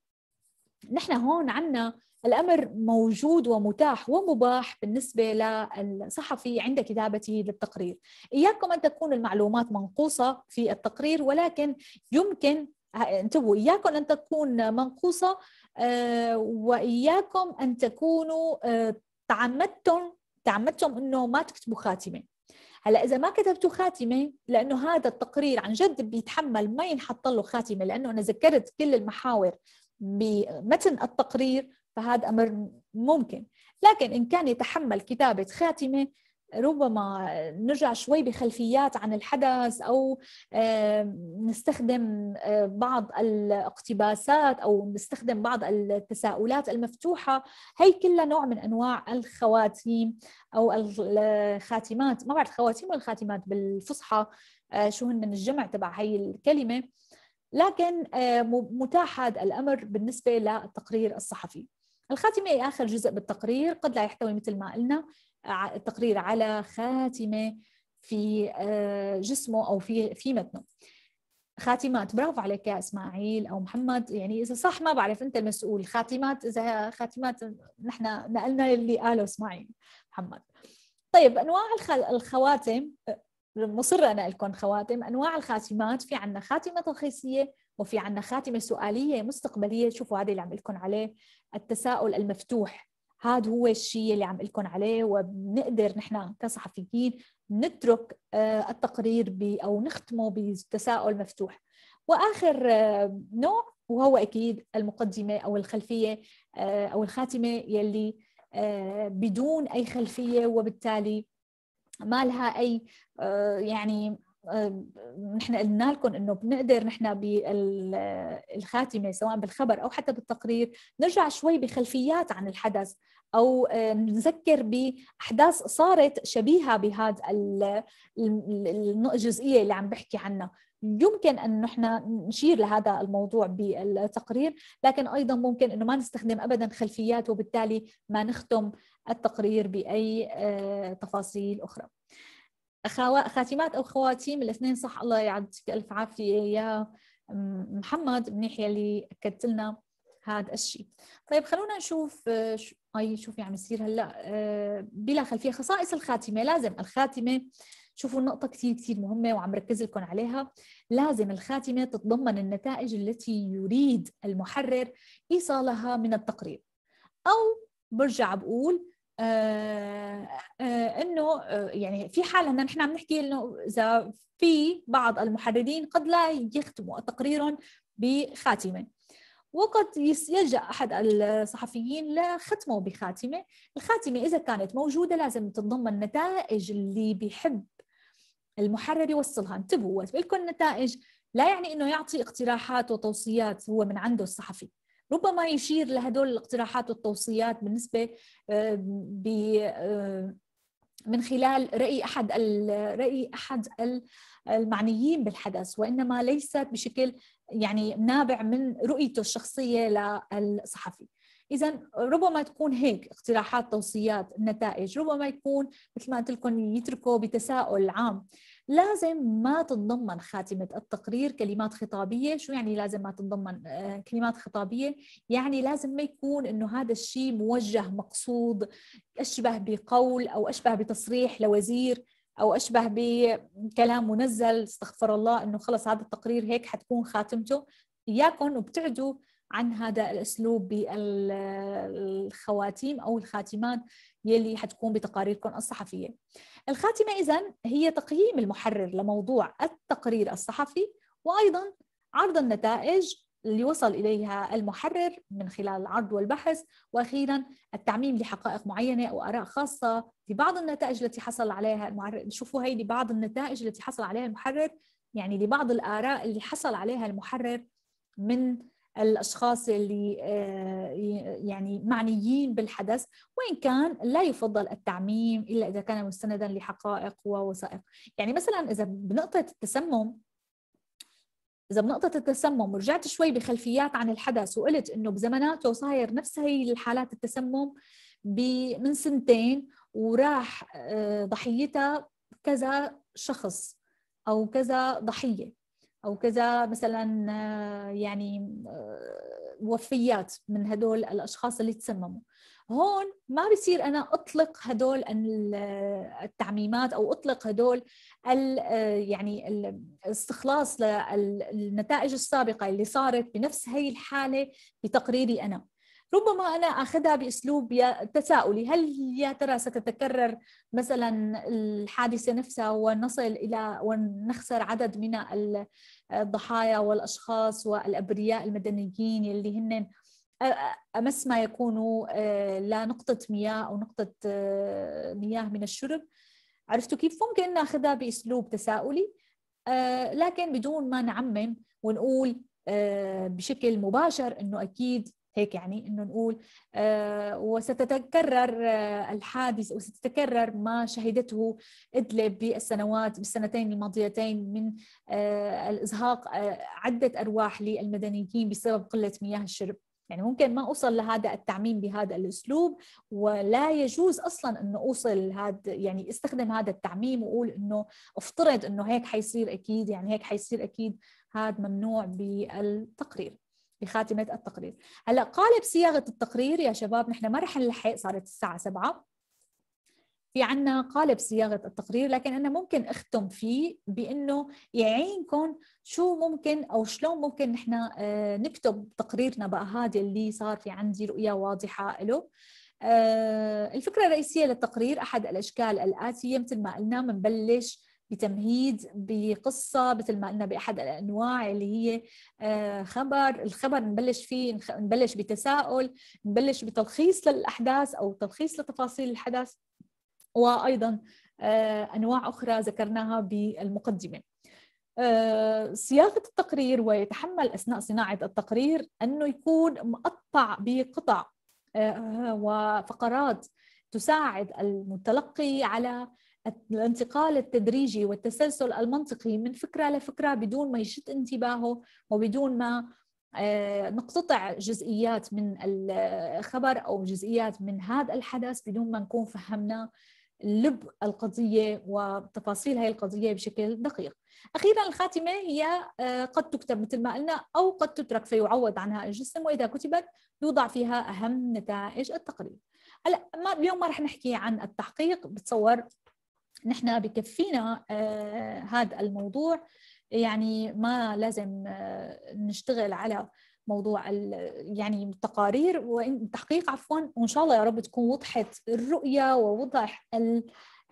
نحن هون عنا الأمر موجود ومتاح ومباح بالنسبة للصحفي عند كتابته للتقرير إياكم أن تكون المعلومات منقوصة في التقرير ولكن يمكن انتبهوا إياكم أن تكون منقوصة آه، وإياكم أن تكونوا آه، تعمدتم تعمدتم أنه ما تكتبوا خاتمة هلا اذا ما كتبتوا خاتمه لانه هذا التقرير عن جد بيتحمل ما ينحط له خاتمه لانه انا ذكرت كل المحاور بمتن التقرير فهذا امر ممكن لكن ان كان يتحمل كتابه خاتمه ربما نرجع شوي بخلفيات عن الحدث او نستخدم آه، بعض الاقتباسات او نستخدم بعض التساؤلات المفتوحه هي كلها نوع من انواع الخواتيم او الخاتمات ما بعرف الخواتيم والخاتمات بالفصحى آه، شو هن من الجمع تبع هي الكلمه لكن آه، متاح هذا الامر بالنسبه للتقرير الصحفي الخاتمة هي إيه؟ آخر جزء بالتقرير قد لا يحتوي مثل ما قلنا آه، التقرير على خاتمة في آه، جسمه أو في في متنه خاتمات برافو عليك يا اسماعيل او محمد يعني اذا صح ما بعرف انت المسؤول خاتمات اذا خاتمات نحن نقلنا اللي قاله اسماعيل محمد طيب انواع الخواتم آه، مصر انا لكم خواتم انواع الخاتمات في عندنا خاتمه تلخيصيه وفي عندنا خاتمه سؤاليه مستقبليه شوفوا هذه اللي عم لكم عليه التساؤل المفتوح هذا هو الشيء اللي عم لكم عليه وبنقدر نحن كصحفيين نترك آه، التقرير او نختمه بتساؤل مفتوح واخر آه، نوع وهو اكيد المقدمه او الخلفيه آه، او الخاتمه يلي بدون اي خلفيه وبالتالي ما لها اي يعني نحن قلنا لكم انه بنقدر نحن بالخاتمه سواء بالخبر او حتى بالتقرير نرجع شوي بخلفيات عن الحدث او آه، نذكر باحداث صارت شبيهه بهذا الجزئيه اللي عم بحكي عنها يمكن ان نحن نشير لهذا الموضوع بالتقرير لكن ايضا ممكن انه ما نستخدم ابدا خلفيات وبالتالي ما نختم التقرير باي آه، تفاصيل اخرى أخوا... خاتمات او خواتيم الاثنين صح الله يعطيك الف عافيه يا محمد منيح يلي اللي اكدت لنا هذا الشيء طيب خلونا نشوف آه، اي شوف عم يعني يصير هلا آه، بلا خلفيه خصائص الخاتمه لازم الخاتمه شوفوا النقطة كثير كثير مهمة وعم ركز لكم عليها لازم الخاتمة تتضمن النتائج التي يريد المحرر إيصالها من التقرير أو برجع بقول آه، آه، انه آه، يعني في حال ان نحن عم نحكي انه اذا في بعض المحررين قد لا يختموا تقريرهم بخاتمه وقد يلجا احد الصحفيين لختمه بخاتمه، الخاتمه اذا كانت موجوده لازم تتضمن نتائج اللي بيحب المحرر يوصلها، انتبهوا وقت بقول نتائج لا يعني انه يعطي اقتراحات وتوصيات هو من عنده الصحفي، ربما يشير لهدول الاقتراحات والتوصيات بالنسبة آه، آه، من خلال رأي أحد رأي أحد المعنيين بالحدث وإنما ليست بشكل يعني نابع من رؤيته الشخصية للصحفي إذا ربما تكون هيك اقتراحات توصيات النتائج ربما يكون مثل ما قلت لكم يتركوا بتساؤل عام لازم ما تتضمن خاتمة التقرير كلمات خطابية شو يعني لازم ما تتضمن آه، كلمات خطابية يعني لازم ما يكون إنه هذا الشيء موجه مقصود أشبه بقول أو أشبه بتصريح لوزير او اشبه بكلام منزل استغفر الله انه خلص هذا التقرير هيك حتكون خاتمته اياكم وبتعدوا عن هذا الاسلوب بالخواتيم او الخاتمات يلي حتكون بتقاريركم الصحفيه. الخاتمه اذا هي تقييم المحرر لموضوع التقرير الصحفي وايضا عرض النتائج اللي وصل اليها المحرر من خلال العرض والبحث واخيرا التعميم لحقائق معينه او اراء خاصه لبعض النتائج التي حصل عليها المحرر شوفوا هي لبعض النتائج التي حصل عليها المحرر يعني لبعض الاراء اللي حصل عليها المحرر من الاشخاص اللي آه، يعني معنيين بالحدث وان كان لا يفضل التعميم الا اذا كان مستندا لحقائق ووثائق يعني مثلا اذا بنقطه التسمم اذا بنقطه التسمم ورجعت شوي بخلفيات عن الحدث وقلت انه بزماناته صاير نفس هي الحالات التسمم من سنتين وراح آه، ضحيتها كذا شخص او كذا ضحيه او كذا مثلا آه، يعني آه، وفيات من هدول الاشخاص اللي تسمموا هون ما بصير انا اطلق هدول آه، التعميمات او اطلق هدول ال يعني الاستخلاص للنتائج السابقه اللي صارت بنفس هي الحاله بتقريري انا ربما انا اخذها باسلوب تساؤلي هل يا ترى ستتكرر مثلا الحادثه نفسها ونصل الى ونخسر عدد من الضحايا والاشخاص والابرياء المدنيين اللي هن امس ما يكونوا آه، لا نقطه مياه او نقطه آه، مياه من الشرب عرفتوا كيف ممكن ناخذها باسلوب تساؤلي آه، لكن بدون ما نعمم ونقول بشكل مباشر انه اكيد هيك يعني انه نقول آه وستتكرر آه الحادث وستتكرر ما شهدته ادلب بالسنوات بالسنتين الماضيتين من آه الازهاق آه، عده ارواح للمدنيين بسبب قله مياه الشرب يعني ممكن ما اوصل لهذا التعميم بهذا الاسلوب ولا يجوز اصلا انه اوصل هذا يعني استخدم هذا التعميم واقول انه افترض انه هيك حيصير اكيد يعني هيك حيصير اكيد هذا ممنوع بالتقرير خاتمة التقرير هلأ قال بصياغة التقرير يا شباب نحن ما رح نلحق صارت الساعة سبعة في عنا قالب صياغة التقرير لكن أنا ممكن أختم فيه بأنه يعينكم شو ممكن أو شلون ممكن نحن آه، نكتب تقريرنا بقى هذا اللي صار في عندي رؤية واضحة له آه، الفكرة الرئيسية للتقرير أحد الأشكال الآتية مثل ما قلنا بنبلش بتمهيد بقصه مثل ما قلنا باحد الانواع اللي هي آه، خبر الخبر نبلش فيه نبلش بتساؤل نبلش بتلخيص للاحداث او تلخيص لتفاصيل الحدث وايضا آه، انواع اخرى ذكرناها بالمقدمه آه، صياغه التقرير ويتحمل اثناء صناعه التقرير انه يكون مقطع بقطع وفقرات تساعد المتلقي على الانتقال التدريجي والتسلسل المنطقي من فكره لفكره بدون ما يشد انتباهه وبدون ما آه، نقتطع جزئيات من الخبر او جزئيات من هذا الحدث بدون ما نكون فهمنا لب القضيه وتفاصيل هذه القضيه بشكل دقيق. اخيرا الخاتمه هي آه، قد تكتب مثل ما قلنا او قد تترك فيعوض عنها الجسم واذا كتبت يوضع فيها اهم نتائج التقرير. هلا اليوم ما رح نحكي عن التحقيق بتصور نحن بكفينا آه، هذا الموضوع يعني ما لازم آه، نشتغل على موضوع يعني التقارير والتحقيق عفوا وان شاء الله يا رب تكون وضحت الرؤيه ووضح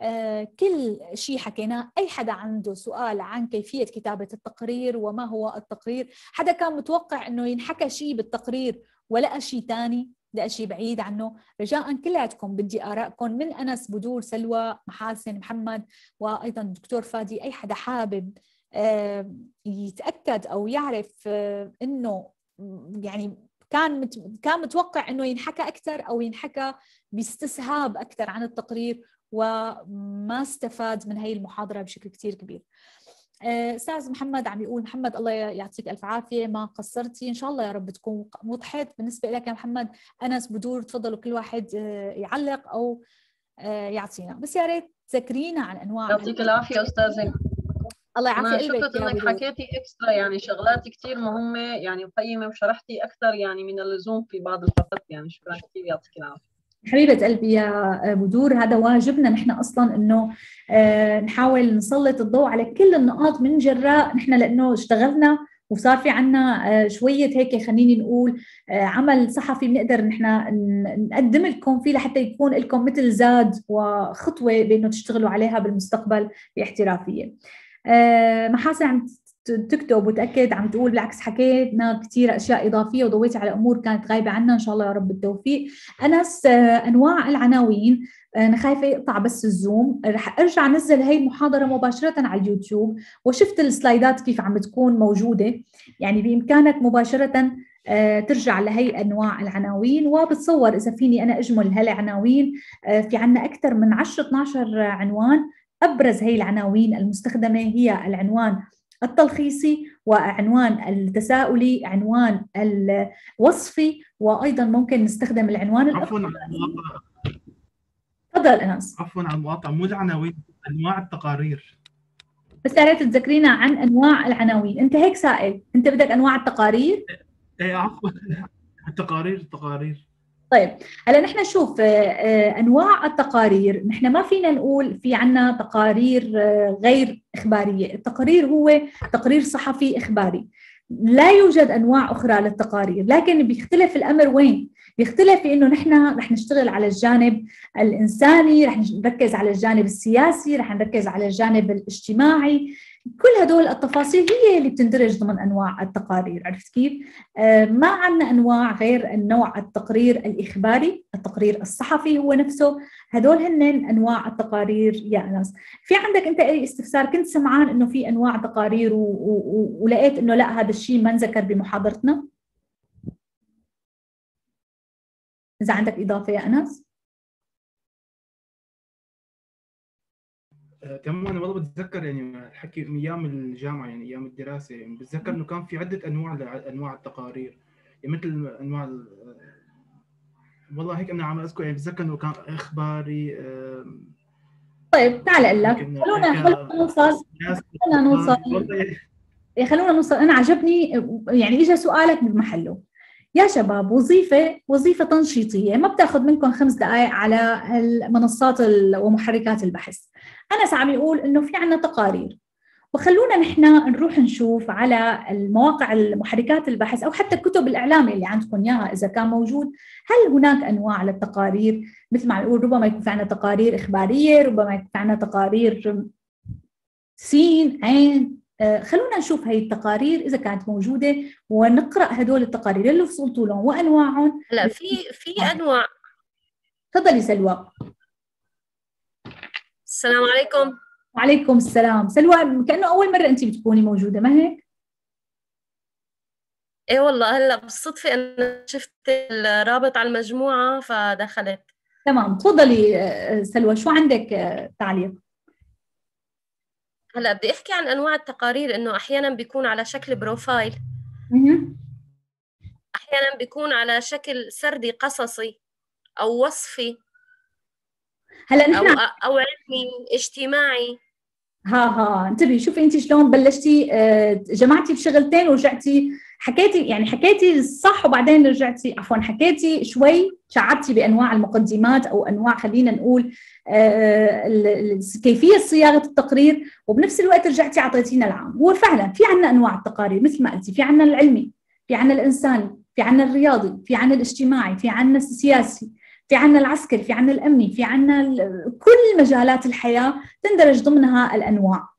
آه، كل شيء حكيناه اي حدا عنده سؤال عن كيفيه كتابه التقرير وما هو التقرير حدا كان متوقع انه ينحكى شيء بالتقرير ولقى شيء ثاني ده شيء بعيد عنه رجاء كلياتكم بدي آرائكم من أنس بدور سلوى محاسن محمد وأيضا دكتور فادي أي حدا حابب آه، يتأكد أو يعرف آه، أنه يعني كان كان متوقع انه ينحكى اكثر او ينحكى باستسهاب اكثر عن التقرير وما استفاد من هي المحاضره بشكل كثير كبير آه، استاذ محمد عم يقول محمد الله يعطيك الف عافيه ما قصرتي ان شاء الله يا رب تكون وضحت بالنسبه لك يا محمد انس بدور تفضلوا كل واحد آه، يعلق او آه، يعطينا بس يا ريت تذكرينا عن انواع يعطيك العافيه استاذه الله يعافيك انا شفت انك حكيتي اكسترا يعني شغلات كثير مهمه يعني مقيمه وشرحتي اكثر يعني من اللزوم في بعض الفترات يعني شكرا كثير يعطيك العافيه حبيبة قلبي يا بدور هذا واجبنا نحن أصلا أنه آه، نحاول نسلط الضوء على كل النقاط من جراء نحن لأنه اشتغلنا وصار في عنا آه، شوية هيك خليني نقول آه، عمل صحفي بنقدر نحن نقدم لكم فيه لحتى يكون لكم مثل زاد وخطوة بأنه تشتغلوا عليها بالمستقبل باحترافية محاسن عم تكتب وتاكد عم تقول بالعكس حكينا كثير اشياء اضافيه وضويت على امور كانت غايبه عنا ان شاء الله يا رب التوفيق انس انواع العناوين آه، انا خايفه يقطع بس الزوم رح ارجع انزل هي المحاضره مباشره على اليوتيوب وشفت السلايدات كيف عم تكون موجوده يعني بامكانك مباشره آه، ترجع لهي انواع العناوين وبتصور اذا فيني انا اجمل هالعناوين آه، في عنا اكثر من 10 12 عنوان ابرز هي العناوين المستخدمه هي العنوان التلخيصي وعنوان التساؤلي عنوان الوصفي وايضا ممكن نستخدم العنوان عفوا عن تفضل انس عفوا عن المقاطعه مو العناوين انواع التقارير بس يا ريت تذكرينا عن انواع العناوين انت هيك سائل انت بدك انواع التقارير ايه, إيه، عفوا التقارير التقارير طيب هلا نحن نشوف آه، آه، انواع التقارير نحن ما فينا نقول في عنا تقارير آه، غير اخباريه التقرير هو تقرير صحفي اخباري لا يوجد انواع اخرى للتقارير لكن بيختلف الامر وين بيختلف في انه نحن رح نشتغل على الجانب الانساني رح نركز على الجانب السياسي رح نركز على الجانب الاجتماعي كل هدول التفاصيل هي اللي بتندرج ضمن انواع التقارير عرفت كيف آه، ما عندنا انواع غير النوع التقرير الاخباري التقرير الصحفي هو نفسه هدول هن انواع التقارير يا انس في عندك انت اي استفسار كنت سمعان انه في انواع تقارير و... و... ولقيت انه لا هذا الشيء ما انذكر بمحاضرتنا اذا عندك اضافه يا انس تمام انا والله بتذكر يعني الحكي من ايام الجامعه يعني ايام الدراسه يعني بتذكر انه كان في عده انواع انواع التقارير يعني مثل انواع والله هيك انا عم اذكر يعني بتذكر انه كان اخباري طيب تعال اقول لك خلونا خلونا نوصل خلونا نوصل خلونا نوصل انا عجبني يعني اجى سؤالك بمحله يا شباب وظيفة وظيفة تنشيطية ما بتاخذ منكم خمس دقائق على المنصات ومحركات البحث أنا عم يقول إنه في عنا تقارير وخلونا نحن نروح نشوف على المواقع المحركات البحث او حتى كتب الاعلام اللي عندكم اياها اذا كان موجود هل هناك انواع للتقارير مثل ما نقول ربما يكون في عنا تقارير اخباريه ربما يكون في عنا تقارير سين عين آه، خلونا نشوف هاي التقارير اذا كانت موجوده ونقرا هدول التقارير اللي وصلتوا لهم وانواعهم هلا في في آه. انواع تفضلي سلوى السلام عليكم وعليكم السلام سلوى كانه اول مره انت بتكوني موجوده ما هيك ايه والله هلا بالصدفه انا شفت الرابط على المجموعه فدخلت تمام تفضلي آه، سلوى شو عندك تعليق هلا بدي احكي عن انواع التقارير انه احيانا بيكون على شكل بروفايل احيانا بيكون على شكل سردي قصصي او وصفي هلا نحن أو, او علمي اجتماعي ها ها انتبهي شوفي انت شلون بلشتي آه، جمعتي بشغلتين ورجعتي حكيتي يعني حكيتي الصح وبعدين رجعتي عفوا حكيتي شوي شعبتي بانواع المقدمات او انواع خلينا نقول آه، كيفيه صياغه التقرير وبنفس الوقت رجعتي اعطيتينا العام هو فعلا في عندنا انواع التقارير مثل ما قلتي في عندنا العلمي في عندنا الانساني في عندنا الرياضي في عندنا الاجتماعي في عندنا السياسي في عنا العسكري في عنا الأمني في عنا كل مجالات الحياة تندرج ضمنها الأنواع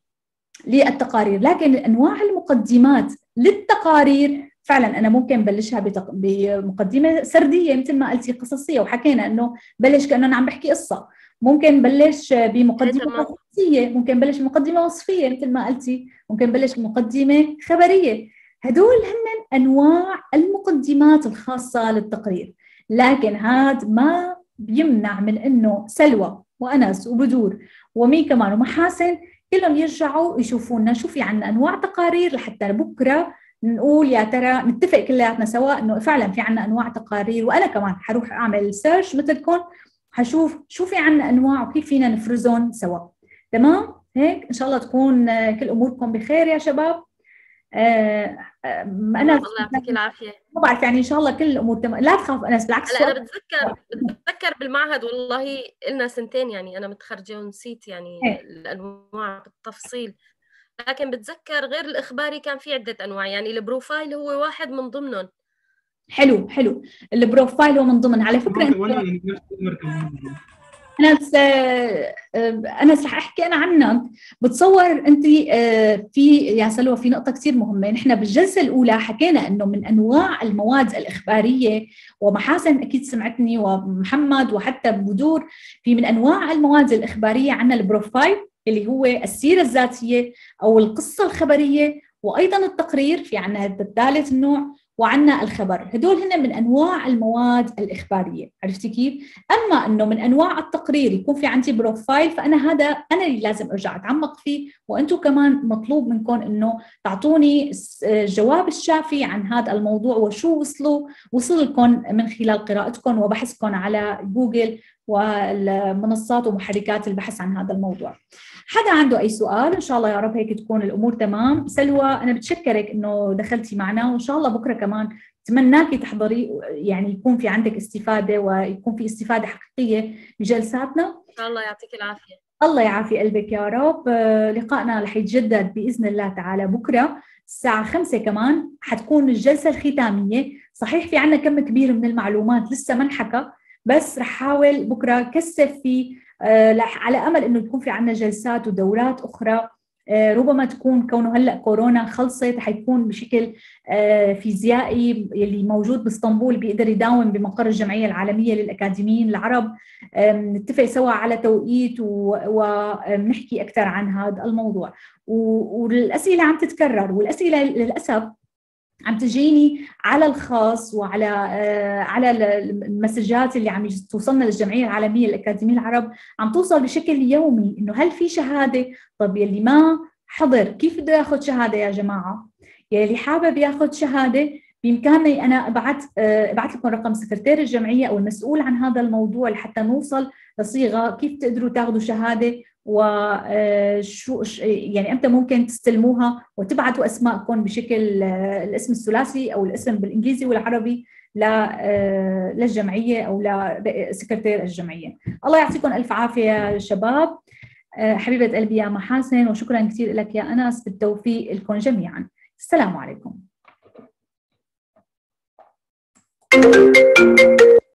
للتقارير لكن أنواع المقدمات للتقارير فعلا انا ممكن بلشها بتق... بمقدمه سرديه مثل ما قلتي قصصيه وحكينا انه بلش كانه انا عم بحكي قصه ممكن بلش بمقدمه قصصيه ممكن بلش بمقدمه وصفيه مثل ما قلتي ممكن بلش بمقدمه خبريه هدول هن انواع المقدمات الخاصه للتقرير لكن هذا ما بيمنع من انه سلوى وانس وبدور ومين كمان ومحاسن كلهم يرجعوا يشوفونا شو في عنا انواع تقارير لحتى بكره نقول يا ترى نتفق كلياتنا سوا انه فعلا في عنا انواع تقارير وانا كمان حروح اعمل سيرش مثلكم حشوف شو في عنا انواع وكيف فينا نفرزهم سوا تمام هيك ان شاء الله تكون كل اموركم بخير يا شباب آه انا الله يعطيك العافيه ما بعرف يعني ان شاء الله كل الامور تمام لا تخاف انس بالعكس انا بتذكر بتذكر بالمعهد والله لنا سنتين يعني انا متخرجه ونسيت يعني هي. إيه. الانواع بالتفصيل لكن بتذكر غير الاخباري كان في عده انواع يعني البروفايل هو واحد من ضمنهم حلو حلو البروفايل هو من ضمن على فكره انس انس آه، رح احكي انا عنك بتصور انت آه، في يا سلوى في نقطه كثير مهمه نحن بالجلسه الاولى حكينا انه من انواع المواد الاخباريه ومحاسن اكيد سمعتني ومحمد وحتى بدور في من انواع المواد الاخباريه عندنا البروفايل اللي هو السيره الذاتيه او القصه الخبريه وايضا التقرير في عندنا الثالث النوع وعنا الخبر هدول هن من انواع المواد الاخباريه عرفتي كيف اما انه من انواع التقرير يكون في عندي بروفايل فانا هذا انا اللي لازم ارجع اتعمق فيه وانتم كمان مطلوب منكم انه تعطوني الجواب الشافي عن هذا الموضوع وشو وصلوا وصل لكم من خلال قراءتكم وبحثكم على جوجل والمنصات ومحركات البحث عن هذا الموضوع حدا عنده اي سؤال ان شاء الله يا رب هيك تكون الامور تمام سلوى انا بتشكرك انه دخلتي معنا وان شاء الله بكره كمان تمناكي تحضري يعني يكون في عندك استفاده ويكون في استفاده حقيقيه بجلساتنا ان شاء الله يعطيك العافيه الله يعافي قلبك يا رب آه، لقائنا رح يتجدد باذن الله تعالى بكره الساعة خمسة كمان حتكون الجلسة الختامية صحيح في عنا كم كبير من المعلومات لسه ما انحكى بس رح حاول بكرة كثف في آه، على امل انه يكون في عندنا جلسات ودورات اخرى آه، ربما تكون كونه هلا كورونا خلصت حيكون بشكل آه، فيزيائي يلي موجود باسطنبول بيقدر يداوم بمقر الجمعيه العالميه للاكاديميين العرب نتفق سوا على توقيت ونحكي اكثر عن هذا الموضوع والاسئله عم تتكرر والاسئله للاسف عم تجيني على الخاص وعلى آه على المسجات اللي عم توصلنا للجمعيه العالميه الاكاديميه العرب عم توصل بشكل يومي انه هل في شهاده طب يلي ما حضر كيف بده ياخذ شهاده يا جماعه يلي حابب ياخذ شهاده بامكاني انا ابعث آه، ابعث لكم رقم سكرتير الجمعيه او المسؤول عن هذا الموضوع لحتى نوصل لصيغه كيف تقدروا تاخذوا شهاده وشو آه، يعني امتى ممكن تستلموها وتبعثوا اسماءكم بشكل آه، الاسم الثلاثي او الاسم بالانجليزي والعربي آه، للجمعيه او لسكرتير الجمعيه الله يعطيكم الف عافيه شباب حبيبه قلبي يا محاسن وشكرا كثير لك يا انس بالتوفيق لكم جميعا السلام عليكم Thank you.